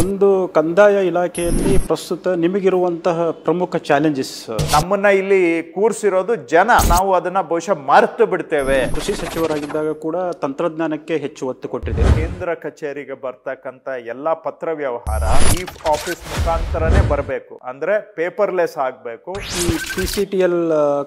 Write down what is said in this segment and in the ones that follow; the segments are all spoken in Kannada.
ಒಂದು ಕಂದಾಯ ಇಲಾಖೆಯಲ್ಲಿ ಪ್ರಸ್ತುತ ನಿಮಗಿರುವಂತಹ ಪ್ರಮುಖ ಚಾಲೆಂಜಸ್ ನಮ್ಮನ್ನ ಇಲ್ಲಿ ಕೂರಿಸಿರೋದು ಜನ ನಾವು ಅದನ್ನ ಬಹುಶಃ ಮರೆತು ಬಿಡ್ತೇವೆ ಕೃಷಿ ಸಚಿವರಾಗಿದ್ದಾಗ ಕೂಡ ತಂತ್ರಜ್ಞಾನಕ್ಕೆ ಹೆಚ್ಚು ಒತ್ತು ಕೊಟ್ಟಿದೆ ಕೇಂದ್ರ ಕಚೇರಿಗೆ ಬರ್ತಕ್ಕಂತ ಎಲ್ಲಾ ಪತ್ರ ವ್ಯವಹಾರ ಈ ಆಫೀಸ್ ಮುಖಾಂತರನೇ ಬರಬೇಕು ಅಂದ್ರೆ ಪೇಪರ್ಲೆಸ್ ಆಗಬೇಕು ಈ ಪಿ ಸಿ ಟಿ ಎಲ್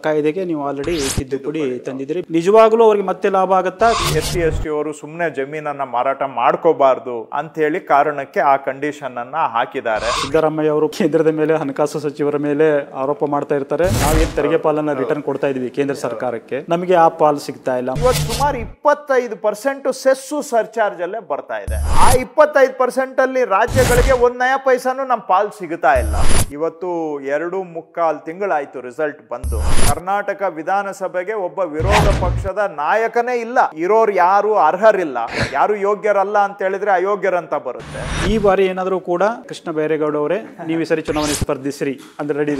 ಕಾಯ್ದೆಗೆ ನೀವು ಆಲ್ರೆಡಿ ತಿದ್ದುಪಡಿ ತಂದಿದ್ದೀರಿ ನಿಜವಾಗ್ಲೂ ಅವ್ರಿಗೆ ಮತ್ತೆ ಲಾಭ ಆಗುತ್ತಾ ಎಸ್ ಸಿ ಎಸ್ ಟಿ ಅವರು ಸುಮ್ಮನೆ ಜಮೀನನ್ನ ಮಾರಾಟ ಮಾಡ್ಕೋಬಾರ್ದು ಅಂತ ಹೇಳಿ ಕಾರಣಕ್ಕೆ ಆ ಕಂಡೀಷನ್ ಅನ್ನ ಹಾಕಿದ್ದಾರೆ ಸಿದ್ದರಾಮಯ್ಯ ಅವರು ಕೇಂದ್ರದ ಮೇಲೆ ಹಣಕಾಸು ಸಚಿವರ ಮೇಲೆ ಆರೋಪ ಮಾಡ್ತಾ ಇರ್ತಾರೆ ನಾವೇನ್ ತೆರಿಗೆ ಪಾಲನ್ನ ರಿಟರ್ನ್ ಕೊಡ್ತಾ ಇದೀವಿ ಕೇಂದ್ರ ಸರ್ಕಾರಕ್ಕೆ ನಮಗೆ ಆ ಪಾಲ್ ಸಿಗ್ತಾ ಇಲ್ಲ ಇವತ್ತು ಸುಮಾರು ಇಪ್ಪತ್ತೈದು ಪರ್ಸೆಂಟ್ ಸೆಸ್ಸು ಸರ್ಚಾರ್ಜ್ ಅಲ್ಲೇ ಬರ್ತಾ ಇದೆ ಆ ಇಪ್ಪತ್ತೈದು ಪರ್ಸೆಂಟ್ ಅಲ್ಲಿ ರಾಜ್ಯಗಳಿಗೆ ಒಂದ್ ನಯ ಪೈಸಾನು ನಮ್ ಪಾಲ್ ಸಿಗುತ್ತಾ ಇಲ್ಲ ಇವತ್ತು ಎರಡು ಮುಕ್ಕಾಲ್ ತಿಂಗಳಾಯ್ತು ರಿಸಲ್ಟ್ ಬಂದು ಕರ್ನಾಟಕ ವಿಧಾನಸಭೆಗೆ ಒಬ್ಬ ವಿರೋಧ ಪಕ್ಷದ ನಾಯಕನೇ ಇಲ್ಲ ಇರೋರು ಯಾರು ಅರ್ಹರಿಲ್ಲ ಯಾರು ಯೋಗ್ಯರಲ್ಲ ಅಂತ ಹೇಳಿದ್ರೆ ಅಯೋಗ್ಯರಂತ ಬರುತ್ತೆ ಈ ಬಾರಿ ಏನಾದರೂ ಕೂಡ ಕೃಷ್ಣ ಬೈರೇಗೌಡ ನೀವು ಈ ಸರಿ ಚುನಾವಣೆ ಸ್ಪರ್ಧಿಸಿರಿ ಅಂದ್ರೆ ರೆಡಿ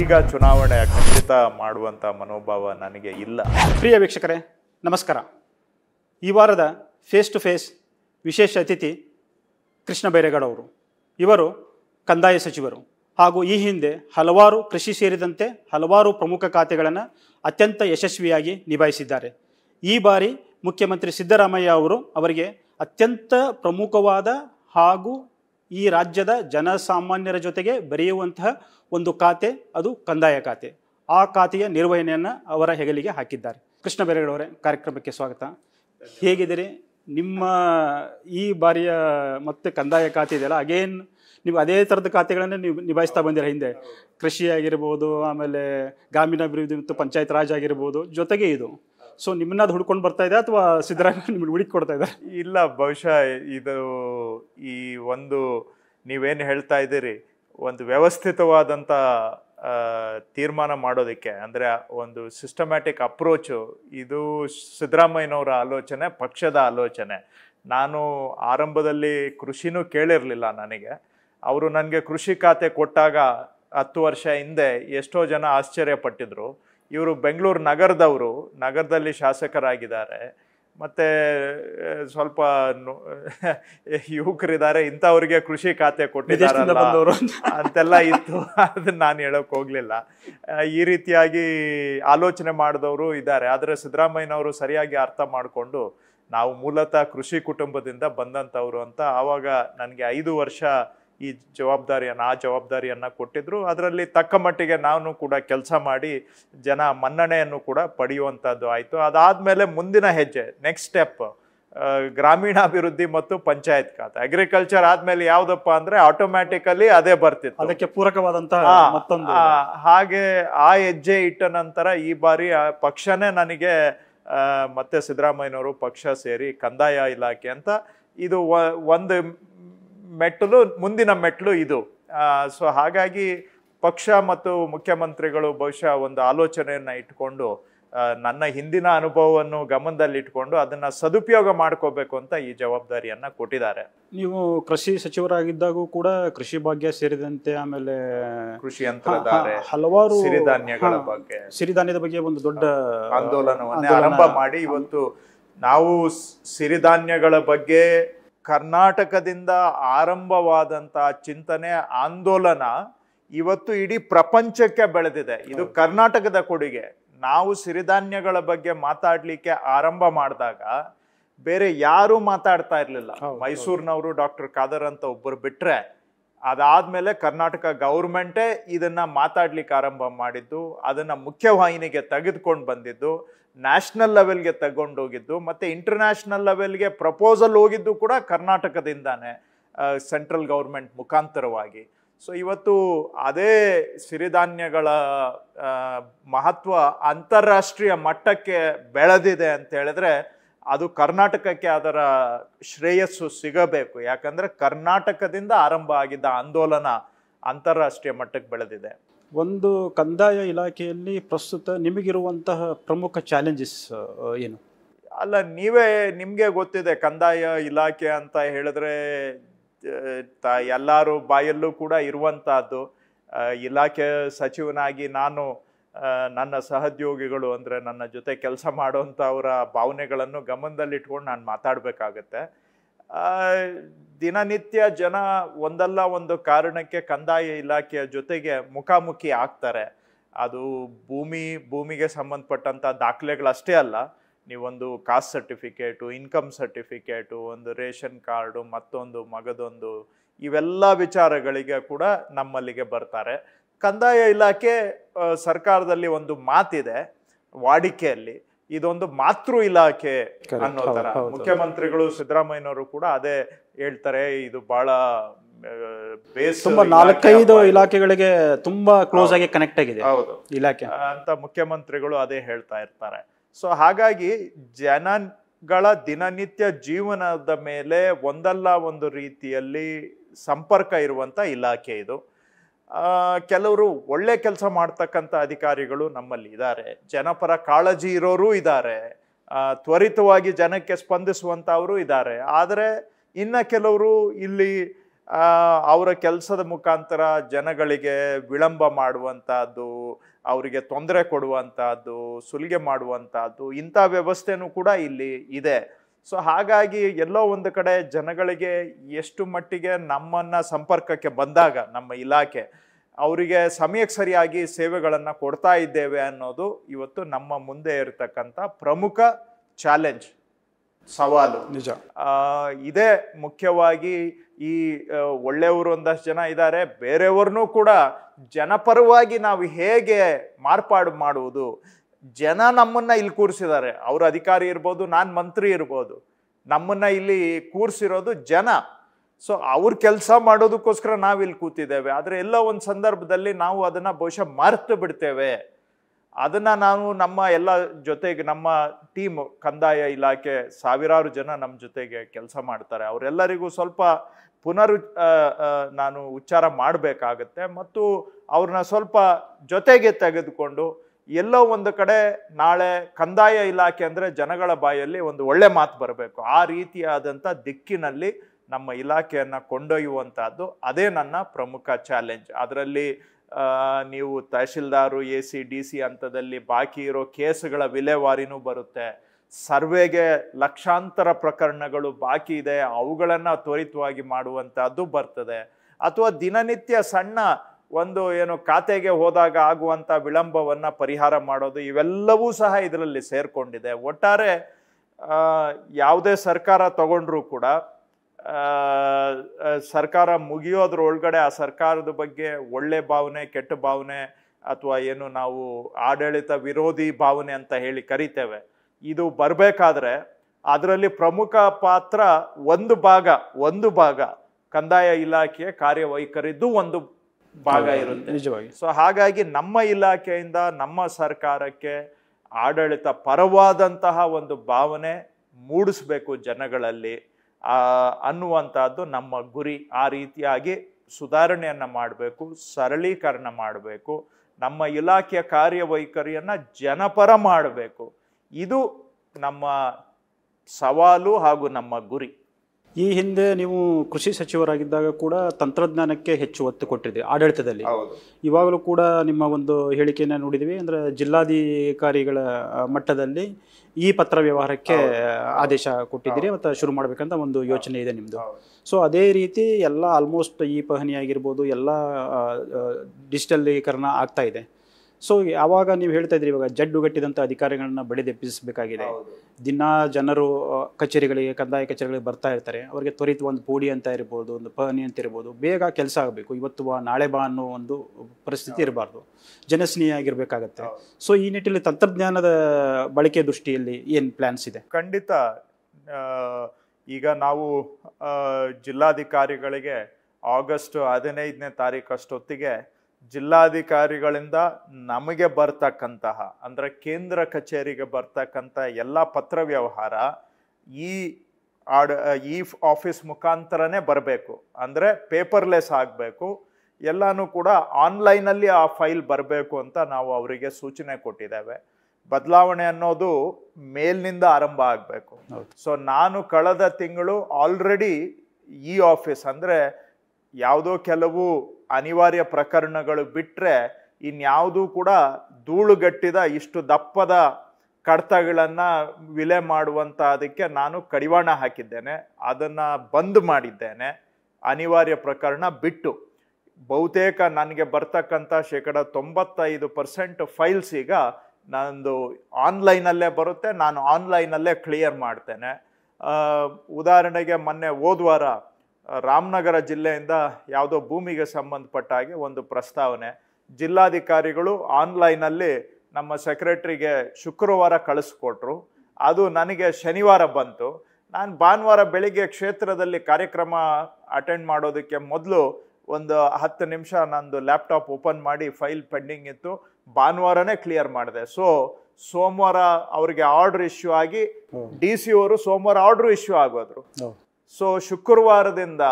ಈಗ ಚುನಾವಣೆ ಖಂಡಿತ ಮಾಡುವಂತ ಮನೋಭಾವ ನನಗೆ ಇಲ್ಲ ಪ್ರಿಯ ವೀಕ್ಷಕರೇ ನಮಸ್ಕಾರ ಈ ವಾರದ ಫೇಸ್ ಟು ಫೇಸ್ ವಿಶೇಷ ಅತಿಥಿ ಕೃಷ್ಣ ಬೈರೇಗೌಡ ಅವರು ಇವರು ಕಂದಾಯ ಸಚಿವರು ಹಾಗೂ ಈ ಹಿಂದೆ ಹಲವಾರು ಕೃಷಿ ಸೇರಿದಂತೆ ಹಲವಾರು ಪ್ರಮುಖ ಖಾತೆಗಳನ್ನು ಅತ್ಯಂತ ಯಶಸ್ವಿಯಾಗಿ ನಿಭಾಯಿಸಿದ್ದಾರೆ ಈ ಬಾರಿ ಮುಖ್ಯಮಂತ್ರಿ ಸಿದ್ದರಾಮಯ್ಯ ಅವರು ಅವರಿಗೆ ಅತ್ಯಂತ ಪ್ರಮುಖವಾದ ಹಾಗೂ ಈ ರಾಜ್ಯದ ಜನಸಾಮಾನ್ಯರ ಜೊತೆಗೆ ಬರೆಯುವಂತಹ ಒಂದು ಖಾತೆ ಅದು ಕಂದಾಯ ಖಾತೆ ಆ ಖಾತೆಯ ನಿರ್ವಹಣೆಯನ್ನು ಅವರ ಹೆಗಲಿಗೆ ಹಾಕಿದ್ದಾರೆ ಕೃಷ್ಣ ಬೇರೆಗಳವರೇ ಕಾರ್ಯಕ್ರಮಕ್ಕೆ ಸ್ವಾಗತ ಹೇಗಿದ್ದೀರಿ ನಿಮ್ಮ ಈ ಬಾರಿಯ ಮತ್ತೆ ಕಂದಾಯ ಖಾತೆ ಇದೆಯಲ್ಲ ಅಗೇನ್ ನೀವು ಅದೇ ಥರದ ಖಾತೆಗಳನ್ನು ನೀವು ನಿಭಾಯಿಸ್ತಾ ಬಂದಿರ ಹಿಂದೆ ಕೃಷಿ ಆಗಿರ್ಬೋದು ಆಮೇಲೆ ಗ್ರಾಮೀಣಾಭಿವೃದ್ಧಿ ಮತ್ತು ಪಂಚಾಯತ್ ರಾಜ್ ಆಗಿರ್ಬೋದು ಜೊತೆಗೆ ಇದು ಸೊ ನಿಮ್ಮನ್ನ ಅದು ಹುಡ್ಕೊಂಡು ಬರ್ತಾ ಇದೆ ಅಥವಾ ಸಿದ್ದರಾಮಯ್ಯ ನಿಮ್ಗೆ ಹುಡುಕಿ ಕೊಡ್ತಾ ಇದ್ದಾರೆ ಇಲ್ಲ ಬಹುಶಃ ಇದು ಈ ಒಂದು ನೀವೇನು ಹೇಳ್ತಾ ಇದ್ದೀರಿ ಒಂದು ವ್ಯವಸ್ಥಿತವಾದಂಥ ತೀರ್ಮಾನ ಮಾಡೋದಕ್ಕೆ ಅಂದರೆ ಒಂದು ಸಿಸ್ಟಮ್ಯಾಟಿಕ್ ಅಪ್ರೋಚು ಇದು ಸಿದ್ದರಾಮಯ್ಯನವರ ಆಲೋಚನೆ ಪಕ್ಷದ ಆಲೋಚನೆ ನಾನು ಆರಂಭದಲ್ಲಿ ಕೃಷಿನೂ ಕೇಳಿರಲಿಲ್ಲ ನನಗೆ ಅವರು ನನಗೆ ಕೃಷಿ ಖಾತೆ ಕೊಟ್ಟಾಗ ಹತ್ತು ವರ್ಷ ಹಿಂದೆ ಎಷ್ಟೋ ಜನ ಆಶ್ಚರ್ಯಪಟ್ಟಿದ್ರು ಇವರು ಬೆಂಗಳೂರು ನಗರದವರು ನಗರದಲ್ಲಿ ಶಾಸಕರಾಗಿದ್ದಾರೆ ಮತ್ತು ಸ್ವಲ್ಪ ಯುವಕರಿದ್ದಾರೆ ಇಂಥವ್ರಿಗೆ ಕೃಷಿ ಖಾತೆ ಕೊಟ್ಟಿದ್ದಾರೆ ಅಂತೆಲ್ಲ ಇತ್ತು ಅದನ್ನ ನಾನು ಹೇಳೋಕೆ ಹೋಗಲಿಲ್ಲ ಈ ರೀತಿಯಾಗಿ ಆಲೋಚನೆ ಮಾಡಿದವರು ಇದ್ದಾರೆ ಆದರೆ ಸಿದ್ದರಾಮಯ್ಯನವರು ಸರಿಯಾಗಿ ಅರ್ಥ ಮಾಡಿಕೊಂಡು ನಾವು ಮೂಲತಃ ಕೃಷಿ ಕುಟುಂಬದಿಂದ ಬಂದಂಥವ್ರು ಅಂತ ಆವಾಗ ನನಗೆ ಐದು ವರ್ಷ ಈ ಜವಾಬ್ದಾರಿಯನ್ನು ಆ ಜವಾಬ್ದಾರಿಯನ್ನು ಕೊಟ್ಟಿದ್ರು ಅದರಲ್ಲಿ ತಕ್ಕ ಮಟ್ಟಿಗೆ ನಾನು ಕೂಡ ಕೆಲಸ ಮಾಡಿ ಜನ ಮನ್ನಣೆಯನ್ನು ಕೂಡ ಪಡೆಯುವಂಥದ್ದು ಆಯಿತು ಅದಾದಮೇಲೆ ಮುಂದಿನ ಹೆಜ್ಜೆ ನೆಕ್ಸ್ಟ್ ಸ್ಟೆಪ್ ಗ್ರಾಮೀಣಾಭಿವೃದ್ಧಿ ಮತ್ತು ಪಂಚಾಯತ್ ಖಾತೆ ಅಗ್ರಿಕಲ್ಚರ್ ಆದ್ಮೇಲೆ ಯಾವ್ದಪ್ಪ ಅಂದ್ರೆ ಆಟೋಮ್ಯಾಟಿಕಲಿ ಅದೇ ಬರ್ತಿತ್ತು ಅದಕ್ಕೆ ಪೂರಕವಾದಂತಹ ಹಾಗೆ ಆ ಹೆಜ್ಜೆ ಇಟ್ಟ ನಂತರ ಈ ಬಾರಿ ಪಕ್ಷನೇ ನನಗೆ ಮತ್ತೆ ಸಿದ್ದರಾಮಯ್ಯನವರು ಪಕ್ಷ ಸೇರಿ ಕಂದಾಯ ಇಲಾಖೆ ಅಂತ ಇದು ಒಂದು ಮೆಟ್ಟಲು ಮುಂದಿನ ಮೆಟ್ಟಲು ಇದು ಸೊ ಹಾಗಾಗಿ ಪಕ್ಷ ಮತ್ತು ಮುಖ್ಯಮಂತ್ರಿಗಳು ಬಹುಶಃ ಒಂದು ಆಲೋಚನೆಯನ್ನು ಇಟ್ಕೊಂಡು ನನ್ನ ಹಿಂದಿನ ಅನುಭವವನ್ನು ಇಟ್ಕೊಂಡು ಅದನ್ನು ಸದುಪಯೋಗ ಮಾಡ್ಕೋಬೇಕು ಅಂತ ಈ ಜವಾಬ್ದಾರಿಯನ್ನು ಕೊಟ್ಟಿದ್ದಾರೆ ನೀವು ಕೃಷಿ ಸಚಿವರಾಗಿದ್ದಾಗೂ ಕೂಡ ಕೃಷಿ ಭಾಗ್ಯ ಸೇರಿದಂತೆ ಆಮೇಲೆ ಕೃಷಿ ಹಲವಾರು ಸಿರಿಧಾನ್ಯಗಳ ಬಗ್ಗೆ ಸಿರಿಧಾನ್ಯದ ಬಗ್ಗೆ ಒಂದು ದೊಡ್ಡ ಆಂದೋಲನವನ್ನು ಆರಂಭ ಮಾಡಿ ಇವತ್ತು ನಾವು ಸಿರಿಧಾನ್ಯಗಳ ಬಗ್ಗೆ ಕರ್ನಾಟಕದಿಂದ ಆರಂಭವಾದಂತಹ ಚಿಂತನೆ ಆಂದೋಲನ ಇವತ್ತು ಇಡೀ ಪ್ರಪಂಚಕ್ಕೆ ಬೆಳೆದಿದೆ ಇದು ಕರ್ನಾಟಕದ ಕೊಡುಗೆ ನಾವು ಸಿರಿಧಾನ್ಯಗಳ ಬಗ್ಗೆ ಮಾತಾಡ್ಲಿಕ್ಕೆ ಆರಂಭ ಮಾಡಿದಾಗ ಬೇರೆ ಯಾರು ಮಾತಾಡ್ತಾ ಇರಲಿಲ್ಲ ಮೈಸೂರಿನವರು ಡಾಕ್ಟರ್ ಖಾದರ್ ಅಂತ ಒಬ್ಬರು ಬಿಟ್ರೆ ಅದಾದ್ಮೇಲೆ ಕರ್ನಾಟಕ ಗೌರ್ಮೆಂಟೇ ಇದನ್ನ ಮಾತಾಡ್ಲಿಕ್ಕೆ ಆರಂಭ ಮಾಡಿದ್ದು ಅದನ್ನ ಮುಖ್ಯವಾಹಿನಿಗೆ ತೆಗೆದುಕೊಂಡು ಬಂದಿದ್ದು ನ್ಯಾಷನಲ್ ಲೆವೆಲ್ಗೆ ತಗೊಂಡೋಗಿದ್ದು ಮತ್ತು ಇಂಟರ್ನ್ಯಾಷನಲ್ ಲೆವೆಲ್ಗೆ ಪ್ರಪೋಸಲ್ ಹೋಗಿದ್ದು ಕೂಡ ಕರ್ನಾಟಕದಿಂದಾನೆ ಸೆಂಟ್ರಲ್ ಗೌರ್ಮೆಂಟ್ ಮುಖಾಂತರವಾಗಿ ಸೊ ಇವತ್ತು ಅದೇ ಸಿರಿಧಾನ್ಯಗಳ ಮಹತ್ವ ಅಂತಾರಾಷ್ಟ್ರೀಯ ಮಟ್ಟಕ್ಕೆ ಬೆಳೆದಿದೆ ಅಂತ ಹೇಳಿದ್ರೆ ಅದು ಕರ್ನಾಟಕಕ್ಕೆ ಅದರ ಶ್ರೇಯಸ್ಸು ಸಿಗಬೇಕು ಯಾಕಂದರೆ ಕರ್ನಾಟಕದಿಂದ ಆರಂಭ ಆಗಿದ್ದ ಆಂದೋಲನ ಅಂತಾರಾಷ್ಟ್ರೀಯ ಮಟ್ಟಕ್ಕೆ ಬೆಳೆದಿದೆ ಒಂದು ಕಂದಾಯ ಇಲಾಖೆಯಲ್ಲಿ ಪ್ರಸ್ತುತ ನಿಮಗಿರುವಂತಹ ಪ್ರಮುಖ ಚಾಲೆಂಜಸ್ ಏನು ಅಲ್ಲ ನೀವೇ ನಿಮಗೆ ಗೊತ್ತಿದೆ ಕಂದಾಯ ಇಲಾಖೆ ಅಂತ ಹೇಳಿದ್ರೆ ಎಲ್ಲರೂ ಬಾಯಲ್ಲೂ ಕೂಡ ಇರುವಂತಹದ್ದು ಇಲಾಖೆ ಸಚಿವನಾಗಿ ನಾನು ನನ್ನ ಸಹೋದ್ಯೋಗಿಗಳು ಅಂದರೆ ನನ್ನ ಜೊತೆ ಕೆಲಸ ಮಾಡುವಂಥವರ ಭಾವನೆಗಳನ್ನು ಗಮನದಲ್ಲಿಟ್ಕೊಂಡು ನಾನು ಮಾತಾಡಬೇಕಾಗತ್ತೆ ದಿನನಿತ್ಯ ಜನ ಒಂದಲ್ಲ ಒಂದು ಕಾರಣಕ್ಕೆ ಕಂದಾಯ ಇಲಾಖೆಯ ಜೊತೆಗೆ ಮುಖಾಮುಖಿ ಆಗ್ತಾರೆ ಅದು ಭೂಮಿ ಭೂಮಿಗೆ ಸಂಬಂಧಪಟ್ಟಂಥ ದಾಖಲೆಗಳಷ್ಟೇ ಅಲ್ಲ ನೀವೊಂದು ಕಾಸ್ಟ್ ಸರ್ಟಿಫಿಕೇಟು ಇನ್ಕಮ್ ಸರ್ಟಿಫಿಕೇಟು ಒಂದು ರೇಷನ್ ಕಾರ್ಡು ಮತ್ತೊಂದು ಮಗದೊಂದು ಇವೆಲ್ಲ ವಿಚಾರಗಳಿಗೆ ಕೂಡ ನಮ್ಮಲ್ಲಿಗೆ ಬರ್ತಾರೆ ಕಂದಾಯ ಇಲಾಖೆ ಸರ್ಕಾರದಲ್ಲಿ ಒಂದು ಮಾತಿದೆ ವಾಡಿಕೆಯಲ್ಲಿ ಇದೊಂದು ಮಾತೃ ಇಲಾಖೆ ಅನ್ನೋ ತರ ಮುಖ್ಯಮಂತ್ರಿಗಳು ಸಿದ್ದರಾಮಯ್ಯನವರು ಕೂಡ ಅದೇ ಹೇಳ್ತಾರೆ ಇದು ಬಹಳ ತುಂಬಾ ನಾಲ್ಕೈದು ಇಲಾಖೆಗಳಿಗೆ ತುಂಬಾ ಕ್ಲೋಸ್ ಆಗಿ ಕನೆಕ್ಟ್ ಆಗಿದೆ ಇಲಾಖೆ ಅಂತ ಮುಖ್ಯಮಂತ್ರಿಗಳು ಅದೇ ಹೇಳ್ತಾ ಇರ್ತಾರೆ ಸೊ ಹಾಗಾಗಿ ಜನಗಳ ದಿನನಿತ್ಯ ಜೀವನದ ಮೇಲೆ ಒಂದಲ್ಲ ಒಂದು ರೀತಿಯಲ್ಲಿ ಸಂಪರ್ಕ ಇರುವಂತ ಇಲಾಖೆ ಇದು ಕೆಲವರು ಒಳ್ಳೆ ಕೆಲಸ ಮಾಡ್ತಕ್ಕಂಥ ಅಧಿಕಾರಿಗಳು ನಮ್ಮಲ್ಲಿ ಇದ್ದಾರೆ ಜನಪರ ಕಾಳಜಿ ಇರೋರು ಇದ್ದಾರೆ ತ್ವರಿತವಾಗಿ ಜನಕ್ಕೆ ಸ್ಪಂದಿಸುವಂಥವರು ಇದ್ದಾರೆ ಆದರೆ ಇನ್ನು ಕೆಲವರು ಇಲ್ಲಿ ಅವರ ಕೆಲಸದ ಮುಖಾಂತರ ಜನಗಳಿಗೆ ವಿಳಂಬ ಮಾಡುವಂಥದ್ದು ಅವರಿಗೆ ತೊಂದರೆ ಕೊಡುವಂಥದ್ದು ಸುಲಿಗೆ ಮಾಡುವಂಥದ್ದು ಇಂಥ ವ್ಯವಸ್ಥೆನೂ ಕೂಡ ಇಲ್ಲಿ ಇದೆ ಸೊ ಹಾಗಾಗಿ ಎಲ್ಲೋ ಒಂದು ಕಡೆ ಜನಗಳಿಗೆ ಎಷ್ಟು ಮಟ್ಟಿಗೆ ನಮ್ಮನ್ನು ಸಂಪರ್ಕಕ್ಕೆ ಬಂದಾಗ ನಮ್ಮ ಇಲಾಖೆ ಅವರಿಗೆ ಸಮಯಕ್ಕೆ ಸರಿಯಾಗಿ ಸೇವೆಗಳನ್ನು ಕೊಡ್ತಾ ಇದ್ದೇವೆ ಅನ್ನೋದು ಇವತ್ತು ನಮ್ಮ ಮುಂದೆ ಇರತಕ್ಕಂಥ ಪ್ರಮುಖ ಚಾಲೆಂಜ್ ಸವಾಲು ನಿಜ ಇದೇ ಮುಖ್ಯವಾಗಿ ಈ ಒಳ್ಳೆಯವರು ಒಂದಷ್ಟು ಜನ ಇದ್ದಾರೆ ಬೇರೆಯವ್ರನ್ನೂ ಕೂಡ ಜನಪರವಾಗಿ ನಾವು ಹೇಗೆ ಮಾರ್ಪಾಡು ಮಾಡುವುದು ಜನ ನಮ್ಮನ್ನ ಇಲ್ಲಿ ಕೂರಿಸಿದ್ದಾರೆ ಅವ್ರ ಅಧಿಕಾರಿ ಇರ್ಬೋದು ನಾನು ಮಂತ್ರಿ ಇರ್ಬೋದು ನಮ್ಮನ್ನ ಇಲ್ಲಿ ಕೂರಿಸಿರೋದು ಜನ ಸೊ ಅವ್ರ ಕೆಲಸ ಮಾಡೋದಕ್ಕೋಸ್ಕರ ನಾವು ಇಲ್ಲಿ ಕೂತಿದ್ದೇವೆ ಆದರೆ ಎಲ್ಲ ಒಂದು ಸಂದರ್ಭದಲ್ಲಿ ನಾವು ಅದನ್ನು ಬಹುಶಃ ಮರೆತು ಬಿಡ್ತೇವೆ ಅದನ್ನು ನಾನು ನಮ್ಮ ಎಲ್ಲ ಜೊತೆಗೆ ನಮ್ಮ ಟೀಮ್ ಕಂದಾಯ ಇಲಾಖೆ ಸಾವಿರಾರು ಜನ ನಮ್ಮ ಜೊತೆಗೆ ಕೆಲಸ ಮಾಡ್ತಾರೆ ಅವರೆಲ್ಲರಿಗೂ ಸ್ವಲ್ಪ ಪುನರ್ ನಾನು ಉಚ್ಚಾರ ಮಾಡಬೇಕಾಗತ್ತೆ ಮತ್ತು ಅವ್ರನ್ನ ಸ್ವಲ್ಪ ಜೊತೆಗೆ ತೆಗೆದುಕೊಂಡು ಎಲ್ಲೋ ಒಂದು ಕಡೆ ನಾಳೆ ಕಂದಾಯ ಇಲಾಖೆ ಅಂದರೆ ಜನಗಳ ಬಾಯಲ್ಲಿ ಒಂದು ಒಳ್ಳೆ ಮಾತು ಬರಬೇಕು ಆ ರೀತಿಯಾದಂಥ ದಿಕ್ಕಿನಲ್ಲಿ ನಮ್ಮ ಇಲಾಖೆಯನ್ನು ಕೊಂಡೊಯ್ಯುವಂಥದ್ದು ಅದೇ ನನ್ನ ಪ್ರಮುಖ ಚಾಲೆಂಜ್ ಅದರಲ್ಲಿ ನೀವು tahsildar A C D C ಹಂತದಲ್ಲಿ ಬಾಕಿ ಇರೋ ಕೇಸುಗಳ ವಿಲೇವಾರಿನೂ ಬರುತ್ತೆ ಸರ್ವೆಗೆ ಲಕ್ಷಾಂತರ ಪ್ರಕರಣಗಳು ಬಾಕಿ ಇದೆ ಅವುಗಳನ್ನು ತ್ವರಿತವಾಗಿ ಮಾಡುವಂಥದ್ದು ಬರ್ತದೆ ಅಥವಾ ದಿನನಿತ್ಯ ಸಣ್ಣ ಒಂದು ಏನು ಖಾತೆಗೆ ಹೋದಾಗ ಆಗುವಂಥ ವಿಳಂಬವನ್ನು ಪರಿಹಾರ ಮಾಡೋದು ಇವೆಲ್ಲವೂ ಸಹ ಇದರಲ್ಲಿ ಸೇರಿಕೊಂಡಿದೆ ಒಟ್ಟಾರೆ ಯಾವುದೇ ಸರ್ಕಾರ ತಗೊಂಡ್ರೂ ಕೂಡ ಸರ್ಕಾರ ಮುಗಿಯೋದ್ರೊಳಗಡೆ ಆ ಸರ್ಕಾರದ ಬಗ್ಗೆ ಒಳ್ಳೆ ಭಾವನೆ ಕೆಟ್ಟ ಭಾವನೆ ಅಥವಾ ಏನು ನಾವು ಆಡಳಿತ ವಿರೋಧಿ ಭಾವನೆ ಅಂತ ಹೇಳಿ ಕರಿತೇವೆ ಇದು ಬರಬೇಕಾದ್ರೆ ಅದರಲ್ಲಿ ಪ್ರಮುಖ ಪಾತ್ರ ಒಂದು ಭಾಗ ಒಂದು ಭಾಗ ಕಂದಾಯ ಇಲಾಖೆಯ ಕಾರ್ಯವೈಖರಿದ್ದು ಒಂದು ಭಾಗ ಇರುತ್ತೆ ನಿಜವಾಗಿ ಸೊ ಹಾಗಾಗಿ ನಮ್ಮ ಇಲಾಖೆಯಿಂದ ನಮ್ಮ ಸರ್ಕಾರಕ್ಕೆ ಆಡಳಿತ ಪರವಾದಂತಹ ಒಂದು ಭಾವನೆ ಮೂಡಿಸ್ಬೇಕು ಜನಗಳಲ್ಲಿ ಅನ್ನುವಂಥದ್ದು ನಮ್ಮ ಗುರಿ ಆ ರೀತಿಯಾಗಿ ಸುಧಾರಣೆಯನ್ನು ಮಾಡಬೇಕು ಸರಳೀಕರಣ ಮಾಡಬೇಕು ನಮ್ಮ ಇಲಾಖೆಯ ಕಾರ್ಯವೈಖರಿಯನ್ನು ಜನಪರ ಮಾಡಬೇಕು ಇದು ನಮ್ಮ ಸವಾಲು ಹಾಗೂ ನಮ್ಮ ಗುರಿ ಈ ಹಿಂದೆ ನೀವು ಕೃಷಿ ಸಚಿವರಾಗಿದ್ದಾಗ ಕೂಡ ತಂತ್ರಜ್ಞಾನಕ್ಕೆ ಹೆಚ್ಚು ಒತ್ತು ಕೊಟ್ಟಿದ್ದೆ ಆಡಳಿತದಲ್ಲಿ ಇವಾಗಲೂ ಕೂಡ ನಿಮ್ಮ ಒಂದು ಹೇಳಿಕೆಯನ್ನು ನೋಡಿದ್ವಿ ಅಂದರೆ ಜಿಲ್ಲಾಧಿಕಾರಿಗಳ ಮಟ್ಟದಲ್ಲಿ ಈ ಪತ್ರ ವ್ಯವಹಾರಕ್ಕೆ ಆದೇಶ ಕೊಟ್ಟಿದ್ದೀರಿ ಮತ್ತು ಶುರು ಮಾಡಬೇಕಂತ ಒಂದು ಯೋಚನೆ ಇದೆ ನಿಮ್ಮದು ಸೊ ಅದೇ ರೀತಿ ಎಲ್ಲ ಆಲ್ಮೋಸ್ಟ್ ಈ ಪಹಣಿ ಆಗಿರ್ಬೋದು ಎಲ್ಲ ಡಿಜಿಟಲೀಕರಣ ಆಗ್ತಾ ಇದೆ ಸೊ ಯಾವಾಗ ನೀವು ಹೇಳ್ತಾ ಇದ್ರಿ ಇವಾಗ ಜಡ್ಡುಗಟ್ಟಿದಂಥ ಅಧಿಕಾರಿಗಳನ್ನ ಬಡಿದೆಬ್ಬಿಸಬೇಕಾಗಿದೆ ದಿನ ಜನರು ಕಚೇರಿಗಳಿಗೆ ಕಂದಾಯ ಕಚೇರಿಗಳಿಗೆ ಬರ್ತಾ ಇರ್ತಾರೆ ಅವರಿಗೆ ತ್ವರಿತ ಒಂದು ಪೂಡಿ ಅಂತ ಇರ್ಬೋದು ಒಂದು ಪಹನಿ ಅಂತ ಇರ್ಬೋದು ಬೇಗ ಕೆಲಸ ಆಗಬೇಕು ಇವತ್ತು ಬಾ ನಾಳೆ ಬಾ ಅನ್ನೋ ಒಂದು ಪರಿಸ್ಥಿತಿ ಇರಬಾರ್ದು ಜನಸ್ನೇಹಿಯಾಗಿರ್ಬೇಕಾಗತ್ತೆ ಸೊ ಈ ನಿಟ್ಟಿನಲ್ಲಿ ತಂತ್ರಜ್ಞಾನದ ಬಳಕೆ ದೃಷ್ಟಿಯಲ್ಲಿ ಏನು ಪ್ಲ್ಯಾನ್ಸ್ ಇದೆ ಖಂಡಿತ ಈಗ ನಾವು ಜಿಲ್ಲಾಧಿಕಾರಿಗಳಿಗೆ ಆಗಸ್ಟ್ ಹದಿನೈದನೇ ತಾರೀಕಷ್ಟೊತ್ತಿಗೆ ಜಿಲ್ಲಾಧಿಕಾರಿಗಳಿಂದ ನಮಗೆ ಬರ್ತಕ್ಕಂತಹ ಅಂದರೆ ಕೇಂದ್ರ ಕಚೇರಿಗೆ ಬರ್ತಕ್ಕಂಥ ಎಲ್ಲ ಪತ್ರ ವ್ಯವಹಾರ ಈ ಆಡ ಈ ಆಫೀಸ್ ಮುಖಾಂತರನೇ ಬರಬೇಕು ಅಂದರೆ ಪೇಪರ್ಲೆಸ್ ಆಗಬೇಕು ಎಲ್ಲನೂ ಕೂಡ ಆನ್ಲೈನಲ್ಲಿ ಆ ಫೈಲ್ ಬರಬೇಕು ಅಂತ ನಾವು ಅವರಿಗೆ ಸೂಚನೆ ಕೊಟ್ಟಿದ್ದೇವೆ ಬದಲಾವಣೆ ಅನ್ನೋದು ಮೇಲ್ನಿಂದ ಆರಂಭ ಆಗಬೇಕು ಸೊ ನಾನು ಕಳೆದ ತಿಂಗಳು ಆಲ್ರೆಡಿ ಈ ಆಫೀಸ್ ಅಂದರೆ ಯಾವುದೋ ಕೆಲವು ಅನಿವಾರ್ಯ ಪ್ರಕರಣಗಳು ಬಿಟ್ಟರೆ ಇನ್ಯಾವುದೂ ಕೂಡ ಧೂಳುಗಟ್ಟಿದ ಇಷ್ಟು ದಪ್ಪದ ಕಡತಗಳನ್ನು ವಿಲೆ ಮಾಡುವಂಥ ಅದಕ್ಕೆ ನಾನು ಕಡಿವಾಣ ಹಾಕಿದ್ದೇನೆ ಅದನ್ನು ಬಂದ್ ಮಾಡಿದ್ದೇನೆ ಅನಿವಾರ್ಯ ಪ್ರಕರಣ ಬಿಟ್ಟು ಬಹುತೇಕ ನನಗೆ ಬರ್ತಕ್ಕಂಥ ಶೇಕಡ ತೊಂಬತ್ತೈದು ಪರ್ಸೆಂಟ್ ಫೈಲ್ಸ್ ಈಗ ನಂದು ಆನ್ಲೈನಲ್ಲೇ ಬರುತ್ತೆ ನಾನು ಆನ್ಲೈನಲ್ಲೇ ಕ್ಲಿಯರ್ ಮಾಡ್ತೇನೆ ಉದಾಹರಣೆಗೆ ಮೊನ್ನೆ ಹೋದ್ವಾರ ರಾಮನಗರ ಜಿಲ್ಲೆಯಿಂದ ಯಾವುದೋ ಭೂಮಿಗೆ ಸಂಬಂಧಪಟ್ಟ ಹಾಗೆ ಒಂದು ಪ್ರಸ್ತಾವನೆ ಜಿಲ್ಲಾಧಿಕಾರಿಗಳು ಆನ್ಲೈನಲ್ಲಿ ನಮ್ಮ ಸೆಕ್ರೆಟ್ರಿಗೆ ಶುಕ್ರವಾರ ಕಳಿಸ್ಕೊಟ್ರು ಅದು ನನಗೆ ಶನಿವಾರ ಬಂತು ನಾನು ಭಾನುವಾರ ಬೆಳಿಗ್ಗೆ ಕ್ಷೇತ್ರದಲ್ಲಿ ಕಾರ್ಯಕ್ರಮ ಅಟೆಂಡ್ ಮಾಡೋದಕ್ಕೆ ಮೊದಲು ಒಂದು ಹತ್ತು ನಿಮಿಷ ನಂದು ಲ್ಯಾಪ್ಟಾಪ್ ಓಪನ್ ಮಾಡಿ ಫೈಲ್ ಪೆಂಡಿಂಗ್ ಇತ್ತು ಭಾನುವಾರನೇ ಕ್ಲಿಯರ್ ಮಾಡಿದೆ ಸೊ ಸೋಮವಾರ ಅವರಿಗೆ ಆರ್ಡ್ರ್ ಇಶ್ಯೂ ಆಗಿ ಡಿ ಸಿ ಅವರು ಸೋಮವಾರ ಆರ್ಡ್ರ್ ಇಶ್ಯೂ ಆಗೋದ್ರು ಸೊ ಶುಕ್ರವಾರದಿಂದ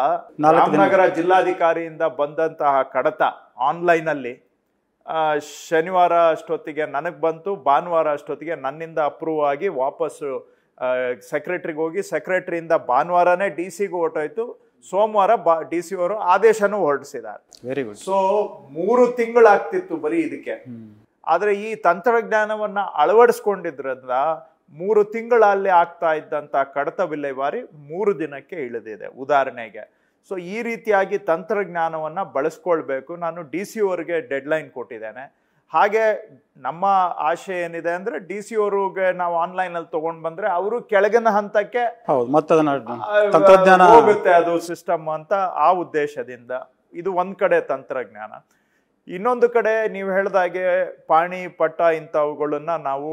ರಾಮನಗರ ಜಿಲ್ಲಾಧಿಕಾರಿಯಿಂದ ಬಂದಂತಹ ಕಡತ ಆನ್ಲೈನಲ್ಲಿ ಶನಿವಾರ ಅಷ್ಟೊತ್ತಿಗೆ ನನಗೆ ಬಂತು ಭಾನುವಾರ ಅಷ್ಟೊತ್ತಿಗೆ ನನ್ನಿಂದ ಅಪ್ರೂವ್ ಆಗಿ ವಾಪಸ್ಸು ಸೆಕ್ರೆಟ್ರಿಗೆ ಹೋಗಿ ಸೆಕ್ರೆಟ್ರಿಯಿಂದ ಭಾನುವಾರನೇ ಡಿ ಸಿಗೂ ಹೊರಟೋಯ್ತು ಸೋಮವಾರ ಬಾ ಡಿ ಸಿ ಅವರು ಆದೇಶನೂ ಹೊರಡಿಸಿದ್ದಾರೆ ವೆರಿ ಗುಡ್ ಸೊ ಮೂರು ತಿಂಗಳಾಗ್ತಿತ್ತು ಬರೀ ಇದಕ್ಕೆ ಆದರೆ ಈ ತಂತ್ರಜ್ಞಾನವನ್ನ ಅಳವಡಿಸ್ಕೊಂಡಿದ್ರಿಂದ ಮೂರು ತಿಂಗಳಲ್ಲಿ ಆಗ್ತಾ ಇದ್ದಂತ ಕಡತ ವಿಲೇವಾರಿ ಮೂರು ದಿನಕ್ಕೆ ಇಳಿದಿದೆ ಉದಾಹರಣೆಗೆ ಸೊ ಈ ರೀತಿಯಾಗಿ ತಂತ್ರಜ್ಞಾನವನ್ನ ಬಳಸ್ಕೊಳ್ಬೇಕು ನಾನು ಡಿ ಸಿ ಅವ್ರಿಗೆ ಡೆಡ್ಲೈನ್ ಕೊಟ್ಟಿದ್ದೇನೆ ಹಾಗೆ ನಮ್ಮ ಆಶೆ ಏನಿದೆ ಅಂದ್ರೆ ಡಿ ಸಿ ಅವರಿಗೆ ನಾವು ಆನ್ಲೈನ್ ಅಲ್ಲಿ ತಗೊಂಡ್ ಬಂದ್ರೆ ಅವರು ಕೆಳಗಿನ ಹಂತಕ್ಕೆ ತಂತ್ರಜ್ಞಾನ ಹೋಗುತ್ತೆ ಅದು ಸಿಸ್ಟಮ್ ಅಂತ ಆ ಉದ್ದೇಶದಿಂದ ಇದು ಒಂದ್ ಕಡೆ ತಂತ್ರಜ್ಞಾನ ಇನ್ನೊಂದು ಕಡೆ ನೀವು ಹೇಳ್ದಾಗೆ ಪಾಣಿ ಪಟ್ಟ ಇಂಥವುಗಳನ್ನ ನಾವು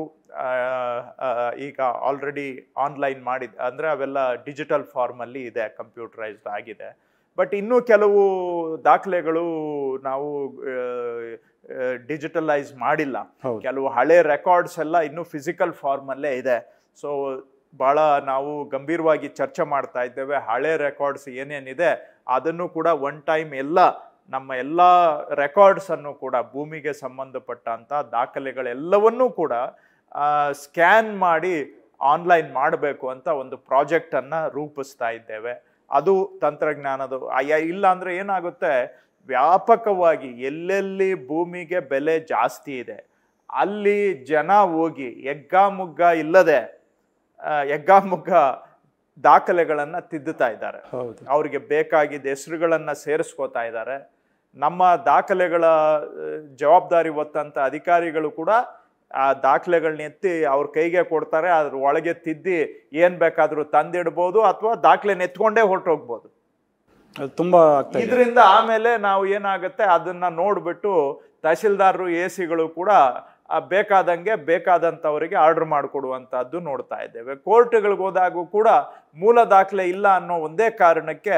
ಈಗ ಆಲ್ರೆಡಿ ಆನ್ಲೈನ್ ಮಾಡಿದ ಅಂದರೆ ಅವೆಲ್ಲ ಡಿಜಿಟಲ್ ಫಾರ್ಮಲ್ಲಿ ಇದೆ ಕಂಪ್ಯೂಟರೈಸ್ಡ್ ಆಗಿದೆ ಬಟ್ ಇನ್ನೂ ಕೆಲವು ದಾಖಲೆಗಳು ನಾವು ಡಿಜಿಟಲೈಸ್ ಮಾಡಿಲ್ಲ ಕೆಲವು ಹಳೆ ರೆಕಾರ್ಡ್ಸ್ ಎಲ್ಲ ಇನ್ನೂ ಫಿಸಿಕಲ್ ಫಾರ್ಮಲ್ಲೇ ಇದೆ ಸೊ ಭಾಳ ನಾವು ಗಂಭೀರವಾಗಿ ಚರ್ಚೆ ಮಾಡ್ತಾ ಇದ್ದೇವೆ ಹಳೆ ರೆಕಾರ್ಡ್ಸ್ ಏನೇನಿದೆ ಅದನ್ನು ಕೂಡ ಒನ್ ಟೈಮ್ ಎಲ್ಲ ನಮ್ಮ ಎಲ್ಲ ರೆಕಾರ್ಡ್ಸನ್ನು ಕೂಡ ಭೂಮಿಗೆ ಸಂಬಂಧಪಟ್ಟಂಥ ದಾಖಲೆಗಳೆಲ್ಲವನ್ನೂ ಕೂಡ ಸ್ಕ್ಯಾನ್ ಮಾಡಿ ಆನ್ಲೈನ್ ಮಾಡಬೇಕು ಅಂತ ಒಂದು ಪ್ರಾಜೆಕ್ಟನ್ನು ರೂಪಿಸ್ತಾ ಇದ್ದೇವೆ ಅದು ತಂತ್ರಜ್ಞಾನದ ಇಲ್ಲ ಅಂದರೆ ಏನಾಗುತ್ತೆ ವ್ಯಾಪಕವಾಗಿ ಎಲ್ಲೆಲ್ಲಿ ಭೂಮಿಗೆ ಬೆಲೆ ಜಾಸ್ತಿ ಇದೆ ಅಲ್ಲಿ ಜನ ಹೋಗಿ ಹೆಗ್ಗಾಮುಗ್ಗ ಇಲ್ಲದೆ ಹೆಗ್ಗಾಮುಗ್ಗ ದಾಖಲೆಗಳನ್ನು ತಿದ್ದುತ್ತಾ ಇದ್ದಾರೆ ಅವರಿಗೆ ಬೇಕಾಗಿದ್ದ ಹೆಸರುಗಳನ್ನು ಸೇರಿಸ್ಕೋತಾ ಇದ್ದಾರೆ ನಮ್ಮ ದಾಖಲೆಗಳ ಜವಾಬ್ದಾರಿ ಹೊತ್ತಂಥ ಅಧಿಕಾರಿಗಳು ಕೂಡ ಆ ದಾಖಲೆಗಳನ್ನ ಎತ್ತಿ ಅವ್ರ ಕೈಗೆ ಕೊಡ್ತಾರೆ ಅದ್ರ ಒಳಗೆ ತಿದ್ದಿ ಏನ್ ಬೇಕಾದರೂ ತಂದಿಡ್ಬೋದು ಅಥವಾ ದಾಖಲೆ ಎತ್ಕೊಂಡೇ ಹೊರಟೋಗ್ಬೋದು ತುಂಬಾ ಇದರಿಂದ ಆಮೇಲೆ ನಾವು ಏನಾಗುತ್ತೆ ಅದನ್ನ ನೋಡ್ಬಿಟ್ಟು ತಹಶೀಲ್ದಾರರು ಎ ಸಿಗಳು ಕೂಡ ಬೇಕಾದಂಗೆ ಬೇಕಾದಂಥವರಿಗೆ ಆರ್ಡರ್ ಮಾಡಿಕೊಡುವಂಥದ್ದು ನೋಡ್ತಾ ಇದ್ದೇವೆ ಕೋರ್ಟ್ಗಳಿಗೆ ಹೋದಾಗೂ ಕೂಡ ಮೂಲ ದಾಖಲೆ ಇಲ್ಲ ಅನ್ನೋ ಒಂದೇ ಕಾರಣಕ್ಕೆ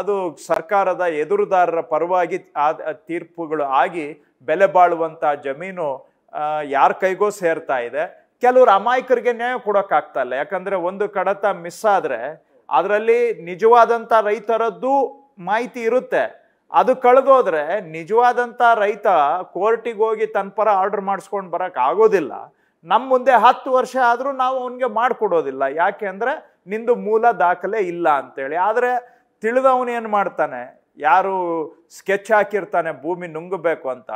ಅದು ಸರ್ಕಾರದ ಎದುರುದಾರರ ಪರವಾಗಿ ತೀರ್ಪುಗಳು ಆಗಿ ಬೆಲೆ ಬಾಳುವಂಥ ಜಮೀನು ಯಾರ ಕೈಗೋ ಸೇರ್ತಾ ಇದೆ ಕೆಲವರು ಅಮಾಯಕರಿಗೆ ನ್ಯಾಯ ಕೊಡೋಕ್ಕಾಗ್ತಾ ಇಲ್ಲ ಯಾಕಂದ್ರೆ ಒಂದು ಕಡತ ಮಿಸ್ ಆದ್ರೆ ಅದರಲ್ಲಿ ನಿಜವಾದಂಥ ರೈತರದ್ದು ಮಾಹಿತಿ ಇರುತ್ತೆ ಅದು ಕಳೆದೋದ್ರೆ ನಿಜವಾದಂಥ ರೈತ ಕೋರ್ಟಿಗೆ ಹೋಗಿ ತನ್ನ ಪರ ಆರ್ಡರ್ ಮಾಡಿಸ್ಕೊಂಡು ಬರೋಕೆ ಆಗೋದಿಲ್ಲ ನಮ್ಮ ಮುಂದೆ ಹತ್ತು ವರ್ಷ ಆದರೂ ನಾವು ಅವನಿಗೆ ಮಾಡಿಕೊಡೋದಿಲ್ಲ ಯಾಕೆ ಅಂದರೆ ನಿಂದು ಮೂಲ ದಾಖಲೆ ಇಲ್ಲ ಅಂತೇಳಿ ಆದರೆ ತಿಳಿದವನು ಏನು ಮಾಡ್ತಾನೆ ಯಾರು ಸ್ಕೆಚ್ ಹಾಕಿರ್ತಾನೆ ಭೂಮಿ ನುಂಗಬೇಕು ಅಂತ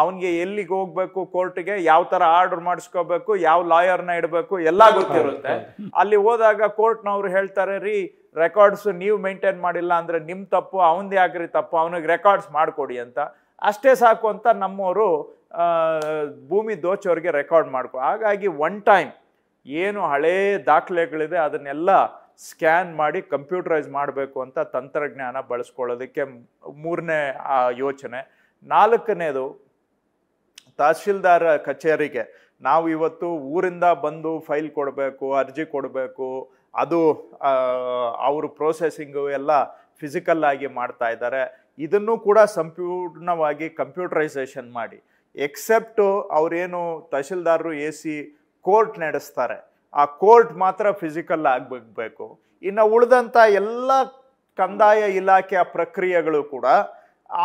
ಅವನಿಗೆ ಎಲ್ಲಿಗೆ ಹೋಗ್ಬೇಕು ಕೋರ್ಟ್ಗೆ ಯಾವ ತರ ಆರ್ಡರ್ ಮಾಡಿಸ್ಕೋಬೇಕು ಯಾವ ಲಾಯರ್ನ ಇಡಬೇಕು ಎಲ್ಲ ಗೊತ್ತಿರುತ್ತೆ ಅಲ್ಲಿ ಹೋದಾಗ ಕೋರ್ಟ್ನವ್ರು ಹೇಳ್ತಾರೆ ರೀ ರೆಕಾರ್ಡ್ಸ್ ನೀವು ಮೇಂಟೈನ್ ಮಾಡಿಲ್ಲ ಅಂದ್ರೆ ನಿಮ್ಮ ತಪ್ಪು ಅವನದೇ ಆಗ್ರಿ ತಪ್ಪು ಅವನಿಗೆ ರೆಕಾರ್ಡ್ಸ್ ಮಾಡಿಕೊಡಿ ಅಂತ ಅಷ್ಟೇ ಸಾಕು ಅಂತ ನಮ್ಮವರು ಭೂಮಿ ದೋಚೋರಿಗೆ ರೆಕಾರ್ಡ್ ಮಾಡ್ಕೊ ಹಾಗಾಗಿ ಒನ್ ಟೈಮ್ ಏನು ಹಳೇ ದಾಖಲೆಗಳಿದೆ ಅದನ್ನೆಲ್ಲ ಸ್ಕ್ಯಾನ್ ಮಾಡಿ ಕಂಪ್ಯೂಟರೈಸ್ ಮಾಡಬೇಕು ಅಂತ ತಂತ್ರಜ್ಞಾನ ಬಳಸ್ಕೊಳ್ಳೋದಕ್ಕೆ ಮೂರನೇ ಯೋಚನೆ ನಾಲ್ಕನೇದು ತಹಸೀಲ್ದಾರ್ ಕಚೇರಿಗೆ ನಾವು ಇವತ್ತು ಊರಿಂದ ಬಂದು ಫೈಲ್ ಕೊಡಬೇಕು ಅರ್ಜಿ ಕೊಡಬೇಕು ಅದು ಅವರು ಪ್ರೋಸೆಸಿಂಗು ಎಲ್ಲ ಫಿಸಿಕಲ್ ಆಗಿ ಮಾಡ್ತಾ ಇದ್ದಾರೆ ಇದನ್ನು ಕೂಡ ಸಂಪೂರ್ಣವಾಗಿ ಕಂಪ್ಯೂಟರೈಸೇಷನ್ ಮಾಡಿ ಎಕ್ಸೆಪ್ಟು ಅವರೇನು ತಹಶೀಲ್ದಾರರು ಎ ಸಿ ಕೋರ್ಟ್ ನಡೆಸ್ತಾರೆ ಆ ಕೋರ್ಟ್ ಮಾತ್ರ ಫಿಸಿಕಲ್ ಆಗಬೇಕು ಇನ್ನು ಉಳಿದಂಥ ಎಲ್ಲ ಕಂದಾಯ ಇಲಾಖೆಯ ಪ್ರಕ್ರಿಯೆಗಳು ಕೂಡ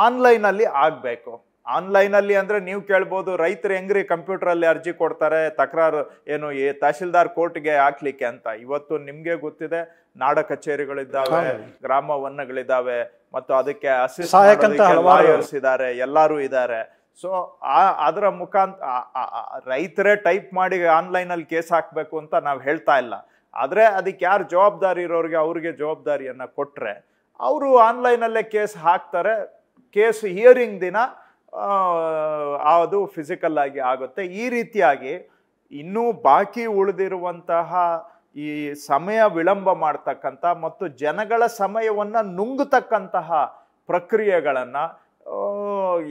ಆನ್ಲೈನಲ್ಲಿ ಆಗಬೇಕು ಆನ್ಲೈನಲ್ಲಿ ಅಂದರೆ ನೀವು ಕೇಳ್ಬೋದು ರೈತರು ಹೆಂಗ್ರಿ ಕಂಪ್ಯೂಟ್ರಲ್ಲಿ ಅರ್ಜಿ ಕೊಡ್ತಾರೆ ತಕರಾರು ಏನು ಈ ತಹಶೀಲ್ದಾರ್ ಕೋರ್ಟ್ಗೆ ಹಾಕ್ಲಿಕ್ಕೆ ಅಂತ ಇವತ್ತು ನಿಮಗೆ ಗೊತ್ತಿದೆ ನಾಡ ಕಚೇರಿಗಳಿದ್ದಾವೆ ಗ್ರಾಮ ವನ್ನಗಳಿದ್ದಾವೆ ಮತ್ತು ಅದಕ್ಕೆ ಅಸಿಸ್ಟ್ ಇದ್ದಾರೆ ಎಲ್ಲರೂ ಇದ್ದಾರೆ ಸೊ ಅದರ ಮುಖಾಂತ ರೈತರೇ ಟೈಪ್ ಮಾಡಿ ಆನ್ಲೈನಲ್ಲಿ ಕೇಸ್ ಹಾಕಬೇಕು ಅಂತ ನಾವು ಹೇಳ್ತಾ ಇಲ್ಲ ಆದರೆ ಅದಕ್ಕೆ ಯಾರು ಜವಾಬ್ದಾರಿ ಇರೋರಿಗೆ ಅವ್ರಿಗೆ ಜವಾಬ್ದಾರಿಯನ್ನು ಕೊಟ್ಟರೆ ಅವರು ಆನ್ಲೈನಲ್ಲೇ ಕೇಸ್ ಹಾಕ್ತಾರೆ ಕೇಸ್ ಹಿಯರಿಂಗ್ ದಿನ ಅದು ಫಿಸಿಕಲ್ ಆಗಿ ಆಗುತ್ತೆ ಈ ರೀತಿಯಾಗಿ ಇನ್ನೂ ಬಾಕಿ ಉಳಿದಿರುವಂತಹ ಈ ಸಮಯ ವಿಳಂಬ ಮಾಡ್ತಕ್ಕಂಥ ಮತ್ತು ಜನಗಳ ಸಮಯವನ್ನು ನುಂಗತಕ್ಕಂತಹ ಪ್ರಕ್ರಿಯೆಗಳನ್ನು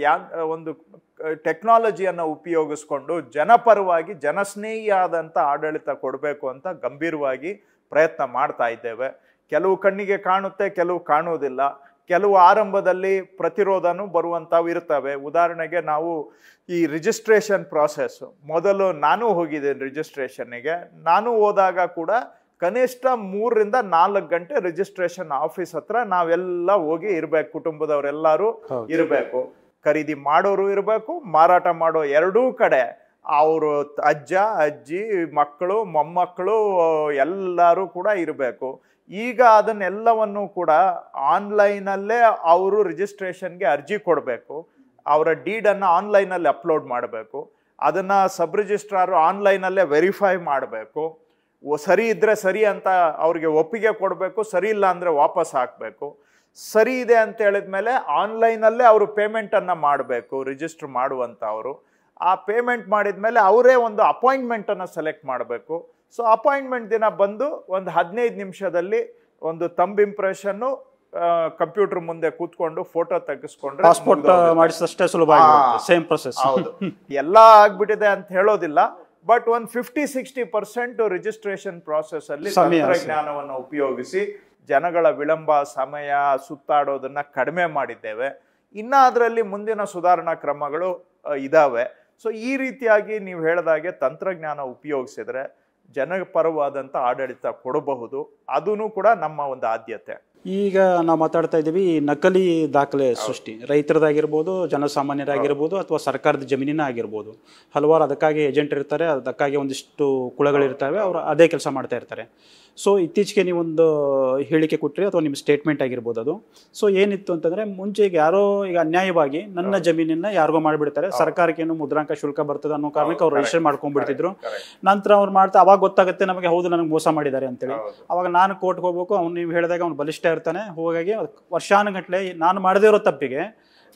ಯಾ ಒಂದು ಟೆಕ್ನಾಲಜಿಯನ್ನು ಉಪಯೋಗಿಸ್ಕೊಂಡು ಜನಪರವಾಗಿ ಜನಸ್ನೇಹಿಯಾದಂಥ ಆಡಳಿತ ಕೊಡಬೇಕು ಅಂತ ಗಂಭೀರವಾಗಿ ಪ್ರಯತ್ನ ಮಾಡ್ತಾ ಇದ್ದೇವೆ ಕೆಲವು ಕಣ್ಣಿಗೆ ಕಾಣುತ್ತೆ ಕೆಲವು ಕಾಣುವುದಿಲ್ಲ ಕೆಲವು ಆರಂಭದಲ್ಲಿ ಪ್ರತಿರೋಧನೂ ಬರುವಂಥವು ಇರ್ತವೆ ಉದಾಹರಣೆಗೆ ನಾವು ಈ ರಿಜಿಸ್ಟ್ರೇಷನ್ ಪ್ರಾಸೆಸ್ಸು ಮೊದಲು ನಾನು ಹೋಗಿದ್ದೇನೆ ರಿಜಿಸ್ಟ್ರೇಷನ್ನಿಗೆ ನಾನು ಹೋದಾಗ ಕೂಡ ಕನಿಷ್ಠ ಮೂರರಿಂದ ನಾಲ್ಕು ಗಂಟೆ ರಿಜಿಸ್ಟ್ರೇಷನ್ ಆಫೀಸ್ ಹತ್ರ ನಾವೆಲ್ಲ ಹೋಗಿ ಇರಬೇಕು ಕುಟುಂಬದವರೆಲ್ಲರೂ ಇರಬೇಕು ಖರೀದಿ ಮಾಡೋರು ಇರಬೇಕು ಮಾರಾಟ ಮಾಡೋ ಎರಡೂ ಕಡೆ ಅವರು ಅಜ್ಜ ಅಜ್ಜಿ ಮಕ್ಕಳು ಮೊಮ್ಮಕ್ಕಳು ಎಲ್ಲರೂ ಕೂಡ ಇರಬೇಕು ಈಗ ಅದನ್ನೆಲ್ಲವನ್ನು ಕೂಡ ಆನ್ಲೈನಲ್ಲೇ ಅವರು ರಿಜಿಸ್ಟ್ರೇಷನ್ಗೆ ಅರ್ಜಿ ಕೊಡಬೇಕು ಅವರ ಡೀಡನ್ನು ಆನ್ಲೈನಲ್ಲಿ ಅಪ್ಲೋಡ್ ಮಾಡಬೇಕು ಅದನ್ನು ಸಬ್ ರಿಜಿಸ್ಟ್ರಾರು ಆನ್ಲೈನಲ್ಲೇ ವೆರಿಫೈ ಮಾಡಬೇಕು ಸರಿ ಇದ್ದರೆ ಸರಿ ಅಂತ ಅವ್ರಿಗೆ ಒಪ್ಪಿಗೆ ಕೊಡಬೇಕು ಸರಿ ಇಲ್ಲ ಅಂದರೆ ವಾಪಸ್ ಹಾಕಬೇಕು ಸರಿ ಇದೆ ಅಂತ ಹೇಳಿದ ಮೇಲೆ ಆನ್ಲೈನಲ್ಲೇ ಅವರು ಪೇಮೆಂಟನ್ನು ಮಾಡಬೇಕು ರಿಜಿಸ್ಟ್ರ್ ಮಾಡುವಂಥವರು ಆ ಪೇಮೆಂಟ್ ಮಾಡಿದ ಮೇಲೆ ಅವರೇ ಒಂದು ಅಪಾಯಿಂಟ್ಮೆಂಟನ್ನು ಸೆಲೆಕ್ಟ್ ಮಾಡಬೇಕು ಸೊ ಅಪಾಯಿಂಟ್ಮೆಂಟ್ ದಿನ ಬಂದು ಒಂದು ಹದಿನೈದು ನಿಮಿಷದಲ್ಲಿ ಒಂದು ತಂಬ್ ಇಂಪ್ರೆಷನ್ನು ಕಂಪ್ಯೂಟರ್ ಮುಂದೆ ಕೂತ್ಕೊಂಡು ಫೋಟೋ ತೆಗೆಸ್ಕೊಂಡ್ರೆ ಪಾಸ್ಪೋರ್ಟ್ ಮಾಡಿಸಿದಷ್ಟೇ ಸುಲಭ ಸೇಮ್ ಪ್ರೊಸೆಸ್ ಹೌದು ಎಲ್ಲ ಆಗ್ಬಿಟ್ಟಿದೆ ಅಂತ ಹೇಳೋದಿಲ್ಲ ಬಟ್ ಒಂದು fifty sixty percent registration process ಅಲ್ಲಿ ತಂತ್ರಜ್ಞಾನವನ್ನು ಉಪಯೋಗಿಸಿ ಜನಗಳ ವಿಳಂಬ ಸಮಯ ಸುತ್ತಾಡೋದನ್ನ ಕಡಿಮೆ ಮಾಡಿದ್ದೇವೆ ಇನ್ನ ಅದರಲ್ಲಿ ಮುಂದಿನ ಸುಧಾರಣಾ ಕ್ರಮಗಳು ಇದಾವೆ ಸೊ ಈ ರೀತಿಯಾಗಿ ನೀವು ಹೇಳಿದಾಗೆ ತಂತ್ರಜ್ಞಾನ ಉಪಯೋಗಿಸಿದ್ರೆ ಜನಪರವಾದಂಥ ಆಡಳಿತ ಕೊಡಬಹುದು ಅದೂ ಕೂಡ ನಮ್ಮ ಒಂದು ಆದ್ಯತೆ ಈಗ ನಾವು ಮಾತಾಡ್ತಾ ಇದ್ದೀವಿ ಈ ನಕಲಿ ದಾಖಲೆ ಸೃಷ್ಟಿ ರೈತರದಾಗಿರ್ಬೋದು ಜನಸಾಮಾನ್ಯರಾಗಿರ್ಬೋದು ಅಥವಾ ಸರ್ಕಾರದ ಜಮೀನಿನ ಆಗಿರ್ಬೋದು ಹಲವಾರು ಅದಕ್ಕಾಗಿ ಏಜೆಂಟ್ ಇರ್ತಾರೆ ಅದಕ್ಕಾಗಿ ಒಂದಿಷ್ಟು ಕುಳಗಳಿರ್ತವೆ ಅವರು ಅದೇ ಕೆಲಸ ಮಾಡ್ತಾ ಇರ್ತಾರೆ ಸೊ ಇತ್ತೀಚೆಗೆ ನೀವೊಂದು ಹೇಳಿಕೆ ಕೊಟ್ಟರೆ ಅಥವಾ ನಿಮ್ಮ ಸ್ಟೇಟ್ಮೆಂಟ್ ಆಗಿರ್ಬೋದು ಅದು ಸೊ ಏನಿತ್ತು ಅಂತಂದರೆ ಮುಂಚೆ ಈಗ ಯಾರೋ ಈಗ ಅನ್ಯಾಯವಾಗಿ ನನ್ನ ಜಮೀನನ್ನ ಯಾರಿಗೋ ಮಾಡಿಬಿಡ್ತಾರೆ ಸರ್ಕಾರಕ್ಕೇನು ಮುದ್ರಾಂಕ ಶುಲ್ಕ ಬರ್ತದೆ ಅನ್ನೋ ಕಾರಣಕ್ಕೆ ಅವ್ರು ರಿಜಿಸ್ಟರ್ ಮಾಡ್ಕೊಂಡ್ಬಿಡ್ತಿದ್ರು ನಂತರ ಅವ್ರು ಮಾಡ್ತಾ ಅವಾಗ ಗೊತ್ತಾಗುತ್ತೆ ನಮಗೆ ಹೌದು ನನಗೆ ಮೋಸ ಮಾಡಿದ್ದಾರೆ ಅಂತೇಳಿ ಅವಾಗ ನಾನು ಕೋರ್ಟ್ಗೆ ಹೋಗ್ಬೇಕು ಅವ್ನು ನೀವು ಹೇಳಿದಾಗ ಅವ್ನು ಬಲಿಷ್ಠ ಇರ್ತಾನೆ ಹೋಗಾಗಿ ವರ್ಷಾನುಗಟ್ಟಲೆ ನಾನು ಮಾಡದೇ ಇರೋ ತಪ್ಪಿಗೆ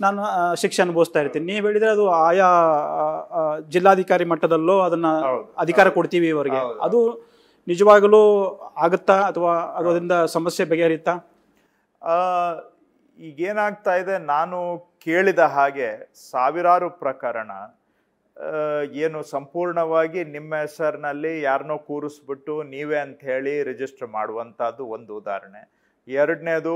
ನಾನು ಶಿಕ್ಷೆ ಅನುಭವಿಸ್ತಾ ಇರ್ತೀನಿ ನೀವು ಹೇಳಿದ್ರೆ ಅದು ಆಯಾ ಜಿಲ್ಲಾಧಿಕಾರಿ ಮಟ್ಟದಲ್ಲೋ ಅದನ್ನ ಅಧಿಕಾರ ಕೊಡ್ತೀವಿ ಇವರಿಗೆ ಅದು ನಿಜವಾಗಲೂ ಆಗುತ್ತಾ ಅಥವಾ ಅದರಿಂದ ಸಮಸ್ಯೆ ಬಗೆಹರಿಯುತ್ತಾ ಈಗೇನಾಗ್ತಾ ಇದೆ ನಾನು ಕೇಳಿದ ಹಾಗೆ ಸಾವಿರಾರು ಪ್ರಕರಣ ಏನು ಸಂಪೂರ್ಣವಾಗಿ ನಿಮ್ಮ ಹೆಸರಿನಲ್ಲಿ ಯಾರನ್ನೋ ಕೂರಿಸ್ಬಿಟ್ಟು ನೀವೇ ಅಂತ ಹೇಳಿ ರಿಜಿಸ್ಟರ್ ಮಾಡುವಂಥದ್ದು ಒಂದು ಉದಾಹರಣೆ ಎರಡನೇದು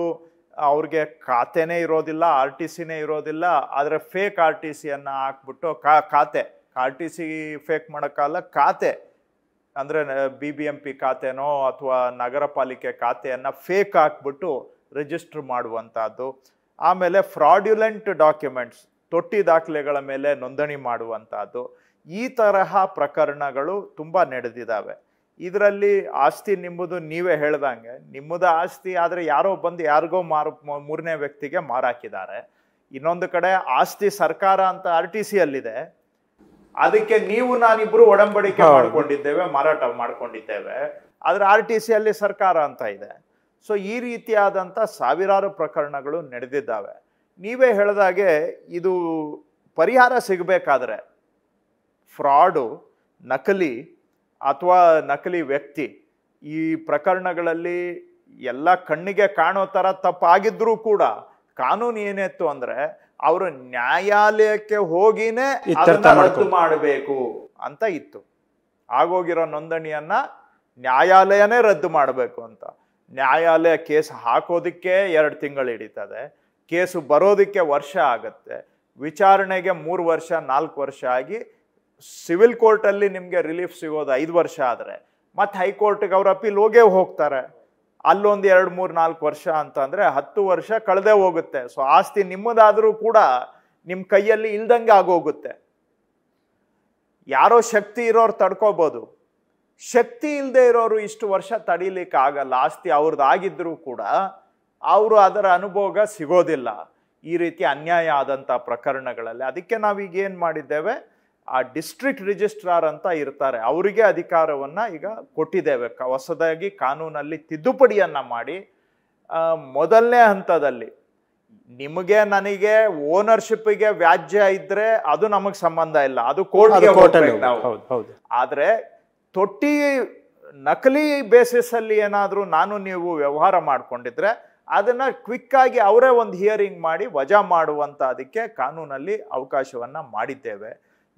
ಅವ್ರಿಗೆ ಖಾತೆನೇ ಇರೋದಿಲ್ಲ ಆರ್ ಟಿ ಸಿನೇ ಇರೋದಿಲ್ಲ ಆದರೆ ಫೇಕ್ ಆರ್ ಟಿ ಸಿಯನ್ನು ಹಾಕ್ಬಿಟ್ಟು ಕಾ ಖಾತೆ ಆರ್ ಟಿ ಸಿ ಫೇಕ್ ಮಾಡೋಕ್ಕಲ್ಲ ಖಾತೆ ಅಂದರೆ ಬಿ ಬಿ ಎಂ ಪಿ ಖಾತೆನೋ ಅಥವಾ ನಗರ ಪಾಲಿಕೆ ಖಾತೆಯನ್ನು ಫೇಕ್ ಹಾಕ್ಬಿಟ್ಟು ರಿಜಿಸ್ಟರ್ ಮಾಡುವಂಥದ್ದು ಆಮೇಲೆ ಫ್ರಾಡ್ಯುಲೆಂಟ್ ಡಾಕ್ಯುಮೆಂಟ್ಸ್ ತೊಟ್ಟಿ ದಾಖಲೆಗಳ ಮೇಲೆ ನೋಂದಣಿ ಮಾಡುವಂಥದ್ದು ಈ ತರಹ ಪ್ರಕರಣಗಳು ತುಂಬ ನಡೆದಿದ್ದಾವೆ ಇದರಲ್ಲಿ ಆಸ್ತಿ ನಿಮ್ಮದು ನೀವೇ ಹೇಳ್ದಂಗೆ ನಿಮ್ಮದ ಆಸ್ತಿ ಆದರೆ ಯಾರೋ ಬಂದು ಯಾರಿಗೋ ಮಾರು ಮೂರನೇ ವ್ಯಕ್ತಿಗೆ ಮಾರಾಕಿದ್ದಾರೆ ಇನ್ನೊಂದು ಕಡೆ ಆಸ್ತಿ ಸರ್ಕಾರ ಅಂತ ಆರ್ ಟಿ ಸಿಯಲ್ಲಿದೆ ಅದಕ್ಕೆ ನೀವು ನಾನಿಬ್ರು ಒಡಂಬಡಿಕೆ ಮಾಡ್ಕೊಂಡಿದ್ದೇವೆ ಮಾರಾಟ ಮಾಡ್ಕೊಂಡಿದ್ದೇವೆ ಆದ್ರೆ ಆರ್ ಟಿ ಅಲ್ಲಿ ಸರ್ಕಾರ ಅಂತ ಇದೆ ಸೊ ಈ ರೀತಿಯಾದಂಥ ಸಾವಿರಾರು ಪ್ರಕರಣಗಳು ನಡೆದಿದ್ದಾವೆ ನೀವೇ ಹೇಳಿದಾಗೆ ಇದು ಪರಿಹಾರ ಸಿಗಬೇಕಾದ್ರೆ ಫ್ರಾಡು ನಕಲಿ ಅಥವಾ ನಕಲಿ ವ್ಯಕ್ತಿ ಈ ಪ್ರಕರಣಗಳಲ್ಲಿ ಎಲ್ಲ ಕಣ್ಣಿಗೆ ಕಾಣೋ ಥರ ತಪ್ಪಾಗಿದ್ರೂ ಕೂಡ ಕಾನೂನು ಏನಿತ್ತು ಅಂದರೆ ಅವರು ನ್ಯಾಯಾಲಯಕ್ಕೆ ಹೋಗಿನೇ ರದ್ದು ಮಾಡಬೇಕು ಅಂತ ಇತ್ತು ಆಗೋಗಿರೋ ನೋಂದಣಿಯನ್ನ ನ್ಯಾಯಾಲಯನೇ ರದ್ದು ಮಾಡಬೇಕು ಅಂತ ನ್ಯಾಯಾಲಯ ಕೇಸ್ ಹಾಕೋದಕ್ಕೆ ಎರಡು ತಿಂಗಳು ಹಿಡಿತದೆ ಕೇಸು ಬರೋದಕ್ಕೆ ವರ್ಷ ಆಗುತ್ತೆ ವಿಚಾರಣೆಗೆ ಮೂರು ವರ್ಷ ನಾಲ್ಕು ವರ್ಷ ಆಗಿ ಸಿವಿಲ್ ಕೋರ್ಟಲ್ಲಿ ನಿಮಗೆ ರಿಲೀಫ್ ಸಿಗೋದು ಐದು ವರ್ಷ ಆದರೆ ಮತ್ತೆ ಹೈಕೋರ್ಟ್ಗೆ ಅವ್ರ ಅಪೀಲ್ ಹೋಗೇ ಹೋಗ್ತಾರೆ ಅಲ್ಲೊಂದು ಎರಡು ಮೂರು ನಾಲ್ಕು ವರ್ಷ ಅಂತ ಅಂದರೆ ಹತ್ತು ವರ್ಷ ಕಳೆದೇ ಹೋಗುತ್ತೆ ಸೊ ಆಸ್ತಿ ನಿಮ್ಮದಾದರೂ ಕೂಡ ನಿಮ್ಮ ಕೈಯಲ್ಲಿ ಇಲ್ದಂಗೆ ಆಗೋಗುತ್ತೆ ಯಾರೋ ಶಕ್ತಿ ಇರೋರು ತಡ್ಕೋಬೋದು ಶಕ್ತಿ ಇಲ್ಲದೆ ಇರೋರು ಇಷ್ಟು ವರ್ಷ ತಡಿಲಿಕ್ಕೆ ಆಗಲ್ಲ ಆಸ್ತಿ ಅವ್ರದ್ದು ಕೂಡ ಅವರು ಅದರ ಅನುಭೋಗ ಸಿಗೋದಿಲ್ಲ ಈ ರೀತಿ ಅನ್ಯಾಯ ಆದಂಥ ಪ್ರಕರಣಗಳಲ್ಲಿ ಅದಕ್ಕೆ ನಾವೀಗ ಏನು ಮಾಡಿದ್ದೇವೆ ಆ ಡಿಸ್ಟ್ರಿಕ್ಟ್ ರಿಜಿಸ್ಟ್ರಾರ್ ಅಂತ ಇರ್ತಾರೆ ಅವರಿಗೆ ಅಧಿಕಾರವನ್ನು ಈಗ ಕೊಟ್ಟಿದ್ದೇವೆ ಹೊಸದಾಗಿ ಕಾನೂನಲ್ಲಿ ತಿದ್ದುಪಡಿಯನ್ನು ಮಾಡಿ ಮೊದಲನೇ ಹಂತದಲ್ಲಿ ನಿಮಗೆ ನನಗೆ ಓನರ್ಶಿಪ್ಗೆ ವ್ಯಾಜ್ಯ ಇದ್ರೆ ಅದು ನಮಗೆ ಸಂಬಂಧ ಇಲ್ಲ ಅದು ಕೋರ್ಟ್ ಆದ್ರೆ ತೊಟ್ಟಿ ನಕಲಿ ಬೇಸಿಸ್ ಅಲ್ಲಿ ಏನಾದರೂ ನಾನು ನೀವು ವ್ಯವಹಾರ ಮಾಡಿಕೊಂಡಿದ್ರೆ ಅದನ್ನ ಕ್ವಿಕ್ ಆಗಿ ಅವರೇ ಒಂದು ಹಿಯರಿಂಗ್ ಮಾಡಿ ವಜಾ ಮಾಡುವಂತ ಅದಕ್ಕೆ ಕಾನೂನಲ್ಲಿ ಅವಕಾಶವನ್ನ ಮಾಡಿದ್ದೇವೆ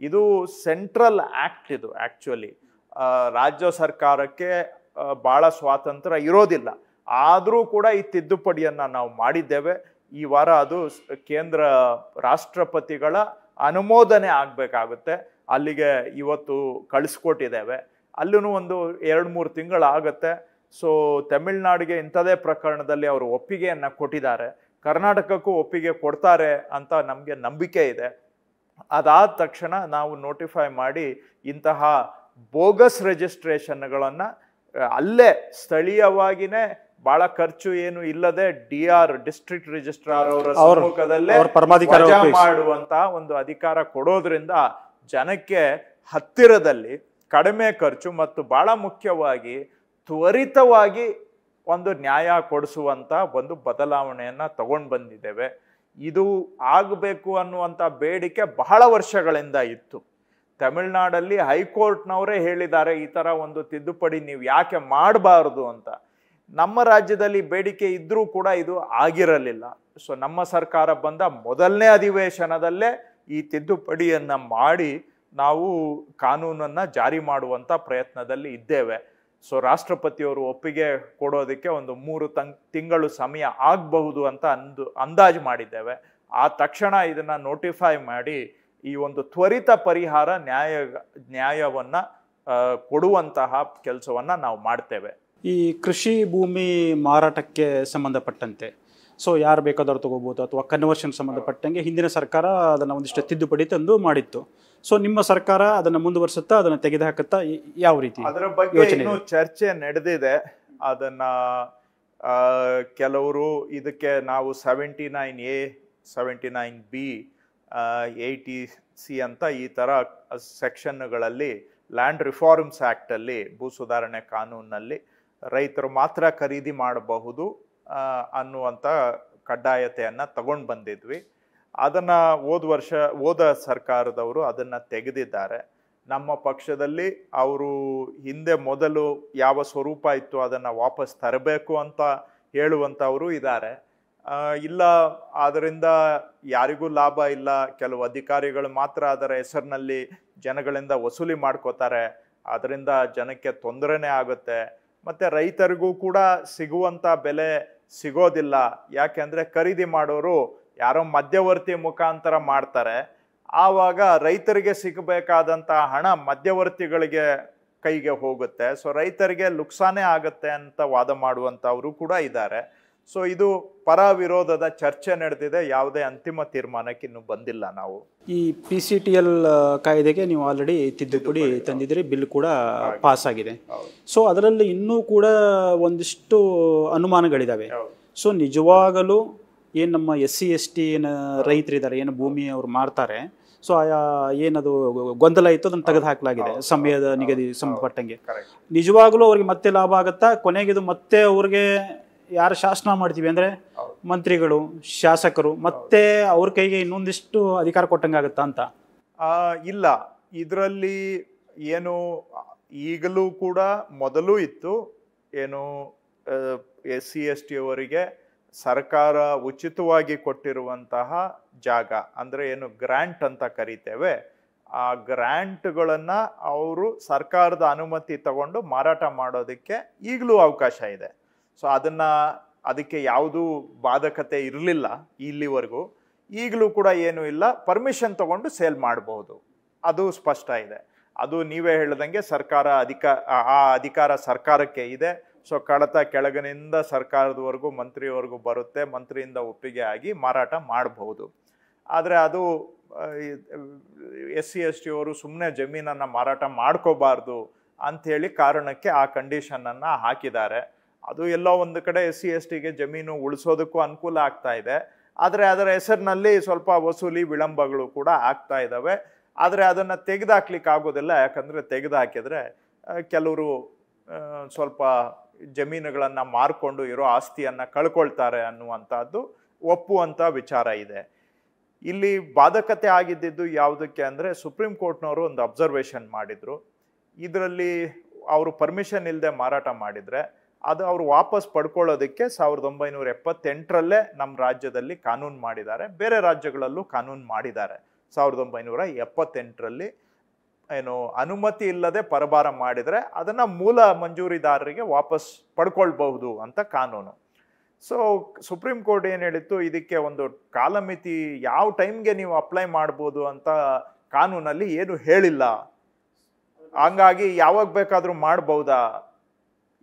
ಇದು ಸೆಂಟ್ರಲ್ ಆ್ಯಕ್ಟ್ ಇದು ಆ್ಯಕ್ಚುಲಿ ರಾಜ್ಯ ಸರ್ಕಾರಕ್ಕೆ ಭಾಳ ಸ್ವಾತಂತ್ರ್ಯ ಇರೋದಿಲ್ಲ ಆದರೂ ಕೂಡ ಈ ತಿದ್ದುಪಡಿಯನ್ನು ನಾವು ಮಾಡಿದ್ದೇವೆ ಈ ವಾರ ಅದು ಕೇಂದ್ರ ರಾಷ್ಟ್ರಪತಿಗಳ ಅನುಮೋದನೆ ಆಗಬೇಕಾಗುತ್ತೆ ಅಲ್ಲಿಗೆ ಇವತ್ತು ಕಳಿಸ್ಕೊಟ್ಟಿದ್ದೇವೆ ಅಲ್ಲೂ ಒಂದು ಎರಡು ಮೂರು ತಿಂಗಳಾಗುತ್ತೆ ಸೊ ತಮಿಳ್ನಾಡಿಗೆ ಇಂಥದೇ ಪ್ರಕರಣದಲ್ಲಿ ಅವರು ಒಪ್ಪಿಗೆಯನ್ನು ಕೊಟ್ಟಿದ್ದಾರೆ ಕರ್ನಾಟಕಕ್ಕೂ ಒಪ್ಪಿಗೆ ಕೊಡ್ತಾರೆ ಅಂತ ನಮಗೆ ನಂಬಿಕೆ ಇದೆ ಅದಾದ ತಕ್ಷಣ ನಾವು ನೋಟಿಫೈ ಮಾಡಿ ಇಂತಹ ಬೋಗಸ್ ರಿಜಿಸ್ಟ್ರೇಷನ್ಗಳನ್ನು ಅಲ್ಲೇ ಸ್ಥಳೀಯವಾಗಿನೇ ಬಹಳ ಖರ್ಚು ಏನು ಇಲ್ಲದೆ ಡಿ ಆರ್ ಡಿಸ್ಟ್ರಿಕ್ಟ್ ರಿಜಿಸ್ಟ್ರಾರ್ ಅವರ ಸಮ್ಮುಖದಲ್ಲೇ ಮಾಡುವಂತಹ ಒಂದು ಅಧಿಕಾರ ಕೊಡೋದ್ರಿಂದ ಜನಕ್ಕೆ ಹತ್ತಿರದಲ್ಲಿ ಕಡಿಮೆ ಖರ್ಚು ಮತ್ತು ಬಹಳ ಮುಖ್ಯವಾಗಿ ತ್ವರಿತವಾಗಿ ಒಂದು ನ್ಯಾಯ ಕೊಡಿಸುವಂಥ ಒಂದು ಬದಲಾವಣೆಯನ್ನ ತಗೊಂಡು ಬಂದಿದ್ದೇವೆ ಇದು ಆಗಬೇಕು ಅನ್ನುವಂಥ ಬೇಡಿಕೆ ಬಹಳ ವರ್ಷಗಳಿಂದ ಇತ್ತು ತಮಿಳ್ನಾಡಲ್ಲಿ ಹೈಕೋರ್ಟ್ನವರೇ ಹೇಳಿದ್ದಾರೆ ಈ ಥರ ಒಂದು ತಿದ್ದುಪಡಿ ನೀವು ಯಾಕೆ ಮಾಡಬಾರ್ದು ಅಂತ ನಮ್ಮ ರಾಜ್ಯದಲ್ಲಿ ಬೇಡಿಕೆ ಇದ್ದರೂ ಕೂಡ ಇದು ಆಗಿರಲಿಲ್ಲ ಸೊ ನಮ್ಮ ಸರ್ಕಾರ ಬಂದ ಮೊದಲನೇ ಅಧಿವೇಶನದಲ್ಲೇ ಈ ತಿದ್ದುಪಡಿಯನ್ನು ಮಾಡಿ ನಾವು ಕಾನೂನನ್ನು ಜಾರಿ ಮಾಡುವಂಥ ಪ್ರಯತ್ನದಲ್ಲಿ ಇದ್ದೇವೆ ಸೊ ರಾಷ್ಟ್ರಪತಿಯವರು ಒಪ್ಪಿಗೆ ಕೊಡೋದಕ್ಕೆ ಒಂದು ಮೂರು ತಂಗ್ ತಿಂಗಳು ಸಮಯ ಆಗಬಹುದು ಅಂತ ಅಂದು ಅಂದಾಜು ಮಾಡಿದ್ದೇವೆ ಆ ತಕ್ಷಣ ಇದನ್ನು ನೋಟಿಫೈ ಮಾಡಿ ಈ ಒಂದು ತ್ವರಿತ ಪರಿಹಾರ ನ್ಯಾಯ ನ್ಯಾಯವನ್ನು ಕೊಡುವಂತಹ ಕೆಲಸವನ್ನು ನಾವು ಮಾಡ್ತೇವೆ ಈ ಕೃಷಿ ಭೂಮಿ ಮಾರಾಟಕ್ಕೆ ಸಂಬಂಧಪಟ್ಟಂತೆ ಸೊ ಯಾರು ಬೇಕಾದರೂ ತೊಗೋಬೋದು ಅಥವಾ ಕನ್ವರ್ಷನ್ ಸಂಬಂಧಪಟ್ಟಂಗೆ ಹಿಂದಿನ ಸರ್ಕಾರ ಅದನ್ನು ಒಂದಿಷ್ಟು ತಿದ್ದುಪಡಿ ತಂದು ಮಾಡಿತ್ತು ಸೊ ನಿಮ್ಮ ಸರ್ಕಾರ ಅದನ್ನು ಮುಂದುವರಿಸುತ್ತಾ ಅದನ್ನು ತೆಗೆದುಹಾಕುತ್ತಾ ಯಾವ ರೀತಿ ಅದರ ಬಗ್ಗೆ ಚರ್ಚೆ ನಡೆದಿದೆ ಅದನ್ನ ಕೆಲವರು ಇದಕ್ಕೆ ನಾವು seventy nine A seventy nine B eighty C ಅಂತ ಈ ಥರ ಸೆಕ್ಷನ್ಗಳಲ್ಲಿ ಲ್ಯಾಂಡ್ ರಿಫಾರ್ಮ್ಸ್ ಆ್ಯಕ್ಟಲ್ಲಿ ಭೂ ಸುಧಾರಣೆ ಕಾನೂನಲ್ಲಿ ರೈತರು ಮಾತ್ರ ಖರೀದಿ ಮಾಡಬಹುದು ಅನ್ನುವಂಥ ಕಡ್ಡಾಯತೆಯನ್ನು ತಗೊಂಡು ಬಂದಿದ್ವಿ ಅದನ್ನು ಹೋದ ವರ್ಷ ಹೋದ ಸರ್ಕಾರದವರು ಅದನ್ನು ತೆಗೆದಿದ್ದಾರೆ ನಮ್ಮ ಪಕ್ಷದಲ್ಲಿ ಅವರು ಹಿಂದೆ ಮೊದಲು ಯಾವ ಸ್ವರೂಪ ಇತ್ತು ಅದನ್ನು ವಾಪಸ್ ತರಬೇಕು ಅಂತ ಹೇಳುವಂಥವರು ಇದ್ದಾರೆ ಇಲ್ಲ ಅದರಿಂದ ಯಾರಿಗೂ ಲಾಭ ಇಲ್ಲ ಕೆಲವು ಅಧಿಕಾರಿಗಳು ಮಾತ್ರ ಅದರ ಹೆಸರಿನಲ್ಲಿ ಜನಗಳಿಂದ ವಸೂಲಿ ಮಾಡ್ಕೋತಾರೆ ಅದರಿಂದ ಜನಕ್ಕೆ ತೊಂದರೆನೇ ಆಗುತ್ತೆ ಮತ್ತು ರೈತರಿಗೂ ಕೂಡ ಸಿಗುವಂಥ ಬೆಲೆ ಸಿಗೋದಿಲ್ಲ ಯಾಕೆಂದರೆ ಖರೀದಿ ಮಾಡೋರು ಯಾರೋ ಮಧ್ಯವರ್ತಿ ಮುಖಾಂತರ ಮಾಡ್ತಾರೆ ಆವಾಗ ರೈತರಿಗೆ ಸಿಗಬೇಕಾದಂಥ ಹಣ ಮಧ್ಯವರ್ತಿಗಳಿಗೆ ಕೈಗೆ ಹೋಗುತ್ತೆ ಸೊ ರೈತರಿಗೆ ನುಕ್ಸಾನೇ ಆಗುತ್ತೆ ಅಂತ ವಾದ ಮಾಡುವಂಥವರು ಕೂಡ ಇದ್ದಾರೆ ಸೊ ಇದು ಪರ ವಿರೋಧದ ಚರ್ಚೆ ನಡೆದಿದೆ ಯಾವುದೇ ಅಂತಿಮ ತೀರ್ಮಾನಕ್ಕೆ ಇನ್ನು ಬಂದಿಲ್ಲ ನಾವು ಈ ಪಿ ಸಿ ಟಿ ಎಲ್ ಕಾಯ್ದೆಗೆ ನೀವು ಆಲ್ರೆಡಿ ತಿದ್ದುಪಡಿ ತಂದಿದ್ರಿ ಬಿಲ್ ಕೂಡ ಪಾಸ್ ಆಗಿದೆ ಸೊ ಅದರಲ್ಲಿ ಇನ್ನೂ ಕೂಡ ಒಂದಿಷ್ಟು ಅನುಮಾನಗಳಿದಾವೆ ಸೊ ನಿಜವಾಗಲೂ ಏನು ನಮ್ಮ ಎಸ್ ಸಿ ಎಸ್ ಟಿ ಏನು ರೈತರಿದ್ದಾರೆ ಏನು ಭೂಮಿ ಅವರು ಮಾರ್ತಾರೆ ಸೊ ಆಯಾ ಏನದು ಗೊಂದಲ ಇತ್ತು ಅದನ್ನು ತೆಗೆದು ಹಾಕಲಾಗಿದೆ ಸಮಯದ ನಿಗದಿ ಸಂಬಂಧಪಟ್ಟಂಗೆ ನಿಜವಾಗಲೂ ಅವ್ರಿಗೆ ಮತ್ತೆ ಲಾಭ ಆಗುತ್ತಾ ಕೊನೆಗೆ ಮತ್ತೆ ಅವ್ರಿಗೆ ಯಾರು ಶಾಸನ ಮಾಡ್ತೀವಿ ಅಂದರೆ ಮಂತ್ರಿಗಳು ಶಾಸಕರು ಮತ್ತೆ ಅವ್ರ ಕೈಗೆ ಇನ್ನೊಂದಿಷ್ಟು ಅಧಿಕಾರ ಆಗುತ್ತ ಅಂತ ಇಲ್ಲ ಇದರಲ್ಲಿ ಏನು ಈಗಲೂ ಕೂಡ ಮೊದಲು ಇತ್ತು ಏನು ಎಸ್ ಸಿ ಎಸ್ ಟಿ ಅವರಿಗೆ ಸರ್ಕಾರ ಉಚಿತವಾಗಿ ಕೊಟ್ಟಿರುವಂತಹ ಜಾಗ ಅಂದರೆ ಏನು ಗ್ರ್ಯಾಂಟ್ ಅಂತ ಕರಿತೇವೆ ಆ ಗ್ರ್ಯಾಂಟ್ಗಳನ್ನು ಅವರು ಸರ್ಕಾರದ ಅನುಮತಿ ತಗೊಂಡು ಮಾರಾಟ ಮಾಡೋದಕ್ಕೆ ಈಗಲೂ ಅವಕಾಶ ಇದೆ ಸೊ ಅದನ್ನು ಅದಕ್ಕೆ ಯಾವುದೂ ಬಾಧಕತೆ ಇರಲಿಲ್ಲ ಇಲ್ಲಿವರೆಗೂ ಈಗಲೂ ಕೂಡ ಏನೂ ಇಲ್ಲ ಪರ್ಮಿಷನ್ ತಗೊಂಡು ಸೇಲ್ ಮಾಡಬಹುದು ಅದು ಸ್ಪಷ್ಟ ಇದೆ ಅದು ನೀವೇ ಹೇಳ್ದಂಗೆ ಸರ್ಕಾರ ಅಧಿಕ ಆ ಅಧಿಕಾರ ಸರ್ಕಾರಕ್ಕೆ ಇದೆ ಸೊ ಕಡತ ಕೆಳಗಿನಿಂದ ಸರ್ಕಾರದವರೆಗೂ ಮಂತ್ರಿವರೆಗೂ ಬರುತ್ತೆ ಮಂತ್ರಿಯಿಂದ ಒಪ್ಪಿಗೆ ಆಗಿ ಮಾರಾಟ ಮಾಡಬಹುದು ಆದರೆ ಅದು ಎಸ್ ಸಿ ಎಸ್ ಟಿ ಅವರು ಸುಮ್ಮನೆ ಜಮೀನನ್ನು ಮಾರಾಟ ಮಾಡ್ಕೋಬಾರ್ದು ಅಂಥೇಳಿ ಕಾರಣಕ್ಕೆ ಆ ಕಂಡೀಷನನ್ನು ಹಾಕಿದ್ದಾರೆ ಅದು ಎಲ್ಲೋ ಒಂದು ಕಡೆ ಎಸ್ ಸಿ ಎಸ್ ಟಿಗೆ ಜಮೀನು ಉಳಿಸೋದಕ್ಕೂ ಅನುಕೂಲ ಆಗ್ತಾ ಇದೆ ಆದರೆ ಅದರ ಹೆಸರಿನಲ್ಲಿ ಸ್ವಲ್ಪ ವಸೂಲಿ ವಿಳಂಬಗಳು ಕೂಡ ಆಗ್ತಾ ಇದ್ದಾವೆ ಆದರೆ ಅದನ್ನು ತೆಗೆದಾಕ್ಲಿಕ್ಕೆ ಆಗೋದಿಲ್ಲ ಯಾಕಂದರೆ ತೆಗೆದಾಕಿದರೆ ಕೆಲವರು ಸ್ವಲ್ಪ ಜಮೀನುಗಳನ್ನು ಮಾರ್ಕೊಂಡು ಇರೋ ಆಸ್ತಿಯನ್ನು ಕಳ್ಕೊಳ್ತಾರೆ ಅನ್ನುವಂಥದ್ದು ಒಪ್ಪುವಂಥ ವಿಚಾರ ಇದೆ ಇಲ್ಲಿ ಬಾಧಕತೆ ಆಗಿದ್ದಿದ್ದು ಯಾವುದಕ್ಕೆ ಅಂದರೆ ಸುಪ್ರೀಂ ಕೋರ್ಟ್ನವರು ಒಂದು ಅಬ್ಸರ್ವೇಷನ್ ಮಾಡಿದರು ಇದರಲ್ಲಿ ಅವರು ಪರ್ಮಿಷನ್ ಇಲ್ಲದೆ ಮಾರಾಟ ಮಾಡಿದರೆ ಅದು ಅವರು ವಾಪಸ್ ಪಡ್ಕೊಳ್ಳೋದಕ್ಕೆ ಸಾವಿರದ ಒಂಬೈನೂರ ಎಪ್ಪತ್ತೆಂಟರಲ್ಲೇ ನಮ್ಮ ರಾಜ್ಯದಲ್ಲಿ ಕಾನೂನು ಮಾಡಿದ್ದಾರೆ ಬೇರೆ ರಾಜ್ಯಗಳಲ್ಲೂ ಕಾನೂನು ಮಾಡಿದ್ದಾರೆ ಸಾವಿರದ ಒಂಬೈನೂರ ಎಪ್ಪತ್ತೆಂಟರಲ್ಲಿ ಏನು ಅನುಮತಿ ಇಲ್ಲದೆ ಪರಭಾರ ಮಾಡಿದರೆ ಅದನ್ನು ಮೂಲ ಮಂಜೂರಿದಾರರಿಗೆ ವಾಪಸ್ ಪಡ್ಕೊಳ್ಬಹುದು ಅಂತ ಕಾನೂನು ಸೊ ಸುಪ್ರೀಂ ಕೋರ್ಟ್ ಏನು ಹೇಳಿತ್ತು ಇದಕ್ಕೆ ಒಂದು ಕಾಲಮಿತಿ ಯಾವ ಟೈಮ್ಗೆ ನೀವು ಅಪ್ಲೈ ಮಾಡ್ಬೋದು ಅಂತ ಕಾನೂನಲ್ಲಿ ಏನು ಹೇಳಿಲ್ಲ ಹಂಗಾಗಿ ಯಾವಾಗ ಬೇಕಾದರೂ ಮಾಡ್ಬೋದಾ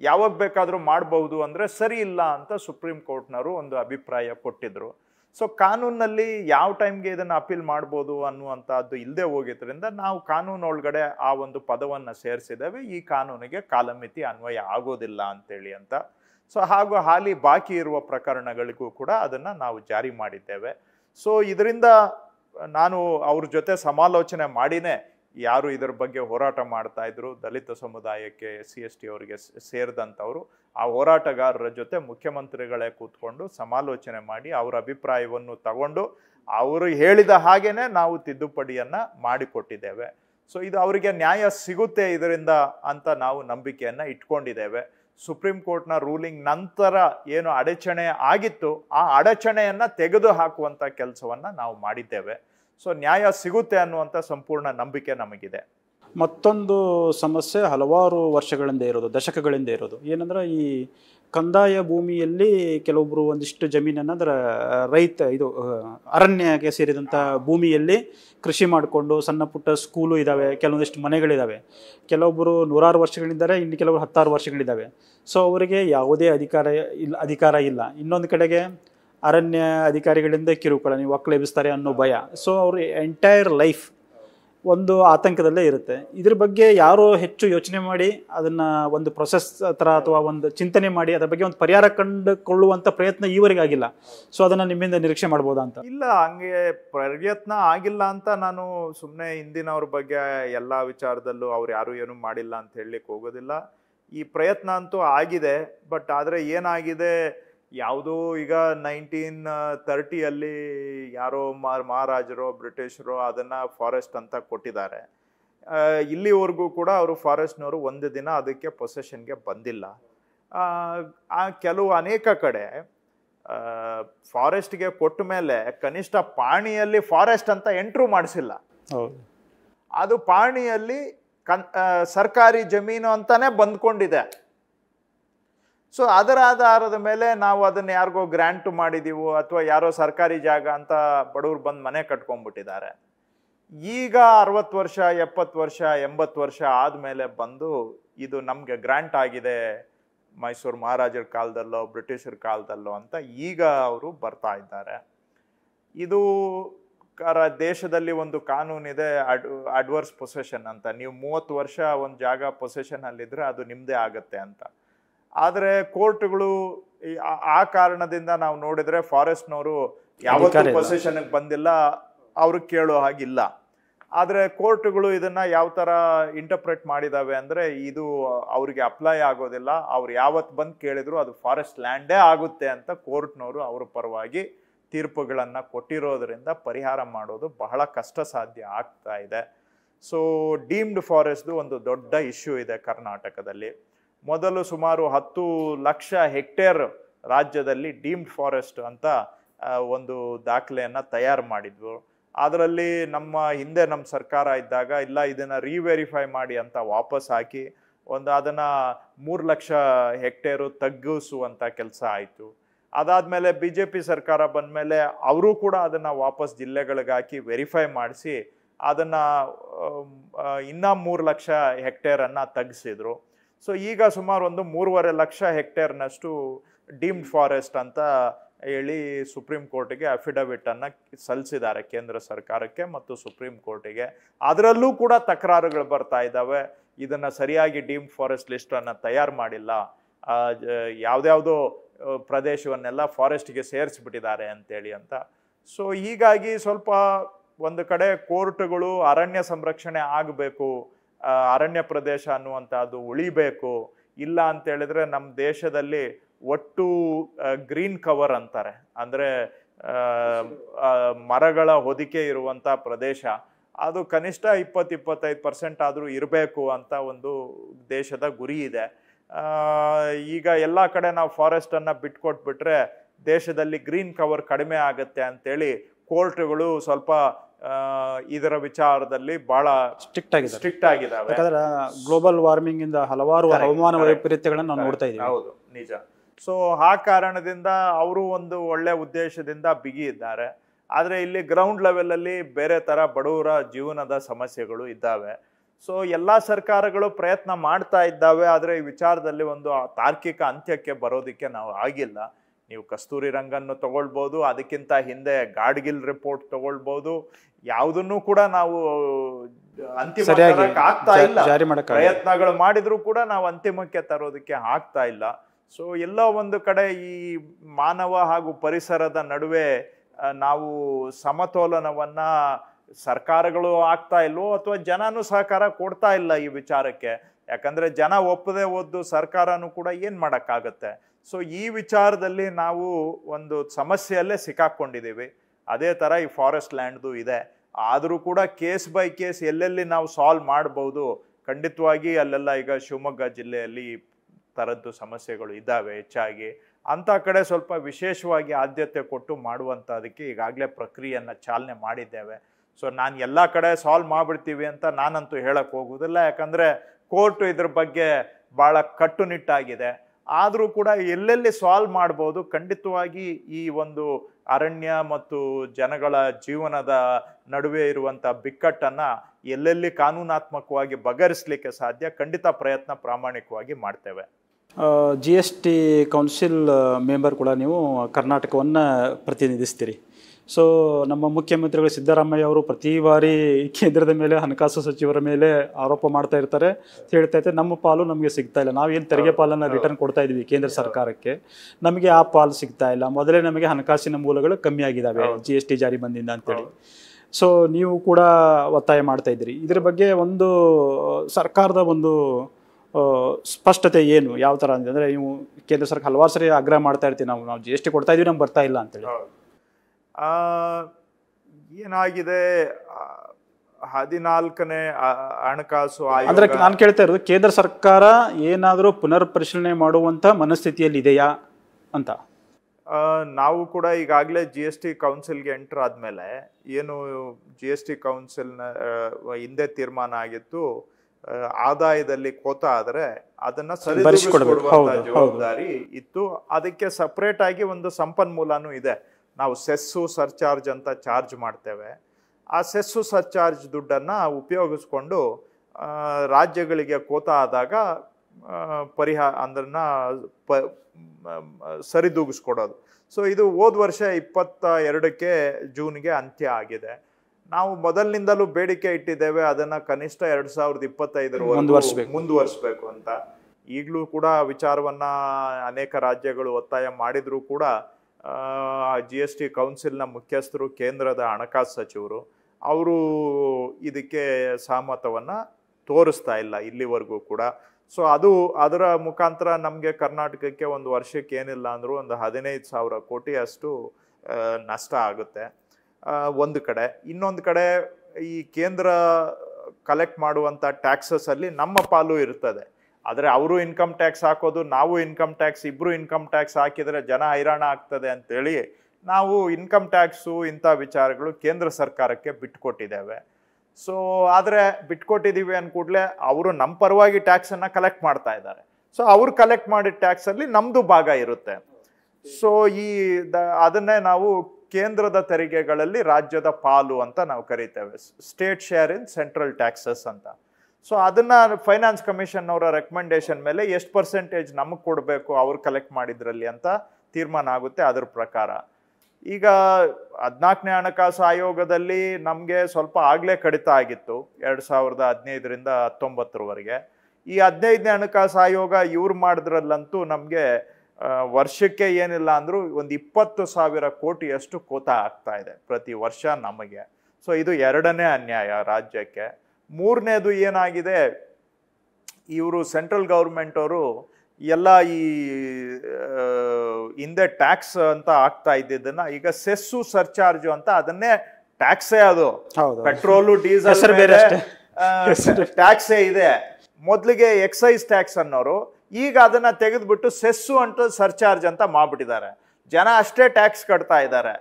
ಯಾವಾಗ ಬೇಕಾದರೂ ಮಾಡಬಹುದು ಅಂದರೆ ಸರಿ ಇಲ್ಲ ಅಂತ ಸುಪ್ರೀಂ ಕೋರ್ಟ್ನವರು ಒಂದು ಅಭಿಪ್ರಾಯ ಕೊಟ್ಟಿದ್ದರು ಸೊ ಕಾನೂನಲ್ಲಿ ಯಾವ ಟೈಮ್ಗೆ ಇದನ್ನು ಅಪೀಲ್ ಮಾಡ್ಬೋದು ಅನ್ನುವಂಥದ್ದು ಇಲ್ಲದೆ ಹೋಗಿದ್ದರಿಂದ ನಾವು ಕಾನೂನೊಳಗಡೆ ಆ ಒಂದು ಪದವನ್ನು ಸೇರಿಸಿದ್ದೇವೆ ಈ ಕಾನೂನಿಗೆ ಕಾಲಮಿತಿ ಅನ್ವಯ ಆಗೋದಿಲ್ಲ ಅಂತೇಳಿ ಅಂತ ಸೊ ಹಾಗೂ ಹಾಲಿ ಬಾಕಿ ಇರುವ ಪ್ರಕರಣಗಳಿಗೂ ಕೂಡ ಅದನ್ನು ನಾವು ಜಾರಿ ಮಾಡಿದ್ದೇವೆ ಸೊ ಇದರಿಂದ ನಾನು ಅವ್ರ ಜೊತೆ ಸಮಾಲೋಚನೆ ಮಾಡಿನೇ ಯಾರು ಇದರ ಬಗ್ಗೆ ಹೋರಾಟ ಮಾಡ್ತಾ ಇದ್ರು ದಲಿತ ಸಮುದಾಯಕ್ಕೆ ಎಸ್ ಸಿ ಎಸ್ ಟಿ ಅವರಿಗೆ ಸೇರಿದಂಥವ್ರು ಆ ಹೋರಾಟಗಾರರ ಜೊತೆ ಮುಖ್ಯಮಂತ್ರಿಗಳೇ ಕೂತ್ಕೊಂಡು ಸಮಾಲೋಚನೆ ಮಾಡಿ ಅವರ ಅಭಿಪ್ರಾಯವನ್ನು ತಗೊಂಡು ಅವರು ಹೇಳಿದ ಹಾಗೇನೆ ನಾವು ತಿದ್ದುಪಡಿಯನ್ನು ಮಾಡಿಕೊಟ್ಟಿದ್ದೇವೆ ಸೊ ಇದು ಅವರಿಗೆ ನ್ಯಾಯ ಸಿಗುತ್ತೆ ಇದರಿಂದ ಅಂತ ನಾವು ನಂಬಿಕೆಯನ್ನು ಇಟ್ಕೊಂಡಿದ್ದೇವೆ ಸುಪ್ರೀಂ ಕೋರ್ಟ್ನ ರೂಲಿಂಗ್ ನಂತರ ಏನು ಅಡಚಣೆ ಆಗಿತ್ತು ಆ ಅಡಚಣೆಯನ್ನು ತೆಗೆದು ಹಾಕುವಂಥ ಕೆಲಸವನ್ನು ನಾವು ಮಾಡಿದ್ದೇವೆ ಸೊ ನ್ಯಾಯ ಸಿಗುತ್ತೆ ಅನ್ನುವಂಥ ಸಂಪೂರ್ಣ ನಂಬಿಕೆ ನಮಗಿದೆ ಮತ್ತೊಂದು ಸಮಸ್ಯೆ ಹಲವಾರು ವರ್ಷಗಳಿಂದ ಇರೋದು ದಶಕಗಳಿಂದ ಇರೋದು ಏನಂದ್ರೆ ಈ ಕಂದಾಯ ಭೂಮಿಯಲ್ಲಿ ಕೆಲವೊಬ್ಬರು ಒಂದಿಷ್ಟು ಜಮೀನನ್ನು ಅದರ ರೈತ ಇದು ಅರಣ್ಯಕ್ಕೆ ಸೇರಿದಂಥ ಭೂಮಿಯಲ್ಲಿ ಕೃಷಿ ಮಾಡಿಕೊಂಡು ಸಣ್ಣ ಪುಟ್ಟ ಸ್ಕೂಲು ಇದ್ದಾವೆ ಕೆಲವೊಂದಿಷ್ಟು ಮನೆಗಳಿದ್ದಾವೆ ಕೆಲವೊಬ್ಬರು ನೂರಾರು ವರ್ಷಗಳಿದ್ದಾರೆ ಇನ್ನು ಕೆಲವರು ಹತ್ತಾರು ವರ್ಷಗಳಿದ್ದಾವೆ ಸೊ ಅವರಿಗೆ ಯಾವುದೇ ಅಧಿಕಾರ ಇಲ್ಲ ಅಧಿಕಾರ ಇಲ್ಲ ಇನ್ನೊಂದು ಕಡೆಗೆ ಅರಣ್ಯ ಅಧಿಕಾರಿಗಳಿಂದ ಕಿರುಕುಳ ನೀವು ಲಭಿಸ್ತಾರೆ ಅನ್ನೋ ಭಯ ಸೊ ಅವ್ರ ಎಂಟೈರ್ ಲೈಫ್ ಒಂದು ಆತಂಕದಲ್ಲೇ ಇರುತ್ತೆ ಇದ್ರ ಬಗ್ಗೆ ಯಾರೋ ಹೆಚ್ಚು ಯೋಚನೆ ಮಾಡಿ ಅದನ್ನು ಒಂದು ಪ್ರೊಸೆಸ್ ಹತ್ರ ಅಥವಾ ಒಂದು ಚಿಂತನೆ ಮಾಡಿ ಅದರ ಬಗ್ಗೆ ಒಂದು ಪರಿಹಾರ ಕಂಡುಕೊಳ್ಳುವಂಥ ಪ್ರಯತ್ನ ಈವರೆಗಾಗಿಲ್ಲ ಸೊ ಅದನ್ನು ನಿಮ್ಮಿಂದ ನಿರೀಕ್ಷೆ ಮಾಡ್ಬೋದಾ ಅಂತ ಇಲ್ಲ ಹಂಗೆ ಪ್ರಯತ್ನ ಆಗಿಲ್ಲ ಅಂತ ನಾನು ಸುಮ್ಮನೆ ಹಿಂದಿನವ್ರ ಬಗ್ಗೆ ಎಲ್ಲ ವಿಚಾರದಲ್ಲೂ ಅವ್ರು ಯಾರು ಏನೂ ಮಾಡಿಲ್ಲ ಅಂತ ಹೇಳಲಿಕ್ಕೆ ಹೋಗೋದಿಲ್ಲ ಈ ಪ್ರಯತ್ನ ಅಂತೂ ಆಗಿದೆ ಬಟ್ ಆದರೆ ಏನಾಗಿದೆ ಯಾವುದೋ ಈಗ ನೈನ್ಟೀನ್ ತರ್ಟಿಯಲ್ಲಿ ಯಾರೋ ಮಹಾರಾಜರು ಬ್ರಿಟಿಷರು ಅದನ್ನು ಫಾರೆಸ್ಟ್ ಅಂತ ಕೊಟ್ಟಿದ್ದಾರೆ ಇಲ್ಲಿವರೆಗೂ ಕೂಡ ಅವರು ಫಾರೆಸ್ಟ್ನವರು ಒಂದು ದಿನ ಅದಕ್ಕೆ ಪೊಸೆಷನ್ಗೆ ಬಂದಿಲ್ಲ ಆ ಕೆಲವು ಅನೇಕ ಕಡೆ ಫಾರೆಸ್ಟ್ಗೆ ಕೊಟ್ಟ ಮೇಲೆ ಕನಿಷ್ಠ ಪಾಣಿಯಲ್ಲಿ ಫಾರೆಸ್ಟ್ ಅಂತ ಎಂಟ್ರೂ ಮಾಡಿಸಿಲ್ಲ ಅದು ಪಾಣಿಯಲ್ಲಿ ಕನ್ ಸರ್ಕಾರಿ ಜಮೀನು ಅಂತಾನೆ ಬಂದ್ಕೊಂಡಿದೆ ಸೊ ಅದರ ಆಧಾರದ ಮೇಲೆ ನಾವು ಅದನ್ನು ಯಾರಿಗೋ ಗ್ರ್ಯಾಂಟು ಮಾಡಿದ್ದೀವೋ ಅಥವಾ ಯಾರೋ ಸರ್ಕಾರಿ ಜಾಗ ಅಂತ ಬಡವ್ರು ಬಂದು ಮನೆ ಕಟ್ಕೊಂಡ್ಬಿಟ್ಟಿದ್ದಾರೆ ಈಗ ಅರವತ್ತು ವರ್ಷ ಎಪ್ಪತ್ತು ವರ್ಷ ಎಂಬತ್ತು ವರ್ಷ ಆದಮೇಲೆ ಬಂದು ಇದು ನಮಗೆ ಗ್ರ್ಯಾಂಟ್ ಆಗಿದೆ ಮೈಸೂರು ಮಹಾರಾಜರ ಕಾಲದಲ್ಲೋ ಬ್ರಿಟಿಷರ ಕಾಲದಲ್ಲೋ ಅಂತ ಈಗ ಅವರು ಬರ್ತಾ ಇದ್ದಾರೆ ಇದು ಕರ ದೇಶದಲ್ಲಿ ಒಂದು ಕಾನೂನಿದೆ ಅಡ್ ಅಡ್ವರ್ಸ್ ಪೊಸೆಷನ್ ಅಂತ ನೀವು ಮೂವತ್ತು ವರ್ಷ ಒಂದು ಜಾಗ ಪೊಸೆಷನಲ್ಲಿದ್ದರೆ ಅದು ನಿಮ್ಮದೇ ಆಗುತ್ತೆ ಅಂತ ಆದರೆ ಕೋರ್ಟ್ಗಳು ಆ ಕಾರಣದಿಂದ ನಾವು ನೋಡಿದ್ರೆ ಫಾರೆಸ್ಟ್ನವರು ಯಾವತ್ತೂ ಪೊಸಿಷನ್ಗೆ ಬಂದಿಲ್ಲ ಅವ್ರಿಗೆ ಕೇಳೋ ಹಾಗಿಲ್ಲ ಆದರೆ ಕೋರ್ಟ್ಗಳು ಇದನ್ನ ಯಾವ ಥರ ಇಂಟರ್ಪ್ರೇಟ್ ಮಾಡಿದಾವೆ ಅಂದರೆ ಇದು ಅವರಿಗೆ ಅಪ್ಲೈ ಆಗೋದಿಲ್ಲ ಅವ್ರು ಯಾವತ್ತು ಬಂದು ಕೇಳಿದ್ರು ಅದು ಫಾರೆಸ್ಟ್ ಲ್ಯಾಂಡೇ ಆಗುತ್ತೆ ಅಂತ ಕೋರ್ಟ್ನವರು ಅವ್ರ ಪರವಾಗಿ ತೀರ್ಪುಗಳನ್ನು ಕೊಟ್ಟಿರೋದ್ರಿಂದ ಪರಿಹಾರ ಮಾಡೋದು ಬಹಳ ಕಷ್ಟ ಸಾಧ್ಯ ಆಗ್ತಾ ಇದೆ ಸೊ ಡೀಮ್ಡ್ ಫಾರೆಸ್ಟ್ದು ಒಂದು ದೊಡ್ಡ ಇಶ್ಯೂ ಇದೆ ಕರ್ನಾಟಕದಲ್ಲಿ ಮೊದಲು ಸುಮಾರು ಹತ್ತು ಲಕ್ಷ ಹೆಕ್ಟೇರ್ ರಾಜ್ಯದಲ್ಲಿ ಡೀಮ್ಡ್ ಫಾರೆಸ್ಟ್ ಅಂತ ಒಂದು ದಾಖಲೆಯನ್ನು ತಯಾರು ಮಾಡಿದ್ವು ಅದರಲ್ಲಿ ನಮ್ಮ ಹಿಂದೆ ನಮ್ಮ ಸರ್ಕಾರ ಇದ್ದಾಗ ಇಲ್ಲ ಇದನ್ನು ರೀವೆರಿಫೈ ಮಾಡಿ ಅಂತ ವಾಪಸ್ ಹಾಕಿ ಒಂದು ಅದನ್ನು ಮೂರು ಲಕ್ಷ ಹೆಕ್ಟೇರು ತಗ್ಗಿಸುವಂಥ ಕೆಲಸ ಆಯಿತು ಅದಾದಮೇಲೆ ಬಿ ಜೆ ಪಿ ಸರ್ಕಾರ ಬಂದಮೇಲೆ ಅವರು ಕೂಡ ಅದನ್ನು ವಾಪಸ್ ಜಿಲ್ಲೆಗಳಿಗಾಕಿ ವೆರಿಫೈ ಮಾಡಿಸಿ ಅದನ್ನು ಇನ್ನೂ ಮೂರು ಲಕ್ಷ ಹೆಕ್ಟೇರನ್ನು ತಗ್ಗಿಸಿದರು ಸೊ ಈಗ ಸುಮಾರು ಒಂದು ಮೂರುವರೆ ಲಕ್ಷ ಹೆಕ್ಟೇರ್ನಷ್ಟು ಡೀಮ್ಡ್ ಫಾರೆಸ್ಟ್ ಅಂತ ಹೇಳಿ ಸುಪ್ರೀಂ ಕೋರ್ಟಿಗೆ ಅಫಿಡವಿಟನ್ನು ಸಲ್ಲಿಸಿದ್ದಾರೆ ಕೇಂದ್ರ ಸರ್ಕಾರಕ್ಕೆ ಮತ್ತು ಸುಪ್ರೀಂ ಕೋರ್ಟಿಗೆ ಅದರಲ್ಲೂ ಕೂಡ ತಕರಾರುಗಳು ಬರ್ತಾ ಇದ್ದಾವೆ ಇದನ್ನು ಸರಿಯಾಗಿ ಡೀಮ್ ಫಾರೆಸ್ಟ್ ಲಿಸ್ಟನ್ನು ತಯಾರು ಮಾಡಿಲ್ಲ ಯಾವುದ್ಯಾವುದೋ ಪ್ರದೇಶವನ್ನೆಲ್ಲ ಫಾರೆಸ್ಟ್ಗೆ ಸೇರಿಸ್ಬಿಟ್ಟಿದ್ದಾರೆ ಅಂತೇಳಿ ಅಂತ ಸೊ ಹೀಗಾಗಿ ಸ್ವಲ್ಪ ಒಂದು ಕಡೆ ಕೋರ್ಟ್ಗಳು ಅರಣ್ಯ ಸಂರಕ್ಷಣೆ ಆಗಬೇಕು ಅರಣ್ಯ ಪ್ರದೇಶ ಅನ್ನುವಂಥದ್ದು ಉಳಿಬೇಕು ಇಲ್ಲ ಅಂತ ಹೇಳಿದ್ರೆ ನಮ್ಮ ದೇಶದಲ್ಲಿ ಒಟ್ಟು ಗ್ರೀನ್ ಕವರ್ ಅಂತಾರೆ ಅಂದರೆ ಮರಗಳ ಹೊದಿಕೆ ಇರುವಂಥ ಪ್ರದೇಶ ಅದು ಕನಿಷ್ಠ ಇಪ್ಪತ್ತು ಇಪ್ಪತ್ತೈದು ಪರ್ಸೆಂಟ್ ಆದರೂ ಇರಬೇಕು ಅಂತ ಒಂದು ದೇಶದ ಗುರಿ ಇದೆ ಈಗ ಎಲ್ಲ ಕಡೆ ನಾವು ಫಾರೆಸ್ಟನ್ನು ಬಿಟ್ಕೊಟ್ಬಿಟ್ರೆ ದೇಶದಲ್ಲಿ ಗ್ರೀನ್ ಕವರ್ ಕಡಿಮೆ ಆಗುತ್ತೆ ಅಂತೇಳಿ ಕೋರ್ಟ್ಗಳು ಸ್ವಲ್ಪ ಇದರ ವಿಚಾರದಲ್ಲಿ ಬಹಳ ಸ್ಟ್ರಿಕ್ಟ್ ಆಗಿದೆ ಸ್ಟ್ರಿಕ್ಟ್ ಆಗಿದಾವೆ ಯಾಕಂದ್ರೆ ಗ್ಲೋಬಲ್ ವಾರ್ಮಿಂಗ್ ಇಂದ ಹಲವಾರು ಹವಾಮಾನ ವೈಪರೀತ್ಯಗಳನ್ನು ನಾವು ನೋಡ್ತಾ ಇದ್ದೀವಿ ಹೌದು ನಿಜ ಸೊ ಆ ಕಾರಣದಿಂದ ಅವರು ಒಂದು ಒಳ್ಳೆ ಉದ್ದೇಶದಿಂದ ಬಿಗಿ ಇದ್ದಾರೆ ಆದರೆ ಇಲ್ಲಿ ಗ್ರೌಂಡ್ ಲೆವೆಲಲ್ಲಿ ಬೇರೆ ಥರ ಬಡವರ ಜೀವನದ ಸಮಸ್ಯೆಗಳು ಇದ್ದಾವೆ ಸೊ ಎಲ್ಲ ಸರ್ಕಾರಗಳು ಪ್ರಯತ್ನ ಮಾಡ್ತಾ ಇದ್ದಾವೆ ಆದರೆ ಈ ವಿಚಾರದಲ್ಲಿ ಒಂದು ತಾರ್ಕಿಕ ಅಂತ್ಯಕ್ಕೆ ಬರೋದಕ್ಕೆ ನಾವು ಆಗಿಲ್ಲ ನೀವು ಕಸ್ತೂರಿ ರಂಗನ್ನು ತಗೊಳ್ಬೋದು ಅದಕ್ಕಿಂತ ಹಿಂದೆ ಗಾಡ್ಗಿಲ್ ರಿಪೋರ್ಟ್ ತಗೊಳ್ಬೋದು ಯಾವುದನ್ನು ಕೂಡ ನಾವು ಅಂತಿಮ ಆಗ್ತಾ ಇಲ್ಲ ಪ್ರಯತ್ನಗಳು ಮಾಡಿದ್ರು ಕೂಡ ನಾವು ಅಂತಿಮಕ್ಕೆ ತರೋದಕ್ಕೆ ಆಗ್ತಾ ಇಲ್ಲ ಸೊ ಎಲ್ಲ ಒಂದು ಕಡೆ ಈ ಮಾನವ ಹಾಗೂ ಪರಿಸರದ ನಡುವೆ ನಾವು ಸಮತೋಲನವನ್ನ ಸರ್ಕಾರಗಳು ಆಗ್ತಾ ಇಲ್ವೋ ಅಥವಾ ಜನನು ಸಹಕಾರ ಕೊಡ್ತಾ ಇಲ್ಲ ಈ ವಿಚಾರಕ್ಕೆ ಯಾಕಂದ್ರೆ ಜನ ಒಪ್ಪದೆ ಓದ್ದು ಸರ್ಕಾರನು ಕೂಡ ಏನ್ ಮಾಡಕ್ಕಾಗತ್ತೆ ಸೊ ಈ ವಿಚಾರದಲ್ಲಿ ನಾವು ಒಂದು ಸಮಸ್ಯೆಯಲ್ಲೇ ಸಿಕ್ಕಾಕೊಂಡಿದ್ದೀವಿ ಅದೇ ಥರ ಈ ಫಾರೆಸ್ಟ್ ಲ್ಯಾಂಡ್ದು ಇದೆ ಆದರೂ ಕೂಡ ಕೇಸ್ ಬೈ ಕೇಸ್ ಎಲ್ಲೆಲ್ಲಿ ನಾವು ಸಾಲ್ವ್ ಮಾಡ್ಬೋದು ಖಂಡಿತವಾಗಿ ಅಲ್ಲೆಲ್ಲ ಈಗ ಶಿವಮೊಗ್ಗ ಜಿಲ್ಲೆಯಲ್ಲಿ ಥರದ್ದು ಸಮಸ್ಯೆಗಳು ಇದ್ದಾವೆ ಹೆಚ್ಚಾಗಿ ಅಂಥ ಕಡೆ ಸ್ವಲ್ಪ ವಿಶೇಷವಾಗಿ ಆದ್ಯತೆ ಕೊಟ್ಟು ಮಾಡುವಂಥದಕ್ಕೆ ಈಗಾಗಲೇ ಪ್ರಕ್ರಿಯೆಯನ್ನು ಚಾಲನೆ ಮಾಡಿದ್ದೇವೆ ಸೊ ನಾನು ಎಲ್ಲ ಕಡೆ ಸಾಲ್ವ್ ಮಾಡಿಬಿಡ್ತೀವಿ ಅಂತ ನಾನಂತೂ ಹೇಳಕ್ಕೆ ಹೋಗೋದಿಲ್ಲ ಯಾಕಂದರೆ ಕೋರ್ಟ್ ಇದ್ರ ಬಗ್ಗೆ ಭಾಳ ಕಟ್ಟುನಿಟ್ಟಾಗಿದೆ ಆದರೂ ಕೂಡ ಎಲ್ಲೆಲ್ಲಿ ಸಾಲ್ವ್ ಮಾಡ್ಬೋದು ಖಂಡಿತವಾಗಿ ಈ ಒಂದು ಅರಣ್ಯ ಮತ್ತು ಜನಗಳ ಜೀವನದ ನಡುವೆ ಇರುವಂಥ ಬಿಕ್ಕಟ್ಟನ್ನು ಎಲ್ಲೆಲ್ಲಿ ಕಾನೂನಾತ್ಮಕವಾಗಿ ಬಗಹರಿಸಲಿಕ್ಕೆ ಸಾಧ್ಯ ಖಂಡಿತ ಪ್ರಯತ್ನ ಪ್ರಾಮಾಣಿಕವಾಗಿ ಮಾಡ್ತೇವೆ G S T council member ಕೂಡ ನೀವು ಕರ್ನಾಟಕವನ್ನು ಪ್ರತಿನಿಧಿಸ್ತೀರಿ ಸೊ ನಮ್ಮ ಮುಖ್ಯಮಂತ್ರಿಗಳು ಸಿದ್ದರಾಮಯ್ಯ ಅವರು ಪ್ರತಿ ಬಾರಿ ಕೇಂದ್ರದ ಮೇಲೆ ಹಣಕಾಸು ಸಚಿವರ ಮೇಲೆ ಆರೋಪ ಮಾಡ್ತಾ ಇರ್ತಾರೆ ಹೇಳ್ತಾ ಇರ್ತಾರೆ ನಮ್ಮ ಪಾಲು ನಮಗೆ ಸಿಗ್ತಾ ಇಲ್ಲ ಏನು ತೆರಿಗೆ ಪಾಲನ್ನು ರಿಟರ್ನ್ ಕೊಡ್ತಾ ಇದ್ದೀವಿ ಕೇಂದ್ರ ಸರ್ಕಾರಕ್ಕೆ ನಮಗೆ ಆ ಪಾಲು ಸಿಗ್ತಾ ಇಲ್ಲ ಮೊದಲೇ ನಮಗೆ ಹಣಕಾಸಿನ ಮೂಲಗಳು ಕಮ್ಮಿ ಆಗಿದ್ದಾವೆ ಜಿ ಎಸ್ ಟಿ ಜಾರಿ ಬಂದಿಂದ ಅಂತೇಳಿ ಸೊ ನೀವು ಕೂಡ ಒತ್ತಾಯ ಮಾಡ್ತಾ ಇದ್ದೀರಿ ಇದರ ಬಗ್ಗೆ ಒಂದು ಸರ್ಕಾರದ ಒಂದು ಸ್ಪಷ್ಟತೆ ಏನು ಯಾವ ಥರ ಅಂತಂದರೆ ನೀವು ಕೇಂದ್ರ ಸರ್ಕಾರ ಹಲವಾರು ಸರಿ ಆಗ್ರಹ ಮಾಡ್ತಾ ಇರ್ತೀವಿ ನಾವು ನಾವು ಜಿ ಎಸ್ ಟಿ ಕೊಡ್ತಾ ಇದೀವಿ ನಮ್ಗೆ ಬರ್ತಾ ಇಲ್ಲ ಅಂತೇಳಿ ಏನಾಗಿದೆ ಹದಿನಾಲ್ಕನೇ ಹಣಕಾಸು ಅಂದ್ರೆ ನಾನು ಕೇಳ್ತಾ ಇರೋದು ಕೇಂದ್ರ ಸರ್ಕಾರ ಏನಾದರೂ ಪುನರ್ ಪರಿಶೀಲನೆ ಮಾಡುವಂತ ಮನಸ್ಥಿತಿಯಲ್ಲಿ ಇದೆಯಾ ಅಂತ ನಾವು ಕೂಡ ಈಗಾಗಲೇ ಜಿ ಎಸ್ ಟಿ ಕೌನ್ಸಿಲ್ಗೆ ಎಂಟರ್ ಆದ್ಮೇಲೆ ಏನು ಜಿ ಎಸ್ ಟಿ ಕೌನ್ಸಿಲ್ನ ಹಿಂದೆ ತೀರ್ಮಾನ ಆಗಿತ್ತು ಆದಾಯದಲ್ಲಿ ಕೋತ ಆದರೆ ಅದನ್ನ ಸರಿಪಡಿಸಿಕೊಡುವಂತ ಜವಾಬ್ದಾರಿ ಇತ್ತು ಅದಕ್ಕೆ ಸಪ್ರೇಟ್ ಆಗಿ ಒಂದು ಸಂಪನ್ಮೂಲನೂ ಇದೆ ನಾವು ಸೆಸ್ಸು ಸರ್ಚಾರ್ಜ್ ಅಂತ ಚಾರ್ಜ್ ಮಾಡ್ತೇವೆ ಆ ಸೆಸ್ಸು ಸರ್ಚಾರ್ಜ್ ದುಡ್ಡನ್ನು ಉಪಯೋಗಿಸ್ಕೊಂಡು ರಾಜ್ಯಗಳಿಗೆ ಕೋತ ಆದಾಗ ಪರಿಹಾರ ಅಂದ್ರನ್ನ ಪ ಸರಿದೂಗಿಸ್ಕೊಡೋದು ಸೊ ಇದು ಹೋದ ವರ್ಷ ಇಪ್ಪತ್ತ ಎರಡಕ್ಕೆ ಜೂನ್ಗೆ ಅಂತ್ಯ ಆಗಿದೆ ನಾವು ಮೊದಲಿನಿಂದಲೂ ಬೇಡಿಕೆ ಇಟ್ಟಿದ್ದೇವೆ ಅದನ್ನು ಕನಿಷ್ಠ ಎರಡು ಸಾವಿರದ ಇಪ್ಪತ್ತೈದರ ಮುಂದುವರಿಸಬೇಕು ಅಂತ ಈಗಲೂ ಕೂಡ ವಿಚಾರವನ್ನು ಅನೇಕ ರಾಜ್ಯಗಳು ಒತ್ತಾಯ ಮಾಡಿದರೂ ಕೂಡ ಜಿ ಎಸ್ ಟಿ ಕೌನ್ಸಿಲ್ನ ಮುಖ್ಯಸ್ಥರು ಕೇಂದ್ರದ ಹಣಕಾಸು ಸಚಿವರು ಅವರು ಇದಕ್ಕೆ ಸಹಮತವನ್ನು ತೋರಿಸ್ತಾ ಇಲ್ಲ ಇಲ್ಲಿವರೆಗೂ ಕೂಡ ಸೊ ಅದು ಅದರ ಮುಖಾಂತರ ನಮಗೆ ಕರ್ನಾಟಕಕ್ಕೆ ಒಂದು ವರ್ಷಕ್ಕೆ ಏನಿಲ್ಲ ಅಂದರೂ ಒಂದು ಹದಿನೈದು ಸಾವಿರ ಕೋಟಿ ಅಷ್ಟು ನಷ್ಟ ಆಗುತ್ತೆ ಒಂದು ಕಡೆ ಇನ್ನೊಂದು ಕಡೆ ಈ ಕೇಂದ್ರ ಕಲೆಕ್ಟ್ ಮಾಡುವಂಥ ಟ್ಯಾಕ್ಸಸಲ್ಲಿ ನಮ್ಮ ಪಾಲು ಇರ್ತದೆ ಆದರೆ ಅವರು ಇನ್ಕಮ್ ಟ್ಯಾಕ್ಸ್ ಹಾಕೋದು ನಾವು ಇನ್ಕಮ್ ಟ್ಯಾಕ್ಸ್ ಇಬ್ಬರು ಇನ್ಕಮ್ ಟ್ಯಾಕ್ಸ್ ಹಾಕಿದರೆ ಜನ ಹೈರಾಣ ಆಗ್ತದೆ ಅಂತೇಳಿ ನಾವು ಇನ್ಕಮ್ ಟ್ಯಾಕ್ಸು ಇಂಥ ವಿಚಾರಗಳು ಕೇಂದ್ರ ಸರ್ಕಾರಕ್ಕೆ ಬಿಟ್ಕೊಟ್ಟಿದ್ದೇವೆ ಸೊ ಆದರೆ ಬಿಟ್ಕೊಟ್ಟಿದ್ದೀವಿ ಕೂಡಲೇ ಅವರು ನಮ್ಮ ಪರವಾಗಿ ಟ್ಯಾಕ್ಸನ್ನು ಕಲೆಕ್ಟ್ ಮಾಡ್ತಾ ಇದ್ದಾರೆ ಸೊ ಅವ್ರು ಕಲೆಕ್ಟ್ ಮಾಡಿದ ಟ್ಯಾಕ್ಸಲ್ಲಿ ನಮ್ಮದು ಭಾಗ ಇರುತ್ತೆ ಸೊ ಈ ದ ಅದನ್ನೇ ನಾವು ಕೇಂದ್ರದ ತೆರಿಗೆಗಳಲ್ಲಿ ರಾಜ್ಯದ ಪಾಲು ಅಂತ ನಾವು ಕರಿತೇವೆ state share in central taxes ಅಂತ ಸೊ ಅದನ್ನು ಫೈನಾನ್ಸ್ ಕಮಿಷನ್ ಅವರ ರೆಕಮೆಂಡೇಶನ್ ಮೇಲೆ ಎಷ್ಟು ಪರ್ಸೆಂಟೇಜ್ ನಮಗೆ ಕೊಡಬೇಕು ಅವ್ರು ಕಲೆಕ್ಟ್ ಮಾಡಿದ್ರಲ್ಲಿ ಅಂತ ತೀರ್ಮಾನ ಆಗುತ್ತೆ ಅದ್ರ ಪ್ರಕಾರ ಈಗ ಹದಿನಾಲ್ಕನೇ ಹಣಕಾಸು ಆಯೋಗದಲ್ಲಿ ನಮಗೆ ಸ್ವಲ್ಪ ಆಗಲೇ ಕಡಿತ ಆಗಿತ್ತು ಎರಡು ಸಾವಿರದ ಹದಿನೈದರಿಂದ ಹತ್ತೊಂಬತ್ತರವರೆಗೆ ಈ ಹದಿನೈದನೇ ಹಣಕಾಸು ಆಯೋಗ ಇವ್ರು ಮಾಡಿದ್ರಲ್ಲಂತೂ ನಮಗೆ ವರ್ಷಕ್ಕೆ ಏನಿಲ್ಲ ಅಂದರೂ ಒಂದು ಇಪ್ಪತ್ತು ಸಾವಿರ ಕೋಟಿಯಷ್ಟು ಕೋತ ಆಗ್ತಾ ಇದೆ ಪ್ರತಿ ವರ್ಷ ನಮಗೆ ಸೊ ಇದು ಎರಡನೇ ಅನ್ಯಾಯ ರಾಜ್ಯಕ್ಕೆ ಮೂರನೇದು ಏನಾಗಿದೆ ಇವರು ಸೆಂಟ್ರಲ್ ಗೌರ್ಮೆಂಟ್ ಅವರು ಎಲ್ಲ ಈ ಹಿಂದೆ ಟ್ಯಾಕ್ಸ್ ಅಂತ ಆಗ್ತಾ ಇದ್ದಿದ್ದನ್ನ ಈಗ ಸೆಸ್ಸು ಸರ್ಚಾರ್ಜು ಅಂತ ಅದನ್ನೇ ಟ್ಯಾಕ್ಸೇ ಅದು ಪೆಟ್ರೋಲು ಡೀಸೆಲ್ ಬೇರೆ ಟ್ಯಾಕ್ಸೇ ಇದೆ ಮೊದ್ಲಿಗೆ ಎಕ್ಸೈಸ್ ಟ್ಯಾಕ್ಸ್ ಅನ್ನೋರು ಈಗ ಅದನ್ನ ತೆಗೆದುಬಿಟ್ಟು ಸೆಸ್ಸು ಅಂತ ಸರ್ಚಾರ್ಜ್ ಅಂತ ಮಾಡ್ಬಿಟ್ಟಿದ್ದಾರೆ ಜನ ಅಷ್ಟೇ ಟ್ಯಾಕ್ಸ್ ಕಟ್ತಾ ಇದ್ದಾರೆ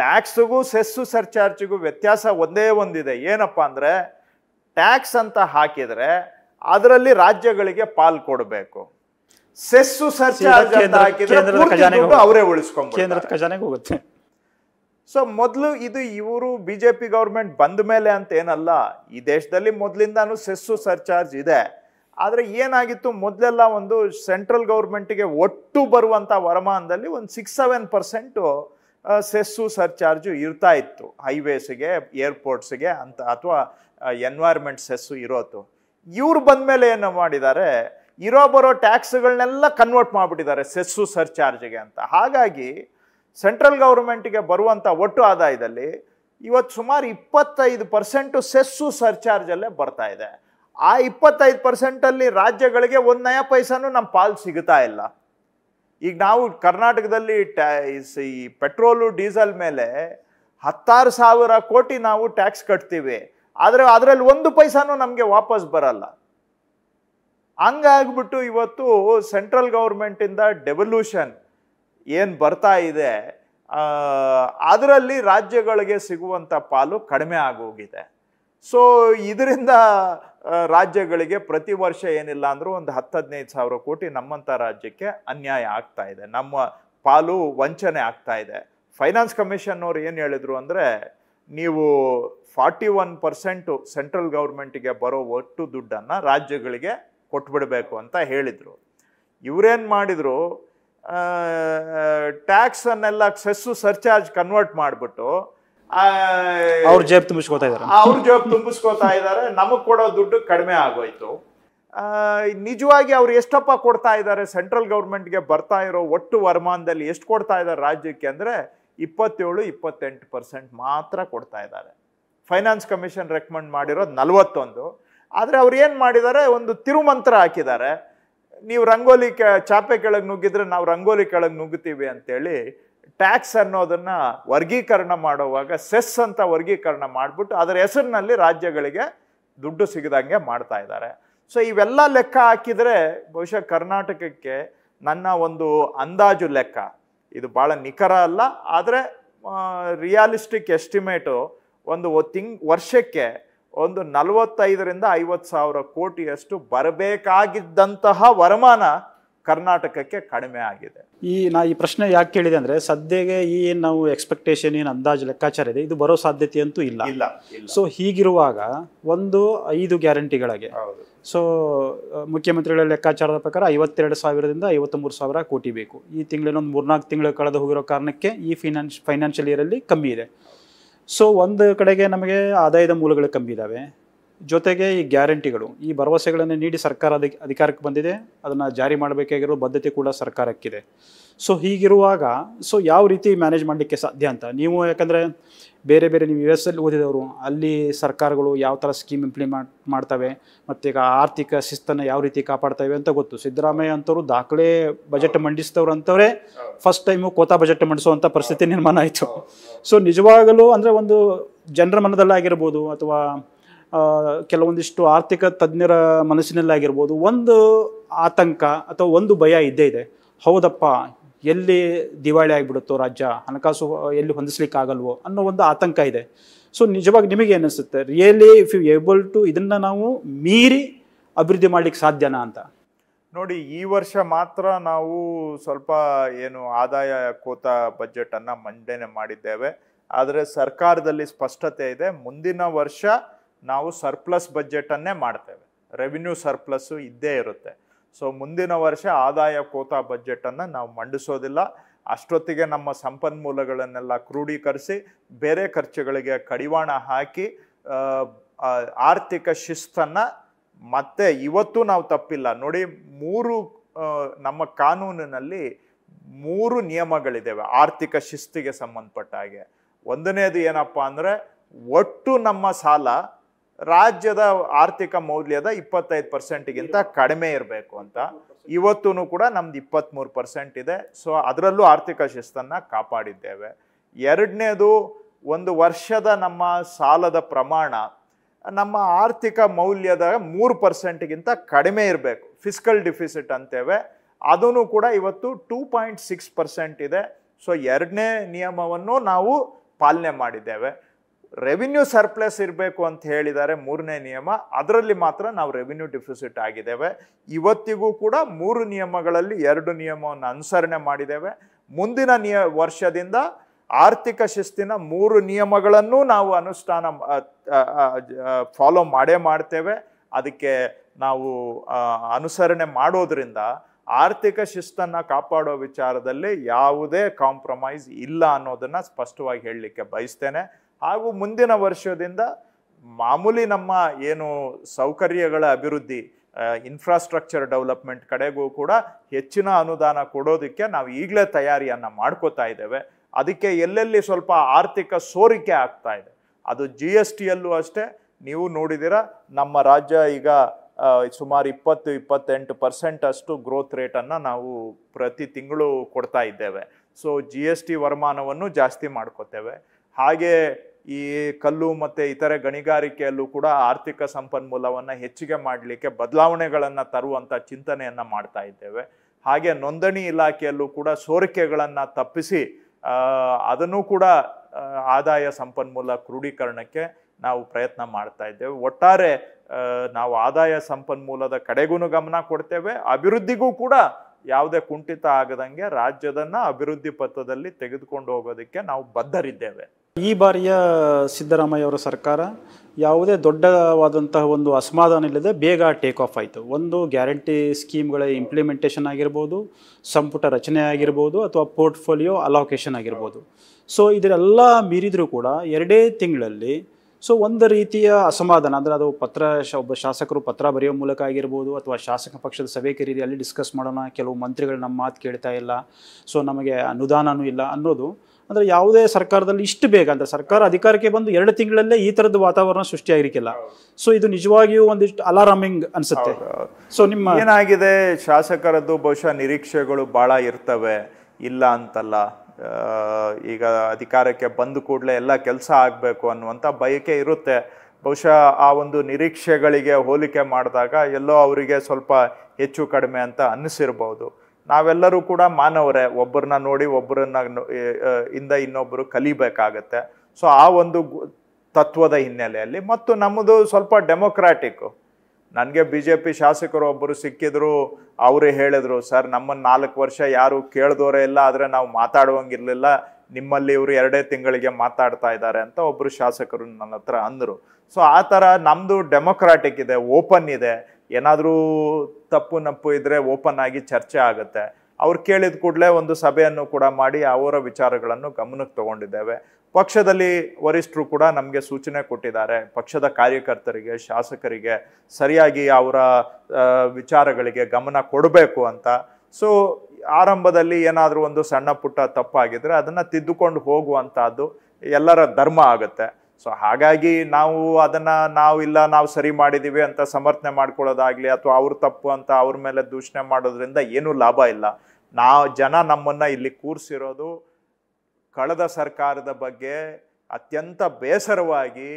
ಟ್ಯಾಕ್ಸ್ಗೂ ಸೆಸ್ಸು ಸರ್ಚಾರ್ಜ್ಗೂ ವ್ಯತ್ಯಾಸ ಒಂದೇ ಒಂದಿದೆ ಏನಪ್ಪಾ ಅಂದ್ರೆ ಟ್ಯಾಕ್ಸ್ ಅಂತ ಹಾಕಿದ್ರೆ ಅದರಲ್ಲಿ ರಾಜ್ಯಗಳಿಗೆ ಪಾಲ್ ಕೊಡಬೇಕು ಸೆಸ್ಸು ಸರ್ಚಾರ್ಜ್ ಅಂತ ಹಾಕಿದ್ರೆ ಅವರೇ ಉಳಿಸ್ಕೊಂಡು ಸೊ ಮೊದಲು ಇದು ಇವರು ಬಿ ಜೆ ಪಿ ಗೌರ್ಮೆಂಟ್ ಬಂದ ಮೇಲೆ ಅಂತ ಏನಲ್ಲ ಈ ದೇಶದಲ್ಲಿ ಮೊದಲಿಂದಾನು ಸೆಸ್ಸು ಸರ್ಚಾರ್ಜ್ ಇದೆ ಆದರೆ ಏನಾಗಿತ್ತು ಮೊದಲೆಲ್ಲ ಒಂದು ಸೆಂಟ್ರಲ್ ಗೆ ಒಟ್ಟು ಬರುವಂಥ ವರಮಾನದಲ್ಲಿ ಒಂದು six seven percent cess surcharge ಇರ್ತಾ ಇತ್ತು ಹೈವೇಸ್ಗೆ ಏರ್ಪೋರ್ಟ್ಸ್ಗೆ ಅಂತ ಅಥವಾ ಎನ್ವೈರ್ಮೆಂಟ್ ಸೆಸ್ಸು ಇರೋದು ಇವ್ರು ಬಂದಮೇಲೆ ಏನು ಮಾಡಿದ್ದಾರೆ ಇರೋ ಬರೋ ಟ್ಯಾಕ್ಸ್ಗಳನ್ನೆಲ್ಲ ಕನ್ವರ್ಟ್ ಮಾಡಿಬಿಟ್ಟಿದ್ದಾರೆ ಸೆಸ್ಸು ಚಾರ್ಜ್ಗೆ ಅಂತ ಹಾಗಾಗಿ ಸೆಂಟ್ರಲ್ ಗೌರ್ಮೆಂಟ್ಗೆ ಬರುವಂಥ ಒಟ್ಟು ಆದಾಯದಲ್ಲಿ ಇವತ್ತು ಸುಮಾರು ಇಪ್ಪತ್ತೈದು ಪರ್ಸೆಂಟು ಸೆಸ್ಸು ಸರ್ಚಾರ್ಜಲ್ಲೇ ಬರ್ತಾ ಇದೆ ಆ ಇಪ್ಪತ್ತೈದು ಪರ್ಸೆಂಟಲ್ಲಿ ರಾಜ್ಯಗಳಿಗೆ ಒಂದು ನಯ ಪೈಸಾನು ನಮ್ಮ ಪಾಲ್ ಸಿಗ್ತಾ ಇಲ್ಲ ಈಗ ನಾವು ಕರ್ನಾಟಕದಲ್ಲಿ ಟ್ಯಾ ಈ ಪೆಟ್ರೋಲು ಡೀಸೆಲ್ ಮೇಲೆ ಹತ್ತಾರು ಸಾವಿರ ಕೋಟಿ ನಾವು ಟ್ಯಾಕ್ಸ್ ಕಟ್ತೀವಿ ಆದರೆ ಅದರಲ್ಲಿ ಒಂದು ಪೈಸಾನು ನಮಗೆ ವಾಪಸ್ ಬರಲ್ಲ ಹಂಗಾಗ್ಬಿಟ್ಟು ಇವತ್ತು ಸೆಂಟ್ರಲ್ ಗೌರ್ಮೆಂಟಿಂದ ಡೆವಲ್ಯೂಷನ್ ಏನು ಬರ್ತಾ ಇದೆ ಅದರಲ್ಲಿ ರಾಜ್ಯಗಳಿಗೆ ಸಿಗುವಂಥ ಪಾಲು ಕಡಿಮೆ ಆಗೋಗಿದೆ ಸೊ ಇದರಿಂದ ರಾಜ್ಯಗಳಿಗೆ ಪ್ರತಿ ವರ್ಷ ಏನಿಲ್ಲ ಅಂದರೂ ಒಂದು ಹತ್ತು ಹದಿನೈದು ಸಾವಿರ ಕೋಟಿ ನಮ್ಮಂಥ ರಾಜ್ಯಕ್ಕೆ ಅನ್ಯಾಯ ಆಗ್ತಾ ಇದೆ ನಮ್ಮ ಪಾಲು ವಂಚನೆ ಆಗ್ತಾ ಇದೆ ಫೈನಾನ್ಸ್ ಕಮಿಷನ್ ಅವ್ರು ಏನು ಹೇಳಿದರು ಅಂದರೆ ನೀವು ಫಾರ್ಟಿ ಒನ್ ಪರ್ಸೆಂಟು ಸೆಂಟ್ರಲ್ ಗೌರ್ಮೆಂಟ್ಗೆ ಬರೋ ಒಟ್ಟು ದುಡ್ಡನ್ನು ರಾಜ್ಯಗಳಿಗೆ ಕೊಟ್ಬಿಡಬೇಕು ಅಂತ ಹೇಳಿದರು ಇವರೇನು ಮಾಡಿದರು ಟ್ಯಾಕ್ಸನ್ನೆಲ್ಲ ಸೆಸ್ಸು ಸರ್ಚಾರ್ಜ್ ಕನ್ವರ್ಟ್ ಮಾಡಿಬಿಟ್ಟು ಅವ್ರ ಜೇಬ್ ತುಂಬಿಸ್ಕೋತಾ ಇದ್ದಾರೆ ಅವ್ರ ಜೇಬ್ ತುಂಬಿಸ್ಕೋತಾ ಇದ್ದಾರೆ ನಮಗೆ ಕೊಡೋ ದುಡ್ಡು ಕಡಿಮೆ ಆಗೋಯ್ತು ನಿಜವಾಗಿ ಅವ್ರು ಎಷ್ಟಪ್ಪ ಕೊಡ್ತಾ ಇದ್ದಾರೆ ಸೆಂಟ್ರಲ್ ಗೌರ್ಮೆಂಟ್ಗೆ ಬರ್ತಾ ಇರೋ ಒಟ್ಟು ವರ್ಮಾನದಲ್ಲಿ ಎಷ್ಟು ಕೊಡ್ತಾ ಇದ್ದಾರೆ ರಾಜ್ಯಕ್ಕೆ ಅಂದರೆ ಇಪ್ಪತ್ತೇಳು ಇಪ್ಪತ್ತೆಂಟು ಪರ್ಸೆಂಟ್ ಮಾತ್ರ ಕೊಡ್ತಾ ಇದ್ದಾರೆ ಫೈನಾನ್ಸ್ ಕಮಿಷನ್ ರೆಕಮೆಂಡ್ ಮಾಡಿರೋದು ನಲವತ್ತೊಂದು ಆದರೆ ಅವ್ರು ಏನು ಮಾಡಿದ್ದಾರೆ ಒಂದು ತಿರುಮಂತ್ರ ಹಾಕಿದ್ದಾರೆ ನೀವು ರಂಗೋಲಿ ಕೆ ಚಾಪೆ ಕೆಳಗೆ ನುಗ್ಗಿದ್ರೆ ನಾವು ರಂಗೋಲಿ ಕೆಳಗೆ ನುಗ್ಗುತ್ತೀವಿ ಅಂತೇಳಿ ಟ್ಯಾಕ್ಸ್ ಅನ್ನೋದನ್ನು ವರ್ಗೀಕರಣ ಮಾಡುವಾಗ ಸೆಸ್ ಅಂತ ವರ್ಗೀಕರಣ ಮಾಡಿಬಿಟ್ಟು ಅದರ ಹೆಸರಿನಲ್ಲಿ ರಾಜ್ಯಗಳಿಗೆ ದುಡ್ಡು ಸಿಗದಂಗೆ ಮಾಡ್ತಾ ಇದ್ದಾರೆ ಸೊ ಇವೆಲ್ಲ ಲೆಕ್ಕ ಹಾಕಿದರೆ ಬಹುಶಃ ಕರ್ನಾಟಕಕ್ಕೆ ನನ್ನ ಒಂದು ಅಂದಾಜು ಲೆಕ್ಕ ಇದು ಭಾಳ ನಿಖರ ಅಲ್ಲ ಆದರೆ ರಿಯಾಲಿಸ್ಟಿಕ್ ಎಸ್ಟಿಮೇಟು ಒಂದು ತಿಂಗ್ ವರ್ಷಕ್ಕೆ ಒಂದು ನಲವತ್ತೈದರಿಂದ ಐವತ್ತು ಸಾವಿರ ಕೋಟಿಯಷ್ಟು ಬರಬೇಕಾಗಿದ್ದಂತಹ ವರಮಾನ ಕರ್ನಾಟಕಕ್ಕೆ ಕಡಿಮೆ ಆಗಿದೆ ಈ ನಾ ಈ ಪ್ರಶ್ನೆ ಯಾಕೆ ಕೇಳಿದೆ ಅಂದ್ರೆ ಸದ್ಯಗೆ ಈ ನಾವು ಎಕ್ಸ್ಪೆಕ್ಟೇಷನ್ ಏನು ಅಂದಾಜು ಲೆಕ್ಕಾಚಾರ ಇದೆ ಇದು ಬರೋ ಸಾಧ್ಯತೆ ಅಂತೂ ಇಲ್ಲ ಇಲ್ಲ ಸೊ ಹೀಗಿರುವಾಗ ಒಂದು ಐದು ಗ್ಯಾರಂಟಿಗಳಿಗೆ ಸೊ ಮುಖ್ಯಮಂತ್ರಿಗಳ ಲೆಕ್ಕಾಚಾರದ ಪ್ರಕಾರ ಐವತ್ತೆರಡು ಸಾವಿರದಿಂದ ಮೂರು ಸಾವಿರ ಕೋಟಿ ಬೇಕು ಈ ತಿಂಗಳಿನ ಒಂದು ಮೂರ್ನಾಲ್ಕು ತಿಂಗಳು ಕಳೆದು ಹೋಗಿರೋ ಕಾರಣಕ್ಕೆ ಈ ಫಿನಾನ್ಸ್ ಫೈನಾನ್ಷಿಯಲ್ ಇಯರಲ್ಲಿ ಕಮ್ಮಿ ಇದೆ ಸೊ ಒಂದು ಕಡೆಗೆ ನಮಗೆ ಆದಾಯದ ಮೂಲಗಳು ಕಮ್ಮಿ ಇದ್ದಾವೆ ಜೊತೆಗೆ ಈ ಗ್ಯಾರಂಟಿಗಳು ಈ ಭರವಸೆಗಳನ್ನು ನೀಡಿ ಸರ್ಕಾರ ಅಧಿಕ ಅಧಿಕಾರಕ್ಕೆ ಬಂದಿದೆ ಅದನ್ನು ಜಾರಿ ಮಾಡಬೇಕಾಗಿರೋ ಬದ್ಧತೆ ಕೂಡ ಸರ್ಕಾರಕ್ಕಿದೆ ಸೊ ಹೀಗಿರುವಾಗ ಸೊ ಯಾವ ರೀತಿ ಮ್ಯಾನೇಜ್ ಮಾಡಲಿಕ್ಕೆ ಸಾಧ್ಯ ಅಂತ ನೀವು ಯಾಕಂದರೆ ಬೇರೆ ಬೇರೆ ನೀವು ಯು ಎಸ್ ಅಲ್ಲಿ ಓದಿದವರು ಅಲ್ಲಿ ಸರ್ಕಾರಗಳು ಯಾವ ಥರ ಸ್ಕೀಮ್ ಇಂಪ್ಲಿಮೆಂಟ್ ಮಾಡ್ತವೆ ಮತ್ತು ಈಗ ಆರ್ಥಿಕ ಶಿಸ್ತನ್ನು ಯಾವ ರೀತಿ ಕಾಪಾಡ್ತವೆ ಅಂತ ಗೊತ್ತು ಸಿದ್ದರಾಮಯ್ಯ ಅಂತವರು ದಾಖಲೆ ಬಜೆಟ್ ಮಂಡಿಸಿದವರು ಅಂತವರೇ ಫಸ್ಟ್ ಟೈಮು ಕೋತಾ ಬಜೆಟ್ ಮಂಡಿಸುವಂಥ ಪರಿಸ್ಥಿತಿ ನಿರ್ಮಾಣ ಆಯಿತು ಸೊ ನಿಜವಾಗಲೂ ಅಂದರೆ ಒಂದು ಜನರ ಮನದಲ್ಲಾಗಿರ್ಬೋದು ಅಥವಾ ಕೆಲವೊಂದಿಷ್ಟು ಆರ್ಥಿಕ ತಜ್ಞರ ಮನಸ್ಸಿನಲ್ಲಾಗಿರ್ಬೋದು ಒಂದು ಆತಂಕ ಅಥವಾ ಒಂದು ಭಯ ಇದ್ದೇ ಇದೆ ಹೌದಪ್ಪ ಎಲ್ಲಿ ದಿವಾಳಿ ಆಗಿಬಿಡುತ್ತೋ ರಾಜ್ಯ ಹಣಕಾಸು ಎಲ್ಲಿ ಹೊಂದಿಸ್ಲಿಕ್ಕಾಗಲ್ವೋ ಅನ್ನೋ ಒಂದು ಆತಂಕ ಇದೆ ಸೊ ನಿಜವಾಗಿ ನಿಮಗೆ ಏನಿಸುತ್ತೆ really if you able to ಇದನ್ನು ನಾವು ಮೀರಿ ಅಭಿವೃದ್ಧಿ ಮಾಡ್ಲಿಕ್ಕೆ ಸಾಧ್ಯನಾ ಅಂತ ನೋಡಿ ಈ ವರ್ಷ ಮಾತ್ರ ನಾವು ಸ್ವಲ್ಪ ಏನು ಆದಾಯ ಕೋತ ಬಜೆಟನ್ನು ಮಂಡನೆ ಮಾಡಿದ್ದೇವೆ ಆದರೆ ಸರ್ಕಾರದಲ್ಲಿ ಸ್ಪಷ್ಟತೆ ಇದೆ ಮುಂದಿನ ವರ್ಷ ನಾವು ಸರ್ಪ್ಲಸ್ ಬಜೆಟನ್ನೇ ಮಾಡ್ತೇವೆ ರೆವಿನ್ಯೂ ಸರ್ಪ್ಲಸ್ಸು ಇದ್ದೇ ಇರುತ್ತೆ ಸೊ ಮುಂದಿನ ವರ್ಷ ಆದಾಯ ಕೋತಾ ಬಜೆಟನ್ನು ನಾವು ಮಂಡಿಸೋದಿಲ್ಲ ಅಷ್ಟೊತ್ತಿಗೆ ನಮ್ಮ ಸಂಪನ್ಮೂಲಗಳನ್ನೆಲ್ಲ ಕ್ರೋಢೀಕರಿಸಿ ಬೇರೆ ಖರ್ಚುಗಳಿಗೆ ಕಡಿವಾಣ ಹಾಕಿ ಆರ್ಥಿಕ ಶಿಸ್ತನ್ನು ಮತ್ತೆ ಇವತ್ತು ನಾವು ತಪ್ಪಿಲ್ಲ ನೋಡಿ ಮೂರು ನಮ್ಮ ಕಾನೂನಿನಲ್ಲಿ ಮೂರು ನಿಯಮಗಳಿದ್ದಾವೆ ಆರ್ಥಿಕ ಶಿಸ್ತಿಗೆ ಸಂಬಂಧಪಟ್ಟ ಹಾಗೆ ಒಂದನೇದು ಏನಪ್ಪ ಅಂದರೆ ಒಟ್ಟು ನಮ್ಮ ಸಾಲ ರಾಜ್ಯದ ಆರ್ಥಿಕ ಮೌಲ್ಯದ ಇಪ್ಪತ್ತೈದು ಪರ್ಸೆಂಟ್ಗಿಂತ ಕಡಿಮೆ ಇರಬೇಕು ಅಂತ ಇವತ್ತೂ ಕೂಡ ನಮ್ದು ಇಪ್ಪತ್ತ್ಮೂರು ಪರ್ಸೆಂಟ್ ಇದೆ ಸೊ ಅದರಲ್ಲೂ ಆರ್ಥಿಕ ಶಿಸ್ತನ್ನು ಕಾಪಾಡಿದ್ದೇವೆ ಎರಡನೇದು ಒಂದು ವರ್ಷದ ನಮ್ಮ ಸಾಲದ ಪ್ರಮಾಣ ನಮ್ಮ ಆರ್ಥಿಕ ಮೌಲ್ಯದ ಮೂರು ಪರ್ಸೆಂಟ್ಗಿಂತ ಕಡಿಮೆ ಇರಬೇಕು ಫಿಸಿಕಲ್ ಡಿಫಿಸಿಟ್ ಅಂತೇವೆ ಅದೂ ಕೂಡ ಇವತ್ತು ಟೂ ಪಾಯಿಂಟ್ ಸಿಕ್ಸ್ ಪರ್ಸೆಂಟ್ ಇದೆ ಸೊ ಎರಡನೇ ನಿಯಮವನ್ನು ನಾವು ಪಾಲನೆ ಮಾಡಿದ್ದೇವೆ ರೆವಿನ್ಯೂ ಸರ್ಪ್ಲಸ್ ಇರಬೇಕು ಅಂತ ಹೇಳಿದ್ದಾರೆ ಮೂರನೇ ನಿಯಮ ಅದರಲ್ಲಿ ಮಾತ್ರ ನಾವು ರೆವಿನ್ಯೂ ಡಿಫಿಸಿಟ್ ಆಗಿದ್ದೇವೆ ಇವತ್ತಿಗೂ ಕೂಡ ಮೂರು ನಿಯಮಗಳಲ್ಲಿ ಎರಡು ನಿಯಮವನ್ನು ಅನುಸರಣೆ ಮಾಡಿದ್ದೇವೆ ಮುಂದಿನ ನಿಯ ವರ್ಷದಿಂದ ಆರ್ಥಿಕ ಶಿಸ್ತಿನ ಮೂರು ನಿಯಮಗಳನ್ನು ನಾವು ಅನುಷ್ಠಾನ ಫಾಲೋ ಮಾಡೇ ಮಾಡ್ತೇವೆ ಅದಕ್ಕೆ ನಾವು ಅನುಸರಣೆ ಮಾಡೋದ್ರಿಂದ ಆರ್ಥಿಕ ಶಿಸ್ತನ್ನು ಕಾಪಾಡೋ ವಿಚಾರದಲ್ಲಿ ಯಾವುದೇ ಕಾಂಪ್ರಮೈಸ್ ಇಲ್ಲ ಅನ್ನೋದನ್ನು ಸ್ಪಷ್ಟವಾಗಿ ಹೇಳಲಿಕ್ಕೆ ಬಯಸ್ತೇನೆ ಹಾಗೂ ಮುಂದಿನ ವರ್ಷದಿಂದ ಮಾಮೂಲಿ ನಮ್ಮ ಏನು ಸೌಕರ್ಯಗಳ ಅಭಿವೃದ್ಧಿ ಇನ್ಫ್ರಾಸ್ಟ್ರಕ್ಚರ್ ಡೆವಲಪ್ಮೆಂಟ್ ಕಡೆಗೂ ಕೂಡ ಹೆಚ್ಚಿನ ಅನುದಾನ ಕೊಡೋದಕ್ಕೆ ನಾವು ಈಗಲೇ ತಯಾರಿಯನ್ನು ಮಾಡ್ಕೋತಾ ಇದ್ದೇವೆ ಅದಕ್ಕೆ ಎಲ್ಲೆಲ್ಲಿ ಸ್ವಲ್ಪ ಆರ್ಥಿಕ ಸೋರಿಕೆ ಆಗ್ತಾ ಇದೆ ಅದು ಜಿ ಎಸ್ ಟಿಯಲ್ಲೂ ಅಷ್ಟೇ ನೀವು ನೋಡಿದಿರ ನಮ್ಮ ರಾಜ್ಯ ಈಗ ಸುಮಾರು ಇಪ್ಪತ್ತು ಇಪ್ಪತ್ತೆಂಟು ಪರ್ಸೆಂಟ್ ಅಷ್ಟು ಗ್ರೋತ್ ರೇಟನ್ನು ನಾವು ಪ್ರತಿ ತಿಂಗಳು ಕೊಡ್ತಾ ಇದ್ದೇವೆ ಸೊ ಜಿ ಎಸ್ ಟಿ ವರಮಾನವನ್ನು ಜಾಸ್ತಿ ಮಾಡ್ಕೋತೇವೆ ಹಾಗೆ ಈ ಕಲ್ಲು ಮತ್ತು ಇತರೆ ಗಣಿಗಾರಿಕೆಯಲ್ಲೂ ಕೂಡ ಆರ್ಥಿಕ ಸಂಪನ್ಮೂಲವನ್ನು ಹೆಚ್ಚಿಗೆ ಮಾಡಲಿಕ್ಕೆ ಬದಲಾವಣೆಗಳನ್ನು ತರುವಂಥ ಚಿಂತನೆಯನ್ನು ಮಾಡ್ತಾ ಇದ್ದೇವೆ ಹಾಗೆ ನೋಂದಣಿ ಇಲಾಖೆಯಲ್ಲೂ ಕೂಡ ಸೋರಿಕೆಗಳನ್ನು ತಪ್ಪಿಸಿ ಅದನ್ನು ಕೂಡ ಆದಾಯ ಸಂಪನ್ಮೂಲ ಕ್ರೋಢೀಕರಣಕ್ಕೆ ನಾವು ಪ್ರಯತ್ನ ಮಾಡ್ತಾ ಇದ್ದೇವೆ ಒಟ್ಟಾರೆ ನಾವು ಆದಾಯ ಸಂಪನ್ಮೂಲದ ಕಡೆಗೂ ಗಮನ ಕೊಡ್ತೇವೆ ಅಭಿವೃದ್ಧಿಗೂ ಕೂಡ ಯಾವುದೇ ಕುಂಠಿತ ಆಗದಂಗೆ ರಾಜ್ಯದನ್ನು ಅಭಿವೃದ್ಧಿ ಪಥದಲ್ಲಿ ತೆಗೆದುಕೊಂಡು ಹೋಗೋದಕ್ಕೆ ನಾವು ಬದ್ಧರಿದ್ದೇವೆ ಈ ಬಾರಿಯ ಸಿದ್ದರಾಮಯ್ಯ ಅವರ ಸರ್ಕಾರ ಯಾವುದೇ ದೊಡ್ಡವಾದಂತಹ ಒಂದು ಅಸಮಾಧಾನ ಇಲ್ಲದೆ ಬೇಗ ಟೇಕ್ ಆಫ್ ಆಯಿತು ಒಂದು ಗ್ಯಾರಂಟಿ ಸ್ಕೀಮ್ಗಳ ಇಂಪ್ಲಿಮೆಂಟೇಷನ್ ಆಗಿರ್ಬೋದು ಸಂಪುಟ ರಚನೆ ಆಗಿರ್ಬೋದು ಅಥವಾ ಪೋರ್ಟ್ಫೋಲಿಯೋ ಅಲೋಕೇಶನ್ ಆಗಿರ್ಬೋದು ಸೊ ಇದರೆಲ್ಲ ಮೀರಿದರೂ ಕೂಡ ಎರಡೇ ತಿಂಗಳಲ್ಲಿ ಸೊ ಒಂದು ರೀತಿಯ ಅಸಮಾಧಾನ ಅಂದರೆ ಅದು ಪತ್ರ ಒಬ್ಬ ಶಾಸಕರು ಪತ್ರ ಬರೆಯೋ ಮೂಲಕ ಆಗಿರ್ಬೋದು ಅಥವಾ ಶಾಸಕ ಪಕ್ಷದ ಸಭೆ ಕರೀರಿ ಅಲ್ಲಿ ಡಿಸ್ಕಸ್ ಮಾಡೋಣ ಕೆಲವು ಮಂತ್ರಿಗಳು ನಮ್ಮ ಮಾತು ಕೇಳ್ತಾ ಇಲ್ಲ ಸೊ ನಮಗೆ ಅನುದಾನವೂ ಇಲ್ಲ ಅನ್ನೋದು ಅಂದರೆ ಯಾವುದೇ ಸರ್ಕಾರದಲ್ಲಿ ಇಷ್ಟು ಬೇಗ ಅಂದರೆ ಸರ್ಕಾರ ಅಧಿಕಾರಕ್ಕೆ ಬಂದು ಎರಡು ತಿಂಗಳಲ್ಲೇ ಈ ಥರದ ವಾತಾವರಣ ಸೃಷ್ಟಿಯಾಗಿರಿಕಿಲ್ಲ ಸೊ ಇದು ನಿಜವಾಗಿಯೂ ಒಂದಿಷ್ಟು ಅಲಾರಾಮಿಂಗ್ ಅನಿಸುತ್ತೆ ಸೊ ನಿಮ್ಮ ಏನಾಗಿದೆ ಶಾಸಕರದ್ದು ಬಹುಶಃ ನಿರೀಕ್ಷೆಗಳು ಭಾಳ ಇರ್ತವೆ ಇಲ್ಲ ಅಂತಲ್ಲ ಈಗ ಅಧಿಕಾರಕ್ಕೆ ಬಂದು ಕೂಡಲೇ ಎಲ್ಲ ಕೆಲಸ ಆಗಬೇಕು ಅನ್ನುವಂಥ ಬಯಕೆ ಇರುತ್ತೆ ಬಹುಶಃ ಆ ಒಂದು ನಿರೀಕ್ಷೆಗಳಿಗೆ ಹೋಲಿಕೆ ಮಾಡಿದಾಗ ಎಲ್ಲೋ ಅವರಿಗೆ ಸ್ವಲ್ಪ ಹೆಚ್ಚು ಕಡಿಮೆ ಅಂತ ಅನ್ನಿಸಿರ್ಬೋದು ನಾವೆಲ್ಲರೂ ಕೂಡ ಮಾನವರೇ ಒಬ್ಬರನ್ನ ನೋಡಿ ಒಬ್ಬರನ್ನ ಇಂದ ಇನ್ನೊಬ್ಬರು ಕಲಿಬೇಕಾಗತ್ತೆ ಸೊ ಆ ಒಂದು ತತ್ವದ ಹಿನ್ನೆಲೆಯಲ್ಲಿ ಮತ್ತು ನಮ್ಮದು ಸ್ವಲ್ಪ ಡೆಮೊಕ್ರಾಟಿಕ್ಕು ನನಗೆ ಬಿ ಜೆ ಪಿ ಶಾಸಕರು ಒಬ್ಬರು ಸಿಕ್ಕಿದ್ರು ಅವರು ಹೇಳಿದ್ರು ಸರ್ ನಮ್ಮನ್ನು ನಾಲ್ಕು ವರ್ಷ ಯಾರು ಕೇಳಿದವರೇ ಇಲ್ಲ ಆದರೆ ನಾವು ಮಾತಾಡುವಂಗಿರಲಿಲ್ಲ ನಿಮ್ಮಲ್ಲಿ ಇವರು ಎರಡೇ ತಿಂಗಳಿಗೆ ಮಾತಾಡ್ತಾ ಇದ್ದಾರೆ ಅಂತ ಒಬ್ಬರು ಶಾಸಕರು ನನ್ನ ಹತ್ರ ಅಂದರು ಸೊ ಆ ಥರ ನಮ್ಮದು ಡೆಮೊಕ್ರಾಟಿಕ್ ಇದೆ ಓಪನ್ ಇದೆ ಏನಾದರೂ ತಪ್ಪು ನಪ್ಪು ಇದ್ದರೆ ಓಪನ್ ಆಗಿ ಚರ್ಚೆ ಆಗುತ್ತೆ ಅವ್ರು ಕೇಳಿದ ಕೂಡಲೇ ಒಂದು ಸಭೆಯನ್ನು ಕೂಡ ಮಾಡಿ ಅವರ ವಿಚಾರಗಳನ್ನು ಗಮನಕ್ಕೆ ತಗೊಂಡಿದ್ದೇವೆ ಪಕ್ಷದಲ್ಲಿ ವರಿಷ್ಠರು ಕೂಡ ನಮಗೆ ಸೂಚನೆ ಕೊಟ್ಟಿದ್ದಾರೆ ಪಕ್ಷದ ಕಾರ್ಯಕರ್ತರಿಗೆ ಶಾಸಕರಿಗೆ ಸರಿಯಾಗಿ ಅವರ ವಿಚಾರಗಳಿಗೆ ಗಮನ ಕೊಡಬೇಕು ಅಂತ ಸೊ ಆರಂಭದಲ್ಲಿ ಏನಾದರೂ ಒಂದು ಸಣ್ಣ ಪುಟ್ಟ ತಪ್ಪಾಗಿದ್ದರೆ ಅದನ್ನು ತಿದ್ದುಕೊಂಡು ಹೋಗುವಂಥದ್ದು ಎಲ್ಲರ ಧರ್ಮ ಆಗುತ್ತೆ ಸೊ ಹಾಗಾಗಿ ನಾವು ಅದನ್ನು ನಾವು ಇಲ್ಲ ನಾವು ಸರಿ ಮಾಡಿದ್ದೀವಿ ಅಂತ ಸಮರ್ಥನೆ ಮಾಡ್ಕೊಳ್ಳೋದಾಗಲಿ ಅಥವಾ ಅವ್ರ ತಪ್ಪು ಅಂತ ಅವ್ರ ಮೇಲೆ ದೂಷಣೆ ಮಾಡೋದ್ರಿಂದ ಏನೂ ಲಾಭ ಇಲ್ಲ ನಾ ಜನ ನಮ್ಮನ್ನು ಇಲ್ಲಿ ಕೂರಿಸಿರೋದು ಕಳೆದ ಸರ್ಕಾರದ ಬಗ್ಗೆ ಅತ್ಯಂತ ಬೇಸರವಾಗಿ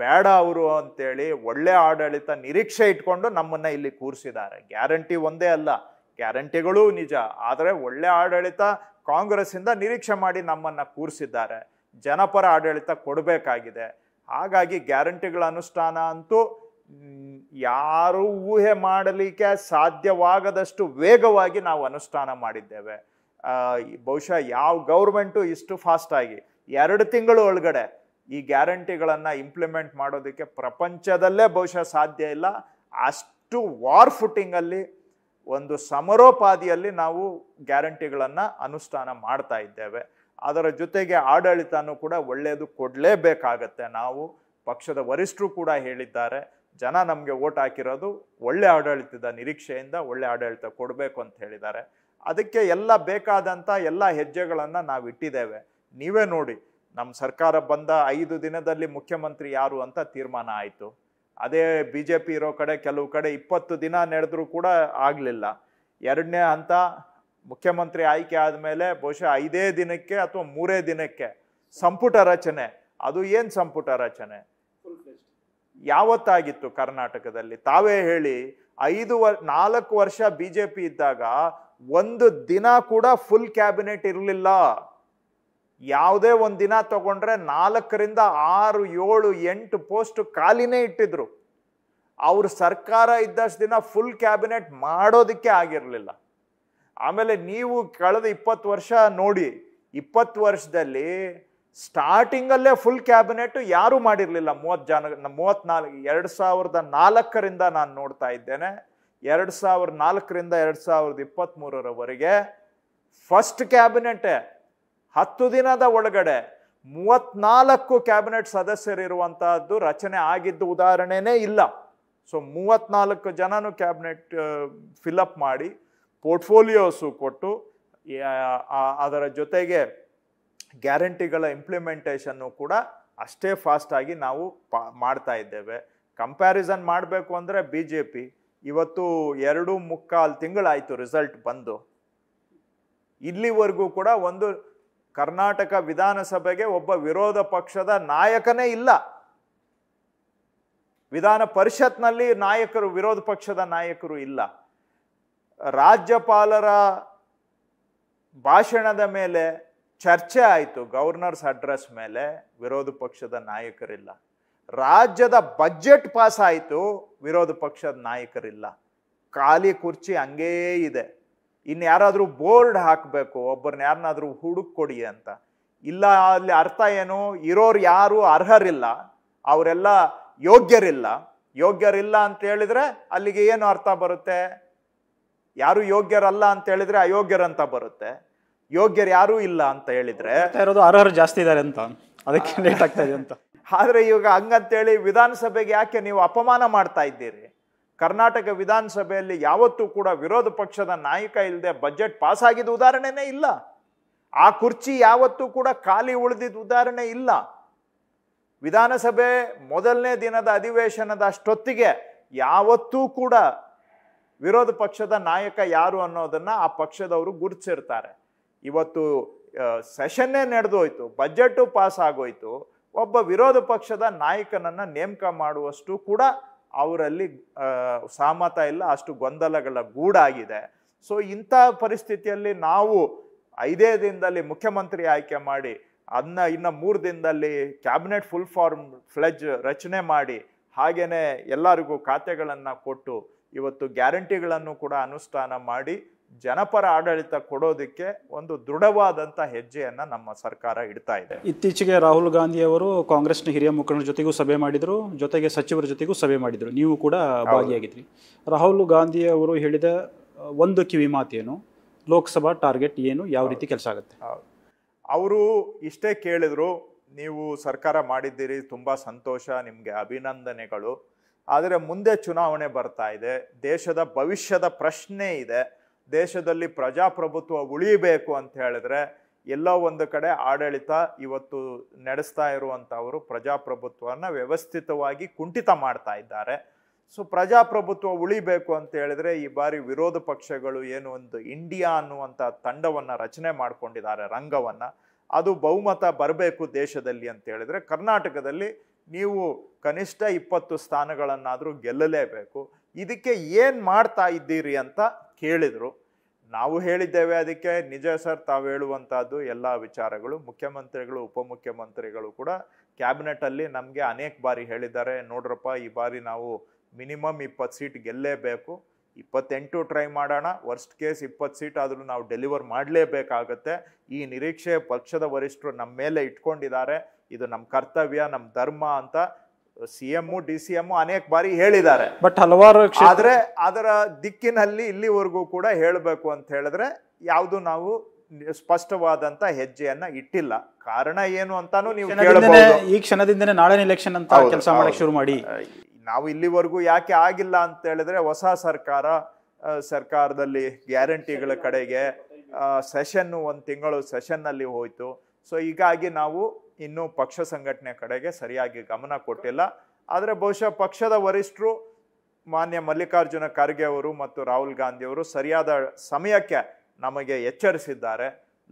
ಬೇಡ ಅವರು ಅಂತೇಳಿ ಒಳ್ಳೆ ಆಡಳಿತ ನಿರೀಕ್ಷೆ ಇಟ್ಕೊಂಡು ನಮ್ಮನ್ನು ಇಲ್ಲಿ ಕೂರಿಸಿದ್ದಾರೆ ಗ್ಯಾರಂಟಿ ಒಂದೇ ಅಲ್ಲ ಗ್ಯಾರಂಟಿಗಳೂ ನಿಜ ಆದರೆ ಒಳ್ಳೆ ಆಡಳಿತ ಕಾಂಗ್ರೆಸ್ಸಿಂದ ನಿರೀಕ್ಷೆ ಮಾಡಿ ನಮ್ಮನ್ನು ಕೂರಿಸಿದ್ದಾರೆ ಜನಪರ ಆಡಳಿತ ಕೊಡಬೇಕಾಗಿದೆ ಹಾಗಾಗಿ ಗ್ಯಾರಂಟಿಗಳ ಅನುಷ್ಠಾನ ಅಂತೂ ಯಾರೂ ಊಹೆ ಮಾಡಲಿಕ್ಕೆ ಸಾಧ್ಯವಾಗದಷ್ಟು ವೇಗವಾಗಿ ನಾವು ಅನುಷ್ಠಾನ ಮಾಡಿದ್ದೇವೆ ಬಹುಶಃ ಯಾವ ಗೌರ್ಮೆಂಟು ಇಷ್ಟು ಫಾಸ್ಟಾಗಿ ಎರಡು ತಿಂಗಳು ಒಳಗಡೆ ಈ ಗ್ಯಾರಂಟಿಗಳನ್ನು ಇಂಪ್ಲಿಮೆಂಟ್ ಮಾಡೋದಕ್ಕೆ ಪ್ರಪಂಚದಲ್ಲೇ ಬಹುಶಃ ಸಾಧ್ಯ ಇಲ್ಲ ಅಷ್ಟು ವಾರ್ ಫುಟಿಂಗಲ್ಲಿ ಒಂದು ಸಮರೋಪಾದಿಯಲ್ಲಿ ನಾವು ಗ್ಯಾರಂಟಿಗಳನ್ನು ಅನುಷ್ಠಾನ ಮಾಡ್ತಾ ಇದ್ದೇವೆ ಅದರ ಜೊತೆಗೆ ಆಡಳಿತನೂ ಕೂಡ ಒಳ್ಳೆಯದು ಕೊಡಲೇಬೇಕಾಗತ್ತೆ ನಾವು ಪಕ್ಷದ ವರಿಷ್ಠರು ಕೂಡ ಹೇಳಿದ್ದಾರೆ ಜನ ನಮಗೆ ಓಟ್ ಹಾಕಿರೋದು ಒಳ್ಳೆ ಆಡಳಿತದ ನಿರೀಕ್ಷೆಯಿಂದ ಒಳ್ಳೆ ಆಡಳಿತ ಕೊಡಬೇಕು ಅಂತ ಹೇಳಿದ್ದಾರೆ ಅದಕ್ಕೆ ಎಲ್ಲ ಬೇಕಾದಂಥ ಎಲ್ಲ ಹೆಜ್ಜೆಗಳನ್ನು ನಾವು ಇಟ್ಟಿದ್ದೇವೆ ನೀವೇ ನೋಡಿ ನಮ್ಮ ಸರ್ಕಾರ ಬಂದ ಐದು ದಿನದಲ್ಲಿ ಮುಖ್ಯಮಂತ್ರಿ ಯಾರು ಅಂತ ತೀರ್ಮಾನ ಆಯಿತು ಅದೇ ಬಿ ಜೆ ಪಿ ಇರೋ ಕಡೆ ಕೆಲವು ಕಡೆ ಇಪ್ಪತ್ತು ದಿನ ನಡೆದರೂ ಕೂಡ ಆಗಲಿಲ್ಲ ಎರಡನೇ ಹಂತ ಮುಖ್ಯಮಂತ್ರಿ ಆಯ್ಕೆ ಆದಮೇಲೆ ಬಹುಶಃ ಐದೇ ದಿನಕ್ಕೆ ಅಥವಾ ಮೂರೇ ದಿನಕ್ಕೆ ಸಂಪುಟ ರಚನೆ ಅದು ಏನು ಸಂಪುಟ ರಚನೆ ಯಾವತ್ತಾಗಿತ್ತು ಕರ್ನಾಟಕದಲ್ಲಿ ತಾವೇ ಹೇಳಿ ಐದು ವರ್ ನಾಲ್ಕು ವರ್ಷ ಬಿ ಜೆ ಪಿ ಇದ್ದಾಗ ಒಂದು ದಿನ ಕೂಡ ಫುಲ್ ಕ್ಯಾಬಿನೆಟ್ ಇರಲಿಲ್ಲ ಯಾವುದೇ ಒಂದು ದಿನ ತಗೊಂಡ್ರೆ ನಾಲ್ಕರಿಂದ ಆರು ಏಳು ಎಂಟು ಪೋಸ್ಟ್ ಖಾಲಿನೇ ಇಟ್ಟಿದ್ರು ಅವ್ರ ಸರ್ಕಾರ ಇದ್ದಷ್ಟು ದಿನ ಫುಲ್ ಕ್ಯಾಬಿನೆಟ್ ಮಾಡೋದಕ್ಕೆ ಆಗಿರಲಿಲ್ಲ ಆಮೇಲೆ ನೀವು ಕಳೆದ ಇಪ್ಪತ್ತು ವರ್ಷ ನೋಡಿ ಇಪ್ಪತ್ತು ವರ್ಷದಲ್ಲಿ ಸ್ಟಾರ್ಟಿಂಗಲ್ಲೇ ಫುಲ್ ಕ್ಯಾಬಿನೆಟ್ ಯಾರೂ ಮಾಡಿರಲಿಲ್ಲ ಮೂವತ್ತು ಜನ ಮೂವತ್ತ್ನಾಲ್ಕು ಎರಡು ಸಾವಿರದ ನಾಲ್ಕರಿಂದ ನಾನು ನೋಡ್ತಾ ಇದ್ದೇನೆ ಎರಡು ಸಾವಿರದ ನಾಲ್ಕರಿಂದ ಎರಡು ಸಾವಿರದ ಇಪ್ಪತ್ತ್ಮೂರರವರೆಗೆ ಫಸ್ಟ್ ಕ್ಯಾಬಿನೆಟೇ ಹತ್ತು ದಿನದ ಒಳಗಡೆ ಮೂವತ್ನಾಲ್ಕು ಕ್ಯಾಬಿನೆಟ್ ಸದಸ್ಯರಿರುವಂತಹದ್ದು ರಚನೆ ಆಗಿದ್ದು ಉದಾಹರಣೆನೇ ಇಲ್ಲ ಸೊ ಮೂವತ್ನಾಲ್ಕು ಜನನು ಕ್ಯಾಬಿನೆಟ್ ಫಿಲ್ ಅಪ್ ಮಾಡಿ ಪೋರ್ಟ್ಫೋಲಿಯೋಸು ಕೊಟ್ಟು ಅದರ ಜೊತೆಗೆ ಗ್ಯಾರಂಟಿಗಳ ಇಂಪ್ಲಿಮೆಂಟೇಷನ್ನು ಕೂಡ ಅಷ್ಟೇ ಫಾಸ್ಟಾಗಿ ನಾವು ಪಾ ಮಾಡ್ತಾ ಇದ್ದೇವೆ ಕಂಪ್ಯಾರಿಸನ್ ಮಾಡಬೇಕು ಅಂದರೆ ಬಿ ಜೆ ಪಿ ಇವತ್ತು ಎರಡು ಮುಕ್ಕಾಲು ತಿಂಗಳಾಯಿತು ರಿಸಲ್ಟ್ ಬಂದು ಇಲ್ಲಿವರೆಗೂ ಕೂಡ ಒಂದು ಕರ್ನಾಟಕ ವಿಧಾನಸಭೆಗೆ ಒಬ್ಬ ವಿರೋಧ ಪಕ್ಷದ ನಾಯಕನೇ ಇಲ್ಲ ವಿಧಾನ ಪರಿಷತ್ನಲ್ಲಿ ನಾಯಕರು ವಿರೋಧ ಪಕ್ಷದ ನಾಯಕರು ಇಲ್ಲ ರಾಜ್ಯಪಾಲರ ಭಾಷಣದ ಮೇಲೆ ಚರ್ಚೆ ಆಯಿತು ಗವರ್ನರ್ಸ್ ಅಡ್ರೆಸ್ ಮೇಲೆ ವಿರೋಧ ಪಕ್ಷದ ನಾಯಕರಿಲ್ಲ ರಾಜ್ಯದ ಬಜೆಟ್ ಪಾಸ್ ಆಯಿತು ವಿರೋಧ ಪಕ್ಷದ ನಾಯಕರಿಲ್ಲ ಖಾಲಿ ಕುರ್ಚಿ ಹಂಗೇ ಇದೆ ಇನ್ನು ಯಾರಾದರೂ ಬೋರ್ಡ್ ಹಾಕಬೇಕು ಒಬ್ಬರನ್ನ ಯಾರನ್ನಾದರೂ ಹುಡುಕ್ ಕೊಡಿ ಅಂತ ಇಲ್ಲ ಅಲ್ಲಿ ಅರ್ಥ ಏನು ಇರೋರು ಯಾರು ಅರ್ಹರಿಲ್ಲ ಅವರೆಲ್ಲ ಯೋಗ್ಯರಿಲ್ಲ ಯೋಗ್ಯರಿಲ್ಲ ಅಂತ ಹೇಳಿದ್ರೆ ಅಲ್ಲಿಗೆ ಏನು ಅರ್ಥ ಬರುತ್ತೆ ಯಾರು ಯೋಗ್ಯರಲ್ಲ ಅಂತ ಹೇಳಿದ್ರೆ ಅಯೋಗ್ಯರಂತ ಬರುತ್ತೆ ಯೋಗ್ಯರು ಯಾರೂ ಇಲ್ಲ ಅಂತ ಹೇಳಿದ್ರೆ ಇರೋದು ಅರ್ಹರು ಜಾಸ್ತಿ ಇದ್ದಾರೆ ಅಂತ ಅದಕ್ಕೆ ಲೇಟ್ ಆಗ್ತಾ ಇದೆ ಅಂತ ಆದ್ರೆ ಇವಾಗ ಹಂಗಂತೇಳಿ ವಿಧಾನಸಭೆಗೆ ಯಾಕೆ ನೀವು ಅಪಮಾನ ಮಾಡ್ತಾ ಇದ್ದೀರಿ ಕರ್ನಾಟಕ ವಿಧಾನಸಭೆಯಲ್ಲಿ ಯಾವತ್ತೂ ಕೂಡ ವಿರೋಧ ಪಕ್ಷದ ನಾಯಕ ಇಲ್ಲದೆ ಬಜೆಟ್ ಪಾಸ್ ಆಗಿದ ಉದಾಹರಣೆನೇ ಇಲ್ಲ ಆ ಕುರ್ಚಿ ಯಾವತ್ತೂ ಕೂಡ ಖಾಲಿ ಉಳಿದಿದ್ದ ಉದಾಹರಣೆ ಇಲ್ಲ ವಿಧಾನಸಭೆ ಮೊದಲನೇ ದಿನದ ಅಧಿವೇಶನದ ಅಷ್ಟೊತ್ತಿಗೆ ಯಾವತ್ತೂ ಕೂಡ ವಿರೋಧ ಪಕ್ಷದ ನಾಯಕ ಯಾರು ಅನ್ನೋದನ್ನು ಆ ಪಕ್ಷದವರು ಗುರುತಿಸಿರ್ತಾರೆ ಇವತ್ತು ಸೆಷನ್ನೇ ನಡೆದೋಯ್ತು ಬಜೆಟು ಪಾಸ್ ಆಗೋಯ್ತು ಒಬ್ಬ ವಿರೋಧ ಪಕ್ಷದ ನಾಯಕನನ್ನು ನೇಮಕ ಮಾಡುವಷ್ಟು ಕೂಡ ಅವರಲ್ಲಿ ಸಹಮತ ಇಲ್ಲ ಅಷ್ಟು ಗೊಂದಲಗಳ ಗೂಡಾಗಿದೆ ಸೊ ಇಂಥ ಪರಿಸ್ಥಿತಿಯಲ್ಲಿ ನಾವು ಐದೇ ದಿನದಲ್ಲಿ ಮುಖ್ಯಮಂತ್ರಿ ಆಯ್ಕೆ ಮಾಡಿ ಅದನ್ನ ಇನ್ನ ಮೂರು ದಿನದಲ್ಲಿ ಕ್ಯಾಬಿನೆಟ್ ಫುಲ್ ಫಾರ್ಮ್ ಫ್ಲೆಜ್ ರಚನೆ ಮಾಡಿ ಹಾಗೆಯೇ ಎಲ್ಲರಿಗೂ ಖಾತೆಗಳನ್ನು ಕೊಟ್ಟು ಇವತ್ತು ಗ್ಯಾರಂಟಿಗಳನ್ನು ಕೂಡ ಅನುಷ್ಠಾನ ಮಾಡಿ ಜನಪರ ಆಡಳಿತ ಕೊಡೋದಕ್ಕೆ ಒಂದು ದೃಢವಾದಂಥ ಹೆಜ್ಜೆಯನ್ನು ನಮ್ಮ ಸರ್ಕಾರ ಇಡ್ತಾ ಇದೆ ಇತ್ತೀಚೆಗೆ ರಾಹುಲ್ ಗಾಂಧಿ ಅವರು ಕಾಂಗ್ರೆಸ್ನ ಹಿರಿಯ ಮುಖಂಡರ ಜೊತೆಗೂ ಸಭೆ ಮಾಡಿದರು ಜೊತೆಗೆ ಸಚಿವರ ಜೊತೆಗೂ ಸಭೆ ಮಾಡಿದರು ನೀವು ಕೂಡ ಭಾಗಿಯಾಗಿದ್ರಿ ರಾಹುಲ್ ಗಾಂಧಿ ಅವರು ಹೇಳಿದ ಒಂದು ಕಿವಿ ಮಾತೇನು ಲೋಕಸಭಾ ಟಾರ್ಗೆಟ್ ಏನು ಯಾವ ರೀತಿ ಕೆಲಸ ಆಗುತ್ತೆ ಅವರು ಇಷ್ಟೇ ಕೇಳಿದ್ರು ನೀವು ಸರ್ಕಾರ ಮಾಡಿದ್ದೀರಿ ತುಂಬ ಸಂತೋಷ ನಿಮಗೆ ಅಭಿನಂದನೆಗಳು ಆದರೆ ಮುಂದೆ ಚುನಾವಣೆ ಬರ್ತಾ ಇದೆ ದೇಶದ ಭವಿಷ್ಯದ ಪ್ರಶ್ನೆ ಇದೆ ದೇಶದಲ್ಲಿ ಪ್ರಜಾಪ್ರಭುತ್ವ ಉಳಿಬೇಕು ಅಂತ ಹೇಳಿದ್ರೆ ಎಲ್ಲೋ ಒಂದು ಕಡೆ ಆಡಳಿತ ಇವತ್ತು ನಡೆಸ್ತಾ ಇರುವಂಥವರು ಪ್ರಜಾಪ್ರಭುತ್ವನ ವ್ಯವಸ್ಥಿತವಾಗಿ ಕುಂಠಿತ ಮಾಡ್ತಾ ಇದ್ದಾರೆ ಸೊ ಪ್ರಜಾಪ್ರಭುತ್ವ ಉಳಿಬೇಕು ಅಂತ ಹೇಳಿದ್ರೆ ಈ ಬಾರಿ ವಿರೋಧ ಪಕ್ಷಗಳು ಏನು ಒಂದು ಇಂಡಿಯಾ ಅನ್ನುವಂಥ ತಂಡವನ್ನು ರಚನೆ ಮಾಡಿಕೊಂಡಿದ್ದಾರೆ ರಂಗವನ್ನು ಅದು ಬಹುಮತ ಬರಬೇಕು ದೇಶದಲ್ಲಿ ಅಂತ ಹೇಳಿದ್ರೆ ಕರ್ನಾಟಕದಲ್ಲಿ ನೀವು ಕನಿಷ್ಠ ಇಪ್ಪತ್ತು ಸ್ಥಾನಗಳನ್ನಾದರೂ ಗೆಲ್ಲಲೇಬೇಕು ಇದಕ್ಕೆ ಏನು ಮಾಡ್ತಾ ಇದ್ದೀರಿ ಅಂತ ಕೇಳಿದರು ನಾವು ಹೇಳಿದ್ದೇವೆ ಅದಕ್ಕೆ ನಿಜ ಸರ್ ತಾವು ಹೇಳುವಂಥದ್ದು ಎಲ್ಲ ವಿಚಾರಗಳು ಮುಖ್ಯಮಂತ್ರಿಗಳು ಉಪಮುಖ್ಯಮಂತ್ರಿಗಳು ಕೂಡ ಕ್ಯಾಬಿನೆಟಲ್ಲಿ ನಮಗೆ ಅನೇಕ ಬಾರಿ ಹೇಳಿದ್ದಾರೆ ನೋಡ್ರಪ್ಪ ಈ ಬಾರಿ ನಾವು ಮಿನಿಮಮ್ ಇಪ್ಪತ್ತು ಸೀಟ್ ಗೆಲ್ಲಲೇಬೇಕು ಇಪ್ಪತ್ತೆಂಟು ಟ್ರೈ ಮಾಡೋಣ ವರ್ಸ್ಟ್ ಕೇಸ್ ಇಪ್ಪತ್ತು ಸೀಟ್ ಆದರೂ ನಾವು ಡೆಲಿವರ್ ಮಾಡಲೇಬೇಕಾಗತ್ತೆ ಈ ನಿರೀಕ್ಷೆ ಪಕ್ಷದ ವರಿಷ್ಠರು ನಮ್ಮ ಮೇಲೆ ಇಟ್ಕೊಂಡಿದ್ದಾರೆ ಇದು ನಮ್ಮ ಕರ್ತವ್ಯ ನಮ್ಮ ಧರ್ಮ ಅಂತ C M D C M ಅನೇಕ ಬಾರಿ ಹೇಳಿದ್ದಾರೆ ಬಟ್ ಹಲವಾರು ಆದ್ರೆ ಅದರ ದಿಕ್ಕಿನಲ್ಲಿ ಇಲ್ಲಿವರೆಗೂ ಕೂಡ ಹೇಳಬೇಕು ಅಂತ ಹೇಳಿದ್ರೆ ಯಾವುದು ನಾವು ಸ್ಪಷ್ಟವಾದಂತ ಹೆಜ್ಜೆಯನ್ನ ಇಟ್ಟಿಲ್ಲ ಕಾರಣ ಏನು ಅಂತಾನು ನೀವು ಈ ಕ್ಷಣದಿಂದನೇ ನಾಳೆ ಎಲೆಕ್ಷನ್ ಅಂತ ಕೆಲಸ ಮಾಡಕ್ ಶುರು ಮಾಡಿ ನಾವು ಇಲ್ಲಿವರೆಗೂ ಯಾಕೆ ಆಗಿಲ್ಲ ಅಂತ ಹೇಳಿದ್ರೆ ಹೊಸ ಸರ್ಕಾರ ಸರ್ಕಾರದಲ್ಲಿ ಗ್ಯಾರಂಟಿಗಳ ಕಡೆಗೆ ಸೆಷನ್ ಒಂದು ತಿಂಗಳು ಅಲ್ಲಿ ಹೋಯ್ತು ಸೊ ಹೀಗಾಗಿ ನಾವು ಇನ್ನೂ ಪಕ್ಷ ಸಂಘಟನೆ ಕಡೆಗೆ ಸರಿಯಾಗಿ ಗಮನ ಕೊಟ್ಟಿಲ್ಲ ಆದರೆ ಬಹುಶಃ ಪಕ್ಷದ ವರಿಷ್ಠರು ಮಾನ್ಯ ಮಲ್ಲಿಕಾರ್ಜುನ ಖರ್ಗೆ ಅವರು ಮತ್ತು ರಾಹುಲ್ ಗಾಂಧಿ ಅವರು ಸರಿಯಾದ ಸಮಯಕ್ಕೆ ನಮಗೆ ಎಚ್ಚರಿಸಿದ್ದಾರೆ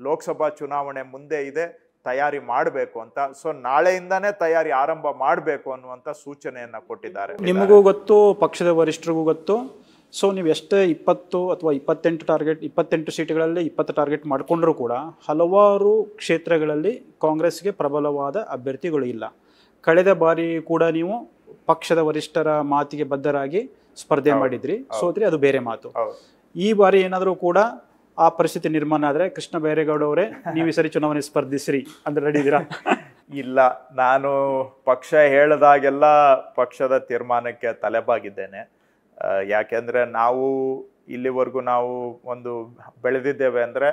ಲೋಕಸಭಾ ಚುನಾವಣೆ ಮುಂದೆ ಇದೆ ತಯಾರಿ ಮಾಡಬೇಕು ಅಂತ ಸೊ ನಾಳೆಯಿಂದನೇ ತಯಾರಿ ಆರಂಭ ಮಾಡಬೇಕು ಅನ್ನುವಂಥ ಸೂಚನೆಯನ್ನು ಕೊಟ್ಟಿದ್ದಾರೆ ನಿಮಗೂ ಗೊತ್ತು ಪಕ್ಷದ ವರಿಷ್ಠರಿಗೂ ಗೊತ್ತು ಸೊ ನೀವು ಎಷ್ಟೇ ಇಪ್ಪತ್ತು ಅಥವಾ ಇಪ್ಪತ್ತೆಂಟು ಟಾರ್ಗೆಟ್ ಇಪ್ಪತ್ತೆಂಟು ಸೀಟ್ಗಳಲ್ಲಿ ಇಪ್ಪತ್ತು ಟಾರ್ಗೆಟ್ ಮಾಡಿಕೊಂಡ್ರೂ ಕೂಡ ಹಲವಾರು ಕ್ಷೇತ್ರಗಳಲ್ಲಿ ಕಾಂಗ್ರೆಸ್ಗೆ ಪ್ರಬಲವಾದ ಅಭ್ಯರ್ಥಿಗಳು ಇಲ್ಲ ಕಳೆದ ಬಾರಿ ಕೂಡ ನೀವು ಪಕ್ಷದ ವರಿಷ್ಠರ ಮಾತಿಗೆ ಬದ್ಧರಾಗಿ ಸ್ಪರ್ಧೆ ಮಾಡಿದ್ರಿ ಸೋತ್ರಿ ಅದು ಬೇರೆ ಮಾತು ಈ ಬಾರಿ ಏನಾದರೂ ಕೂಡ ಆ ಪರಿಸ್ಥಿತಿ ನಿರ್ಮಾಣ ಆದರೆ ಕೃಷ್ಣ ಬೈರೇಗೌಡ ಅವರೇ ನೀವು ಈ ಸರಿ ಚುನಾವಣೆ ಸ್ಪರ್ಧಿಸ್ರಿ ಅಂದ್ರೆ ನಡೀದಿರಾ ಇಲ್ಲ ನಾನು ಪಕ್ಷ ಹೇಳಿದಾಗೆಲ್ಲ ಪಕ್ಷದ ತೀರ್ಮಾನಕ್ಕೆ ತಲೆಬಾಗಿದ್ದೇನೆ ಯಾಕೆಂದರೆ ನಾವು ಇಲ್ಲಿವರೆಗೂ ನಾವು ಒಂದು ಬೆಳೆದಿದ್ದೇವೆ ಅಂದರೆ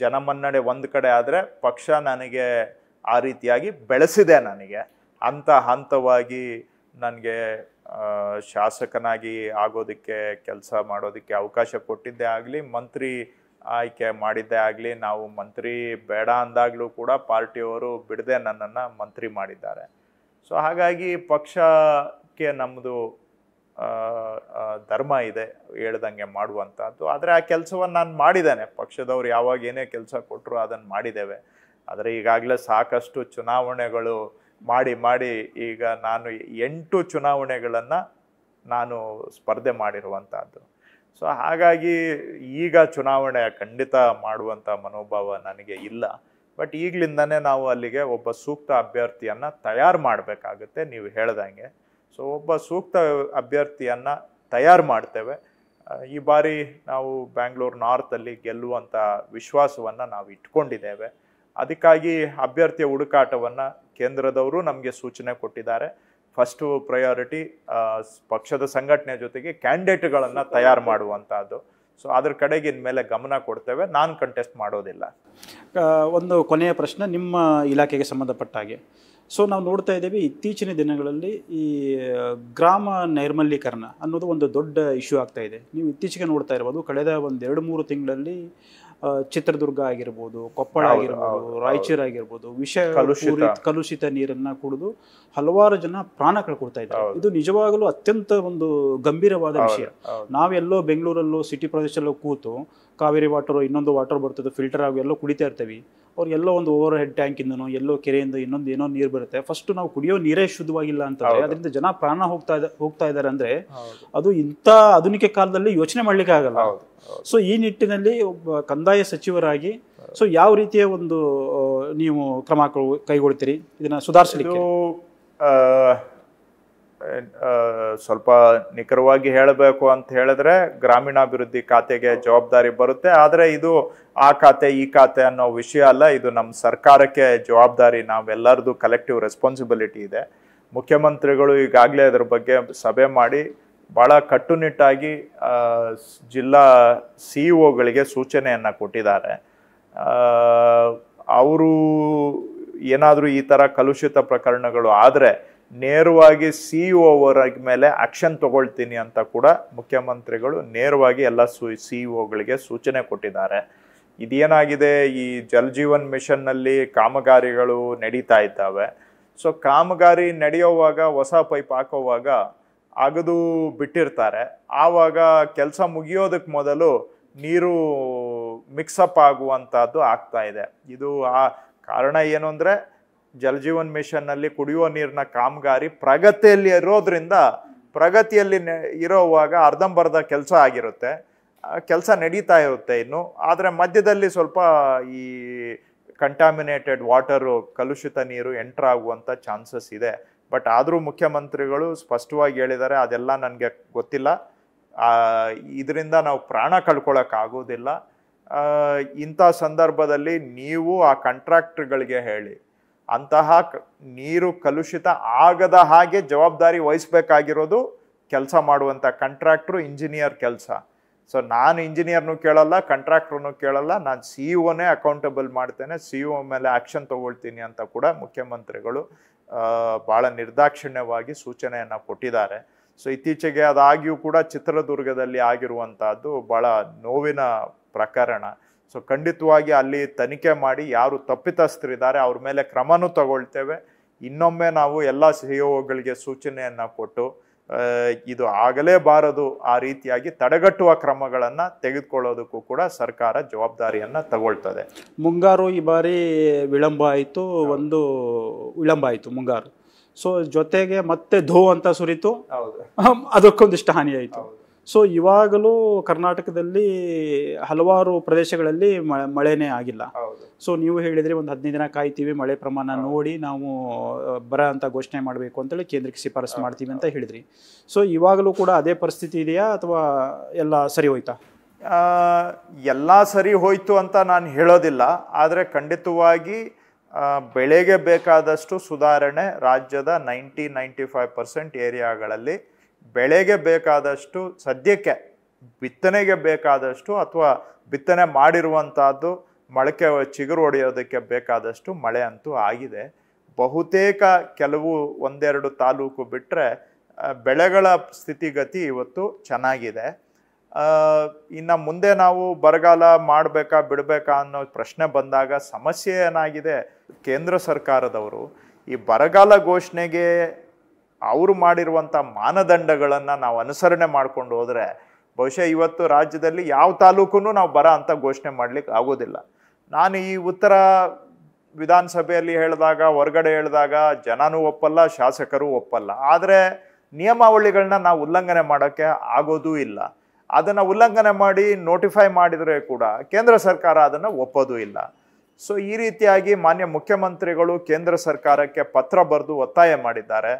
ಜನಮನ್ನಣೆ ಒಂದು ಕಡೆ ಆದರೆ ಪಕ್ಷ ನನಗೆ ಆ ರೀತಿಯಾಗಿ ಬೆಳೆಸಿದೆ ನನಗೆ ಹಂತ ಹಂತವಾಗಿ ನನಗೆ ಶಾಸಕನಾಗಿ ಆಗೋದಕ್ಕೆ ಕೆಲಸ ಮಾಡೋದಕ್ಕೆ ಅವಕಾಶ ಕೊಟ್ಟಿದ್ದೇ ಆಗಲಿ ಮಂತ್ರಿ ಆಯ್ಕೆ ಮಾಡಿದ್ದೇ ಆಗಲಿ ನಾವು ಮಂತ್ರಿ ಬೇಡ ಅಂದಾಗಲೂ ಕೂಡ ಪಾರ್ಟಿಯವರು ಬಿಡದೆ ನನ್ನನ್ನು ಮಂತ್ರಿ ಮಾಡಿದ್ದಾರೆ ಸೊ ಹಾಗಾಗಿ ಪಕ್ಷಕ್ಕೆ ನಮ್ಮದು ಧರ್ಮ ಇದೆ ಹೇಳ್ದಂಗೆ ಮಾಡುವಂಥದ್ದು ಆದರೆ ಆ ಕೆಲಸವನ್ನು ನಾನು ಮಾಡಿದ್ದೇನೆ ಪಕ್ಷದವ್ರು ಯಾವಾಗ ಏನೇ ಕೆಲಸ ಕೊಟ್ಟರು ಅದನ್ನು ಮಾಡಿದ್ದೇವೆ ಆದರೆ ಈಗಾಗಲೇ ಸಾಕಷ್ಟು ಚುನಾವಣೆಗಳು ಮಾಡಿ ಮಾಡಿ ಈಗ ನಾನು ಎಂಟು ಚುನಾವಣೆಗಳನ್ನು ನಾನು ಸ್ಪರ್ಧೆ ಮಾಡಿರುವಂಥದ್ದು ಸೊ ಹಾಗಾಗಿ ಈಗ ಚುನಾವಣೆ ಖಂಡಿತ ಮಾಡುವಂಥ ಮನೋಭಾವ ನನಗೆ ಇಲ್ಲ ಬಟ್ ಈಗಲಿಂದನೇ ನಾವು ಅಲ್ಲಿಗೆ ಒಬ್ಬ ಸೂಕ್ತ ಅಭ್ಯರ್ಥಿಯನ್ನು ತಯಾರು ಮಾಡಬೇಕಾಗುತ್ತೆ ನೀವು ಹೇಳ್ದಂಗೆ ಸೊ ಒಬ್ಬ ಸೂಕ್ತ ಅಭ್ಯರ್ಥಿಯನ್ನು ತಯಾರು ಮಾಡ್ತೇವೆ ಈ ಬಾರಿ ನಾವು ಬ್ಯಾಂಗ್ಳೂರು ನಾರ್ತಲ್ಲಿ ಗೆಲ್ಲುವಂಥ ವಿಶ್ವಾಸವನ್ನು ನಾವು ಇಟ್ಕೊಂಡಿದ್ದೇವೆ ಅದಕ್ಕಾಗಿ ಅಭ್ಯರ್ಥಿಯ ಹುಡುಕಾಟವನ್ನು ಕೇಂದ್ರದವರು ನಮಗೆ ಸೂಚನೆ ಕೊಟ್ಟಿದ್ದಾರೆ ಫಸ್ಟು ಪ್ರಯಾರಿಟಿ ಪಕ್ಷದ ಸಂಘಟನೆ ಜೊತೆಗೆ ಕ್ಯಾಂಡಿಡೇಟ್ಗಳನ್ನು ತಯಾರು ಮಾಡುವಂಥದ್ದು ಸೊ ಅದ್ರ ಕಡೆಗೆ ಇನ್ಮೇಲೆ ಗಮನ ಕೊಡ್ತೇವೆ ನಾನು ಕಂಟೆಸ್ಟ್ ಮಾಡೋದಿಲ್ಲ ಒಂದು ಕೊನೆಯ ಪ್ರಶ್ನೆ ನಿಮ್ಮ ಇಲಾಖೆಗೆ ಸಂಬಂಧಪಟ್ಟ ಹಾಗೆ ಸೊ ನಾವು ನೋಡ್ತಾ ಇದ್ದೇವೆ ಇತ್ತೀಚಿನ ದಿನಗಳಲ್ಲಿ ಈ ಗ್ರಾಮ ನೈರ್ಮಲ್ಯೀಕರಣ ಅನ್ನೋದು ಒಂದು ದೊಡ್ಡ ಇಶ್ಯೂ ಆಗ್ತಾ ಇದೆ ನೀವು ಇತ್ತೀಚೆಗೆ ನೋಡ್ತಾ ಇರ್ಬೋದು ಕಳೆದ ಒಂದು ಎರಡು ಮೂರು ತಿಂಗಳಲ್ಲಿ ಚಿತ್ರದುರ್ಗ ಆಗಿರ್ಬೋದು ಕೊಪ್ಪಳ ಆಗಿರ್ಬೋದು ರಾಯಚೂರು ಆಗಿರ್ಬೋದು ವಿಷ ಕಲುಷಿತ ನೀರನ್ನ ಕುಡಿದು ಹಲವಾರು ಜನ ಪ್ರಾಣ ಕಳ್ಕೊಳ್ತಾ ಇದ್ದಾರೆ ಇದು ನಿಜವಾಗಲೂ ಅತ್ಯಂತ ಒಂದು ಗಂಭೀರವಾದ ವಿಷಯ ನಾವೆಲ್ಲೋ ಬೆಂಗಳೂರಲ್ಲೋ ಸಿಟಿ ಪ್ರದೇಶದಲ್ಲೋ ಕೂತು ಕಾವೇರಿ ವಾಟರ್ ಇನ್ನೊಂದು ವಾಟರ್ ಬರ್ತದೆ ಫಿಲ್ಟರ್ ಆಗಿ ಎಲ್ಲೋ ಕುಡಿತಾ ಇರ್ತೀವಿ ಅವ್ರು ಎಲ್ಲೋ ಒಂದು ಓವರ್ ಹೆಡ್ ಟ್ಯಾಂಕಿಂದನು ಎಲ್ಲೋ ಕೆರೆಯಿಂದ ಇನ್ನೊಂದು ಏನೋ ನೀರು ಬರುತ್ತೆ ಫಸ್ಟ್ ನಾವು ಕುಡಿಯೋ ನೀರೇ ಶುದ್ಧವಾಗಿಲ್ಲ ಅಂತಂದ್ರೆ ಅದರಿಂದ ಜನ ಪ್ರಾಣ ಹೋಗ್ತಾ ಹೋಗ್ತಾ ಇದ್ದಾರೆ ಅಂದ್ರೆ ಅದು ಇಂಥ ಆಧುನಿಕ ಕಾಲದಲ್ಲಿ ಯೋಚನೆ ಮಾಡ್ಲಿಕ್ಕೆ ಆಗಲ್ಲ ಸೊ ಈ ನಿಟ್ಟಿನಲ್ಲಿ ಒಬ್ಬ ಕಂದಾಯ ಸಚಿವರಾಗಿ ಸೊ ಯಾವ ರೀತಿಯ ಒಂದು ನೀವು ಕ್ರಮ ಕೈಗೊಳ್ತೀರಿ ಇದನ್ನ ಸುಧಾರಿಸಲಿಕ್ಕೆ ಸ್ವಲ್ಪ ನಿಖರವಾಗಿ ಹೇಳಬೇಕು ಅಂತ ಹೇಳಿದ್ರೆ ಗ್ರಾಮೀಣಾಭಿವೃದ್ಧಿ ಖಾತೆಗೆ ಜವಾಬ್ದಾರಿ ಬರುತ್ತೆ ಆದರೆ ಇದು ಆ ಖಾತೆ ಈ ಖಾತೆ ಅನ್ನೋ ವಿಷಯ ಅಲ್ಲ ಇದು ನಮ್ಮ ಸರ್ಕಾರಕ್ಕೆ ಜವಾಬ್ದಾರಿ ನಾವೆಲ್ಲರದು ಕಲೆಕ್ಟಿವ್ ರೆಸ್ಪಾನ್ಸಿಬಿಲಿಟಿ ಇದೆ ಮುಖ್ಯಮಂತ್ರಿಗಳು ಈಗಾಗಲೇ ಅದ್ರ ಬಗ್ಗೆ ಸಭೆ ಮಾಡಿ ಭಾಳ ಕಟ್ಟುನಿಟ್ಟಾಗಿ ಜಿಲ್ಲಾ ಸಿ ಇ ಒಗಳಿಗೆ ಸೂಚನೆಯನ್ನು ಕೊಟ್ಟಿದ್ದಾರೆ ಅವರು ಏನಾದರೂ ಈ ಥರ ಕಲುಷಿತ ಪ್ರಕರಣಗಳು ಆದರೆ ನೇರವಾಗಿ ಸಿ ಇ ಒವರ ಮೇಲೆ ಆ್ಯಕ್ಷನ್ ತಗೊಳ್ತೀನಿ ಅಂತ ಕೂಡ ಮುಖ್ಯಮಂತ್ರಿಗಳು ನೇರವಾಗಿ ಎಲ್ಲ ಸು ಸಿ ಇ ಒಗಳಿಗೆ ಸೂಚನೆ ಕೊಟ್ಟಿದ್ದಾರೆ ಇದೇನಾಗಿದೆ ಈ ಜಲ್ ಜೀವನ್ ಮಿಷನ್ನಲ್ಲಿ ಕಾಮಗಾರಿಗಳು ನಡೀತಾ ಇದ್ದಾವೆ ಸೊ ಕಾಮಗಾರಿ ನಡೆಯುವಾಗ ಹೊಸ ಪೈಪ್ ಹಾಕೋವಾಗ ಅಗದು ಬಿಟ್ಟಿರ್ತಾರೆ ಆವಾಗ ಕೆಲಸ ಮುಗಿಯೋದಕ್ಕೆ ಮೊದಲು ನೀರು ಮಿಕ್ಸಪ್ ಆಗುವಂಥದ್ದು ಆಗ್ತಾ ಇದೆ ಇದು ಆ ಕಾರಣ ಏನು ಅಂದರೆ ಜಲಜೀವನ್ ಮಿಷನ್ನಲ್ಲಿ ಕುಡಿಯುವ ನೀರಿನ ಕಾಮಗಾರಿ ಪ್ರಗತಿಯಲ್ಲಿ ಇರೋದ್ರಿಂದ ಪ್ರಗತಿಯಲ್ಲಿ ಇರೋವಾಗ ಅರ್ಧಂಬರ್ಧ ಕೆಲಸ ಆಗಿರುತ್ತೆ ಕೆಲಸ ನಡೀತಾ ಇರುತ್ತೆ ಇನ್ನು ಆದರೆ ಮಧ್ಯದಲ್ಲಿ ಸ್ವಲ್ಪ ಈ ಕಂಟಾಮಿನೇಟೆಡ್ ವಾಟರು ಕಲುಷಿತ ನೀರು ಎಂಟ್ರ್ ಆಗುವಂಥ ಚಾನ್ಸಸ್ ಇದೆ ಬಟ್ ಆದರೂ ಮುಖ್ಯಮಂತ್ರಿಗಳು ಸ್ಪಷ್ಟವಾಗಿ ಹೇಳಿದ್ದಾರೆ ಅದೆಲ್ಲ ನನಗೆ ಗೊತ್ತಿಲ್ಲ ಇದರಿಂದ ನಾವು ಪ್ರಾಣ ಕಳ್ಕೊಳ್ಳೋಕ್ಕಾಗೋದಿಲ್ಲ ಇಂಥ ಸಂದರ್ಭದಲ್ಲಿ ನೀವು ಆ ಕಾಂಟ್ರಾಕ್ಟ್ರ್ಗಳಿಗೆ ಹೇಳಿ ಅಂತಹ ನೀರು ಕಲುಷಿತ ಆಗದ ಹಾಗೆ ಜವಾಬ್ದಾರಿ ವಹಿಸ್ಬೇಕಾಗಿರೋದು ಕೆಲಸ ಮಾಡುವಂಥ ಕಾಂಟ್ರಾಕ್ಟ್ರು ಇಂಜಿನಿಯರ್ ಕೆಲಸ ಸೊ ನಾನು ಇಂಜಿನಿಯರ್ನು ಕೇಳಲ್ಲ ಕಾಂಟ್ರಾಕ್ಟ್ರನ್ನು ಕೇಳಲ್ಲ ನಾನು ಸಿ ಇ ಒನೇ ಅಕೌಂಟಬಲ್ ಮಾಡ್ತೇನೆ ಸಿ ಇ ಒ ಮೇಲೆ ಆ್ಯಕ್ಷನ್ ತೊಗೊಳ್ತೀನಿ ಅಂತ ಕೂಡ ಮುಖ್ಯಮಂತ್ರಿಗಳು ಭಾಳ ನಿರ್ದಾಕ್ಷಿಣ್ಯವಾಗಿ ಸೂಚನೆಯನ್ನು ಕೊಟ್ಟಿದ್ದಾರೆ ಸೊ ಇತ್ತೀಚೆಗೆ ಅದಾಗಿಯೂ ಕೂಡ ಚಿತ್ರದುರ್ಗದಲ್ಲಿ ಆಗಿರುವಂಥದ್ದು ಭಾಳ ನೋವಿನ ಪ್ರಕರಣ ಸೊ ಖಂಡಿತವಾಗಿ ಅಲ್ಲಿ ತನಿಖೆ ಮಾಡಿ ಯಾರು ತಪ್ಪಿತಸ್ಥರಿದ್ದಾರೆ ಅವ್ರ ಮೇಲೆ ಕ್ರಮನೂ ತಗೊಳ್ತೇವೆ ಇನ್ನೊಮ್ಮೆ ನಾವು ಎಲ್ಲ ಸಿ ಒಗಳಿಗೆ ಸೂಚನೆಯನ್ನು ಕೊಟ್ಟು ಇದು ಆಗಲೇಬಾರದು ಆ ರೀತಿಯಾಗಿ ತಡೆಗಟ್ಟುವ ಕ್ರಮಗಳನ್ನು ತೆಗೆದುಕೊಳ್ಳೋದಕ್ಕೂ ಕೂಡ ಸರ್ಕಾರ ಜವಾಬ್ದಾರಿಯನ್ನು ತಗೊಳ್ತದೆ ಮುಂಗಾರು ಈ ಬಾರಿ ವಿಳಂಬ ಆಯಿತು ಒಂದು ವಿಳಂಬ ಆಯಿತು ಮುಂಗಾರು ಸೊ ಜೊತೆಗೆ ಮತ್ತೆ ಧೋ ಅಂತ ಸುರಿತು ಅದಕ್ಕೊಂದಿಷ್ಟು ಹಾನಿ ಆಯಿತು ಸೊ ಇವಾಗಲೂ ಕರ್ನಾಟಕದಲ್ಲಿ ಹಲವಾರು ಪ್ರದೇಶಗಳಲ್ಲಿ ಮಳೆನೇ ಆಗಿಲ್ಲ ಸೊ ನೀವು ಹೇಳಿದ್ರೆ ಒಂದು ಹದಿನೈದು ದಿನ ಕಾಯ್ತೀವಿ ಮಳೆ ಪ್ರಮಾಣ ನೋಡಿ ನಾವು ಬರ ಅಂತ ಘೋಷಣೆ ಮಾಡಬೇಕು ಅಂತೇಳಿ ಕೇಂದ್ರಕ್ಕೆ ಶಿಫಾರಸು ಮಾಡ್ತೀವಿ ಅಂತ ಹೇಳಿದ್ರಿ ಸೊ ಇವಾಗಲೂ ಕೂಡ ಅದೇ ಪರಿಸ್ಥಿತಿ ಇದೆಯಾ ಅಥವಾ ಎಲ್ಲ ಸರಿ ಹೋಯ್ತಾ ಎಲ್ಲ ಸರಿ ಹೋಯ್ತು ಅಂತ ನಾನು ಹೇಳೋದಿಲ್ಲ ಆದರೆ ಖಂಡಿತವಾಗಿ ಬೆಳೆಗೆ ಬೇಕಾದಷ್ಟು ಸುಧಾರಣೆ ರಾಜ್ಯದ ನೈಂಟಿ ನೈಂಟಿ ಫೈವ್ ಪರ್ಸೆಂಟ್ ಏರಿಯಾಗಳಲ್ಲಿ ಬೆಳೆಗೆ ಬೇಕಾದಷ್ಟು ಸದ್ಯಕ್ಕೆ ಬಿತ್ತನೆಗೆ ಬೇಕಾದಷ್ಟು ಅಥವಾ ಬಿತ್ತನೆ ಮಾಡಿರುವಂಥದ್ದು ಮೊಳಕೆ ಚಿಗುರು ಹೊಡೆಯೋದಕ್ಕೆ ಬೇಕಾದಷ್ಟು ಮಳೆ ಅಂತೂ ಆಗಿದೆ ಬಹುತೇಕ ಕೆಲವು ಒಂದೆರಡು ತಾಲೂಕು ಬಿಟ್ಟರೆ ಬೆಳೆಗಳ ಸ್ಥಿತಿಗತಿ ಇವತ್ತು ಚೆನ್ನಾಗಿದೆ ಇನ್ನು ಮುಂದೆ ನಾವು ಬರಗಾಲ ಮಾಡಬೇಕಾ ಬಿಡಬೇಕಾ ಅನ್ನೋ ಪ್ರಶ್ನೆ ಬಂದಾಗ ಸಮಸ್ಯೆ ಏನಾಗಿದೆ ಕೇಂದ್ರ ಸರ್ಕಾರದವರು ಈ ಬರಗಾಲ ಘೋಷಣೆಗೆ ಅವರು ಮಾಡಿರುವಂಥ ಮಾನದಂಡಗಳನ್ನು ನಾವು ಅನುಸರಣೆ ಮಾಡ್ಕೊಂಡು ಹೋದರೆ ಬಹುಶಃ ಇವತ್ತು ರಾಜ್ಯದಲ್ಲಿ ಯಾವ ತಾಲೂಕು ನಾವು ಬರ ಅಂತ ಘೋಷಣೆ ಮಾಡಲಿಕ್ಕೆ ಆಗೋದಿಲ್ಲ ನಾನು ಈ ಉತ್ತರ ವಿಧಾನಸಭೆಯಲ್ಲಿ ಹೇಳಿದಾಗ ಹೊರಗಡೆ ಹೇಳಿದಾಗ ಜನನೂ ಒಪ್ಪಲ್ಲ ಶಾಸಕರು ಒಪ್ಪಲ್ಲ ಆದರೆ ನಿಯಮಾವಳಿಗಳನ್ನ ನಾವು ಉಲ್ಲಂಘನೆ ಮಾಡೋಕ್ಕೆ ಆಗೋದೂ ಇಲ್ಲ ಅದನ್ನು ಉಲ್ಲಂಘನೆ ಮಾಡಿ ನೋಟಿಫೈ ಮಾಡಿದರೆ ಕೂಡ ಕೇಂದ್ರ ಸರ್ಕಾರ ಅದನ್ನು ಒಪ್ಪೋದೂ ಇಲ್ಲ ಸೊ ಈ ರೀತಿಯಾಗಿ ಮಾನ್ಯ ಮುಖ್ಯಮಂತ್ರಿಗಳು ಕೇಂದ್ರ ಸರ್ಕಾರಕ್ಕೆ ಪತ್ರ ಬರೆದು ಒತ್ತಾಯ ಮಾಡಿದ್ದಾರೆ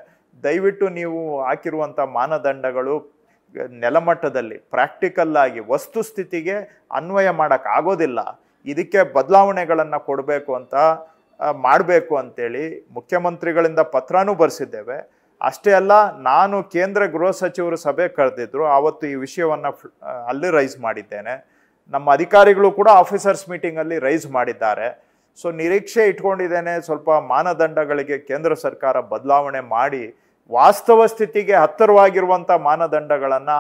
ದಯವಿಟ್ಟು ನೀವು ಹಾಕಿರುವಂಥ ಮಾನದಂಡಗಳು ನೆಲಮಟ್ಟದಲ್ಲಿ ಪ್ರಾಕ್ಟಿಕಲ್ ಆಗಿ ವಸ್ತುಸ್ಥಿತಿಗೆ ಅನ್ವಯ ಮಾಡೋಕ್ಕಾಗೋದಿಲ್ಲ ಇದಕ್ಕೆ ಬದಲಾವಣೆಗಳನ್ನು ಕೊಡಬೇಕು ಅಂತ ಮಾಡಬೇಕು ಅಂತೇಳಿ ಮುಖ್ಯಮಂತ್ರಿಗಳಿಂದ ಪತ್ರನೂ ಬರೆಸಿದ್ದೇವೆ ಅಷ್ಟೇ ಅಲ್ಲ ನಾನು ಕೇಂದ್ರ ಗೃಹ ಸಚಿವರು ಸಭೆ ಕರೆದಿದ್ದರು ಆವತ್ತು ಈ ವಿಷಯವನ್ನು ಅಲ್ಲಿ ರೈಸ್ ಮಾಡಿದ್ದೇನೆ ನಮ್ಮ ಅಧಿಕಾರಿಗಳು ಕೂಡ ಆಫೀಸರ್ಸ್ ಮೀಟಿಂಗಲ್ಲಿ ರೈಸ್ ಮಾಡಿದ್ದಾರೆ ಸೊ ನಿರೀಕ್ಷೆ ಇಟ್ಕೊಂಡಿದ್ದೇನೆ ಸ್ವಲ್ಪ ಮಾನದಂಡಗಳಿಗೆ ಕೇಂದ್ರ ಸರ್ಕಾರ ಬದಲಾವಣೆ ಮಾಡಿ ವಾಸ್ತವ ಸ್ಥಿತಿಗೆ ಹತ್ತಿರವಾಗಿರುವಂಥ ಮಾನದಂಡಗಳನ್ನು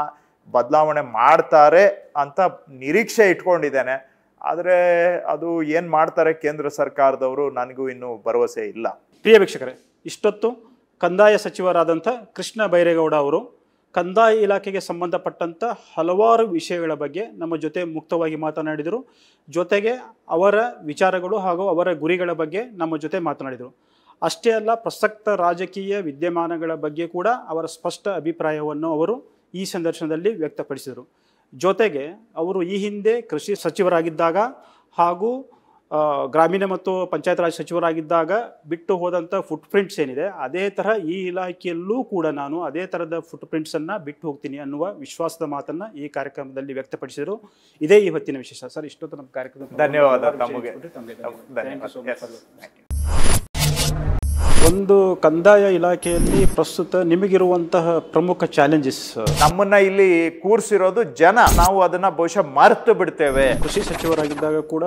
ಬದಲಾವಣೆ ಮಾಡ್ತಾರೆ ಅಂತ ನಿರೀಕ್ಷೆ ಇಟ್ಕೊಂಡಿದ್ದೇನೆ ಆದರೆ ಅದು ಏನು ಮಾಡ್ತಾರೆ ಕೇಂದ್ರ ಸರ್ಕಾರದವರು ನನಗೂ ಇನ್ನೂ ಭರವಸೆ ಇಲ್ಲ ಪ್ರಿಯ ವೀಕ್ಷಕರೇ ಇಷ್ಟೊತ್ತು ಕಂದಾಯ ಸಚಿವರಾದಂಥ ಕೃಷ್ಣ ಬೈರೇಗೌಡ ಅವರು ಕಂದಾಯ ಇಲಾಖೆಗೆ ಸಂಬಂಧಪಟ್ಟಂಥ ಹಲವಾರು ವಿಷಯಗಳ ಬಗ್ಗೆ ನಮ್ಮ ಜೊತೆ ಮುಕ್ತವಾಗಿ ಮಾತನಾಡಿದರು ಜೊತೆಗೆ ಅವರ ವಿಚಾರಗಳು ಹಾಗೂ ಅವರ ಗುರಿಗಳ ಬಗ್ಗೆ ನಮ್ಮ ಜೊತೆ ಮಾತನಾಡಿದರು ಅಷ್ಟೇ ಅಲ್ಲ ಪ್ರಸಕ್ತ ರಾಜಕೀಯ ವಿದ್ಯಮಾನಗಳ ಬಗ್ಗೆ ಕೂಡ ಅವರ ಸ್ಪಷ್ಟ ಅಭಿಪ್ರಾಯವನ್ನು ಅವರು ಈ ಸಂದರ್ಶನದಲ್ಲಿ ವ್ಯಕ್ತಪಡಿಸಿದರು ಜೊತೆಗೆ ಅವರು ಈ ಹಿಂದೆ ಕೃಷಿ ಸಚಿವರಾಗಿದ್ದಾಗ ಹಾಗೂ ಗ್ರಾಮೀಣ ಮತ್ತು ಪಂಚಾಯತ್ ರಾಜ್ ಸಚಿವರಾಗಿದ್ದಾಗ ಬಿಟ್ಟು ಹೋದಂಥ ಫುಟ್ ಪ್ರಿಂಟ್ಸ್ ಏನಿದೆ ಅದೇ ತರಹ ಈ ಇಲಾಖೆಯಲ್ಲೂ ಕೂಡ ನಾನು ಅದೇ ಥರದ ಫುಟ್ ಪ್ರಿಂಟ್ಸನ್ನು ಬಿಟ್ಟು ಹೋಗ್ತೀನಿ ಅನ್ನುವ ವಿಶ್ವಾಸದ ಮಾತನ್ನು ಈ ಕಾರ್ಯಕ್ರಮದಲ್ಲಿ ವ್ಯಕ್ತಪಡಿಸಿದರು ಇದೇ ಇವತ್ತಿನ ವಿಶೇಷ ಸರ್ ಇಷ್ಟೊತ್ತು ನಮ್ಮ ಕಾರ್ಯಕ್ರಮ ಧನ್ಯವಾದ ಒಂದು ಕಂದಾಯ ಇಲಾಖೆಯಲ್ಲಿ ಪ್ರಸ್ತುತ ನಿಮಗಿರುವಂತಹ ಪ್ರಮುಖ ಚಾಲೆಂಜಸ್ ನಮ್ಮನ್ನ ಇಲ್ಲಿ ಕೂರಿಸಿರೋದು ಜನ ನಾವು ಅದನ್ನ ಬಹುಶಃ ಮರೆತು ಬಿಡ್ತೇವೆ ಕೃಷಿ ಸಚಿವರಾಗಿದ್ದಾಗ ಕೂಡ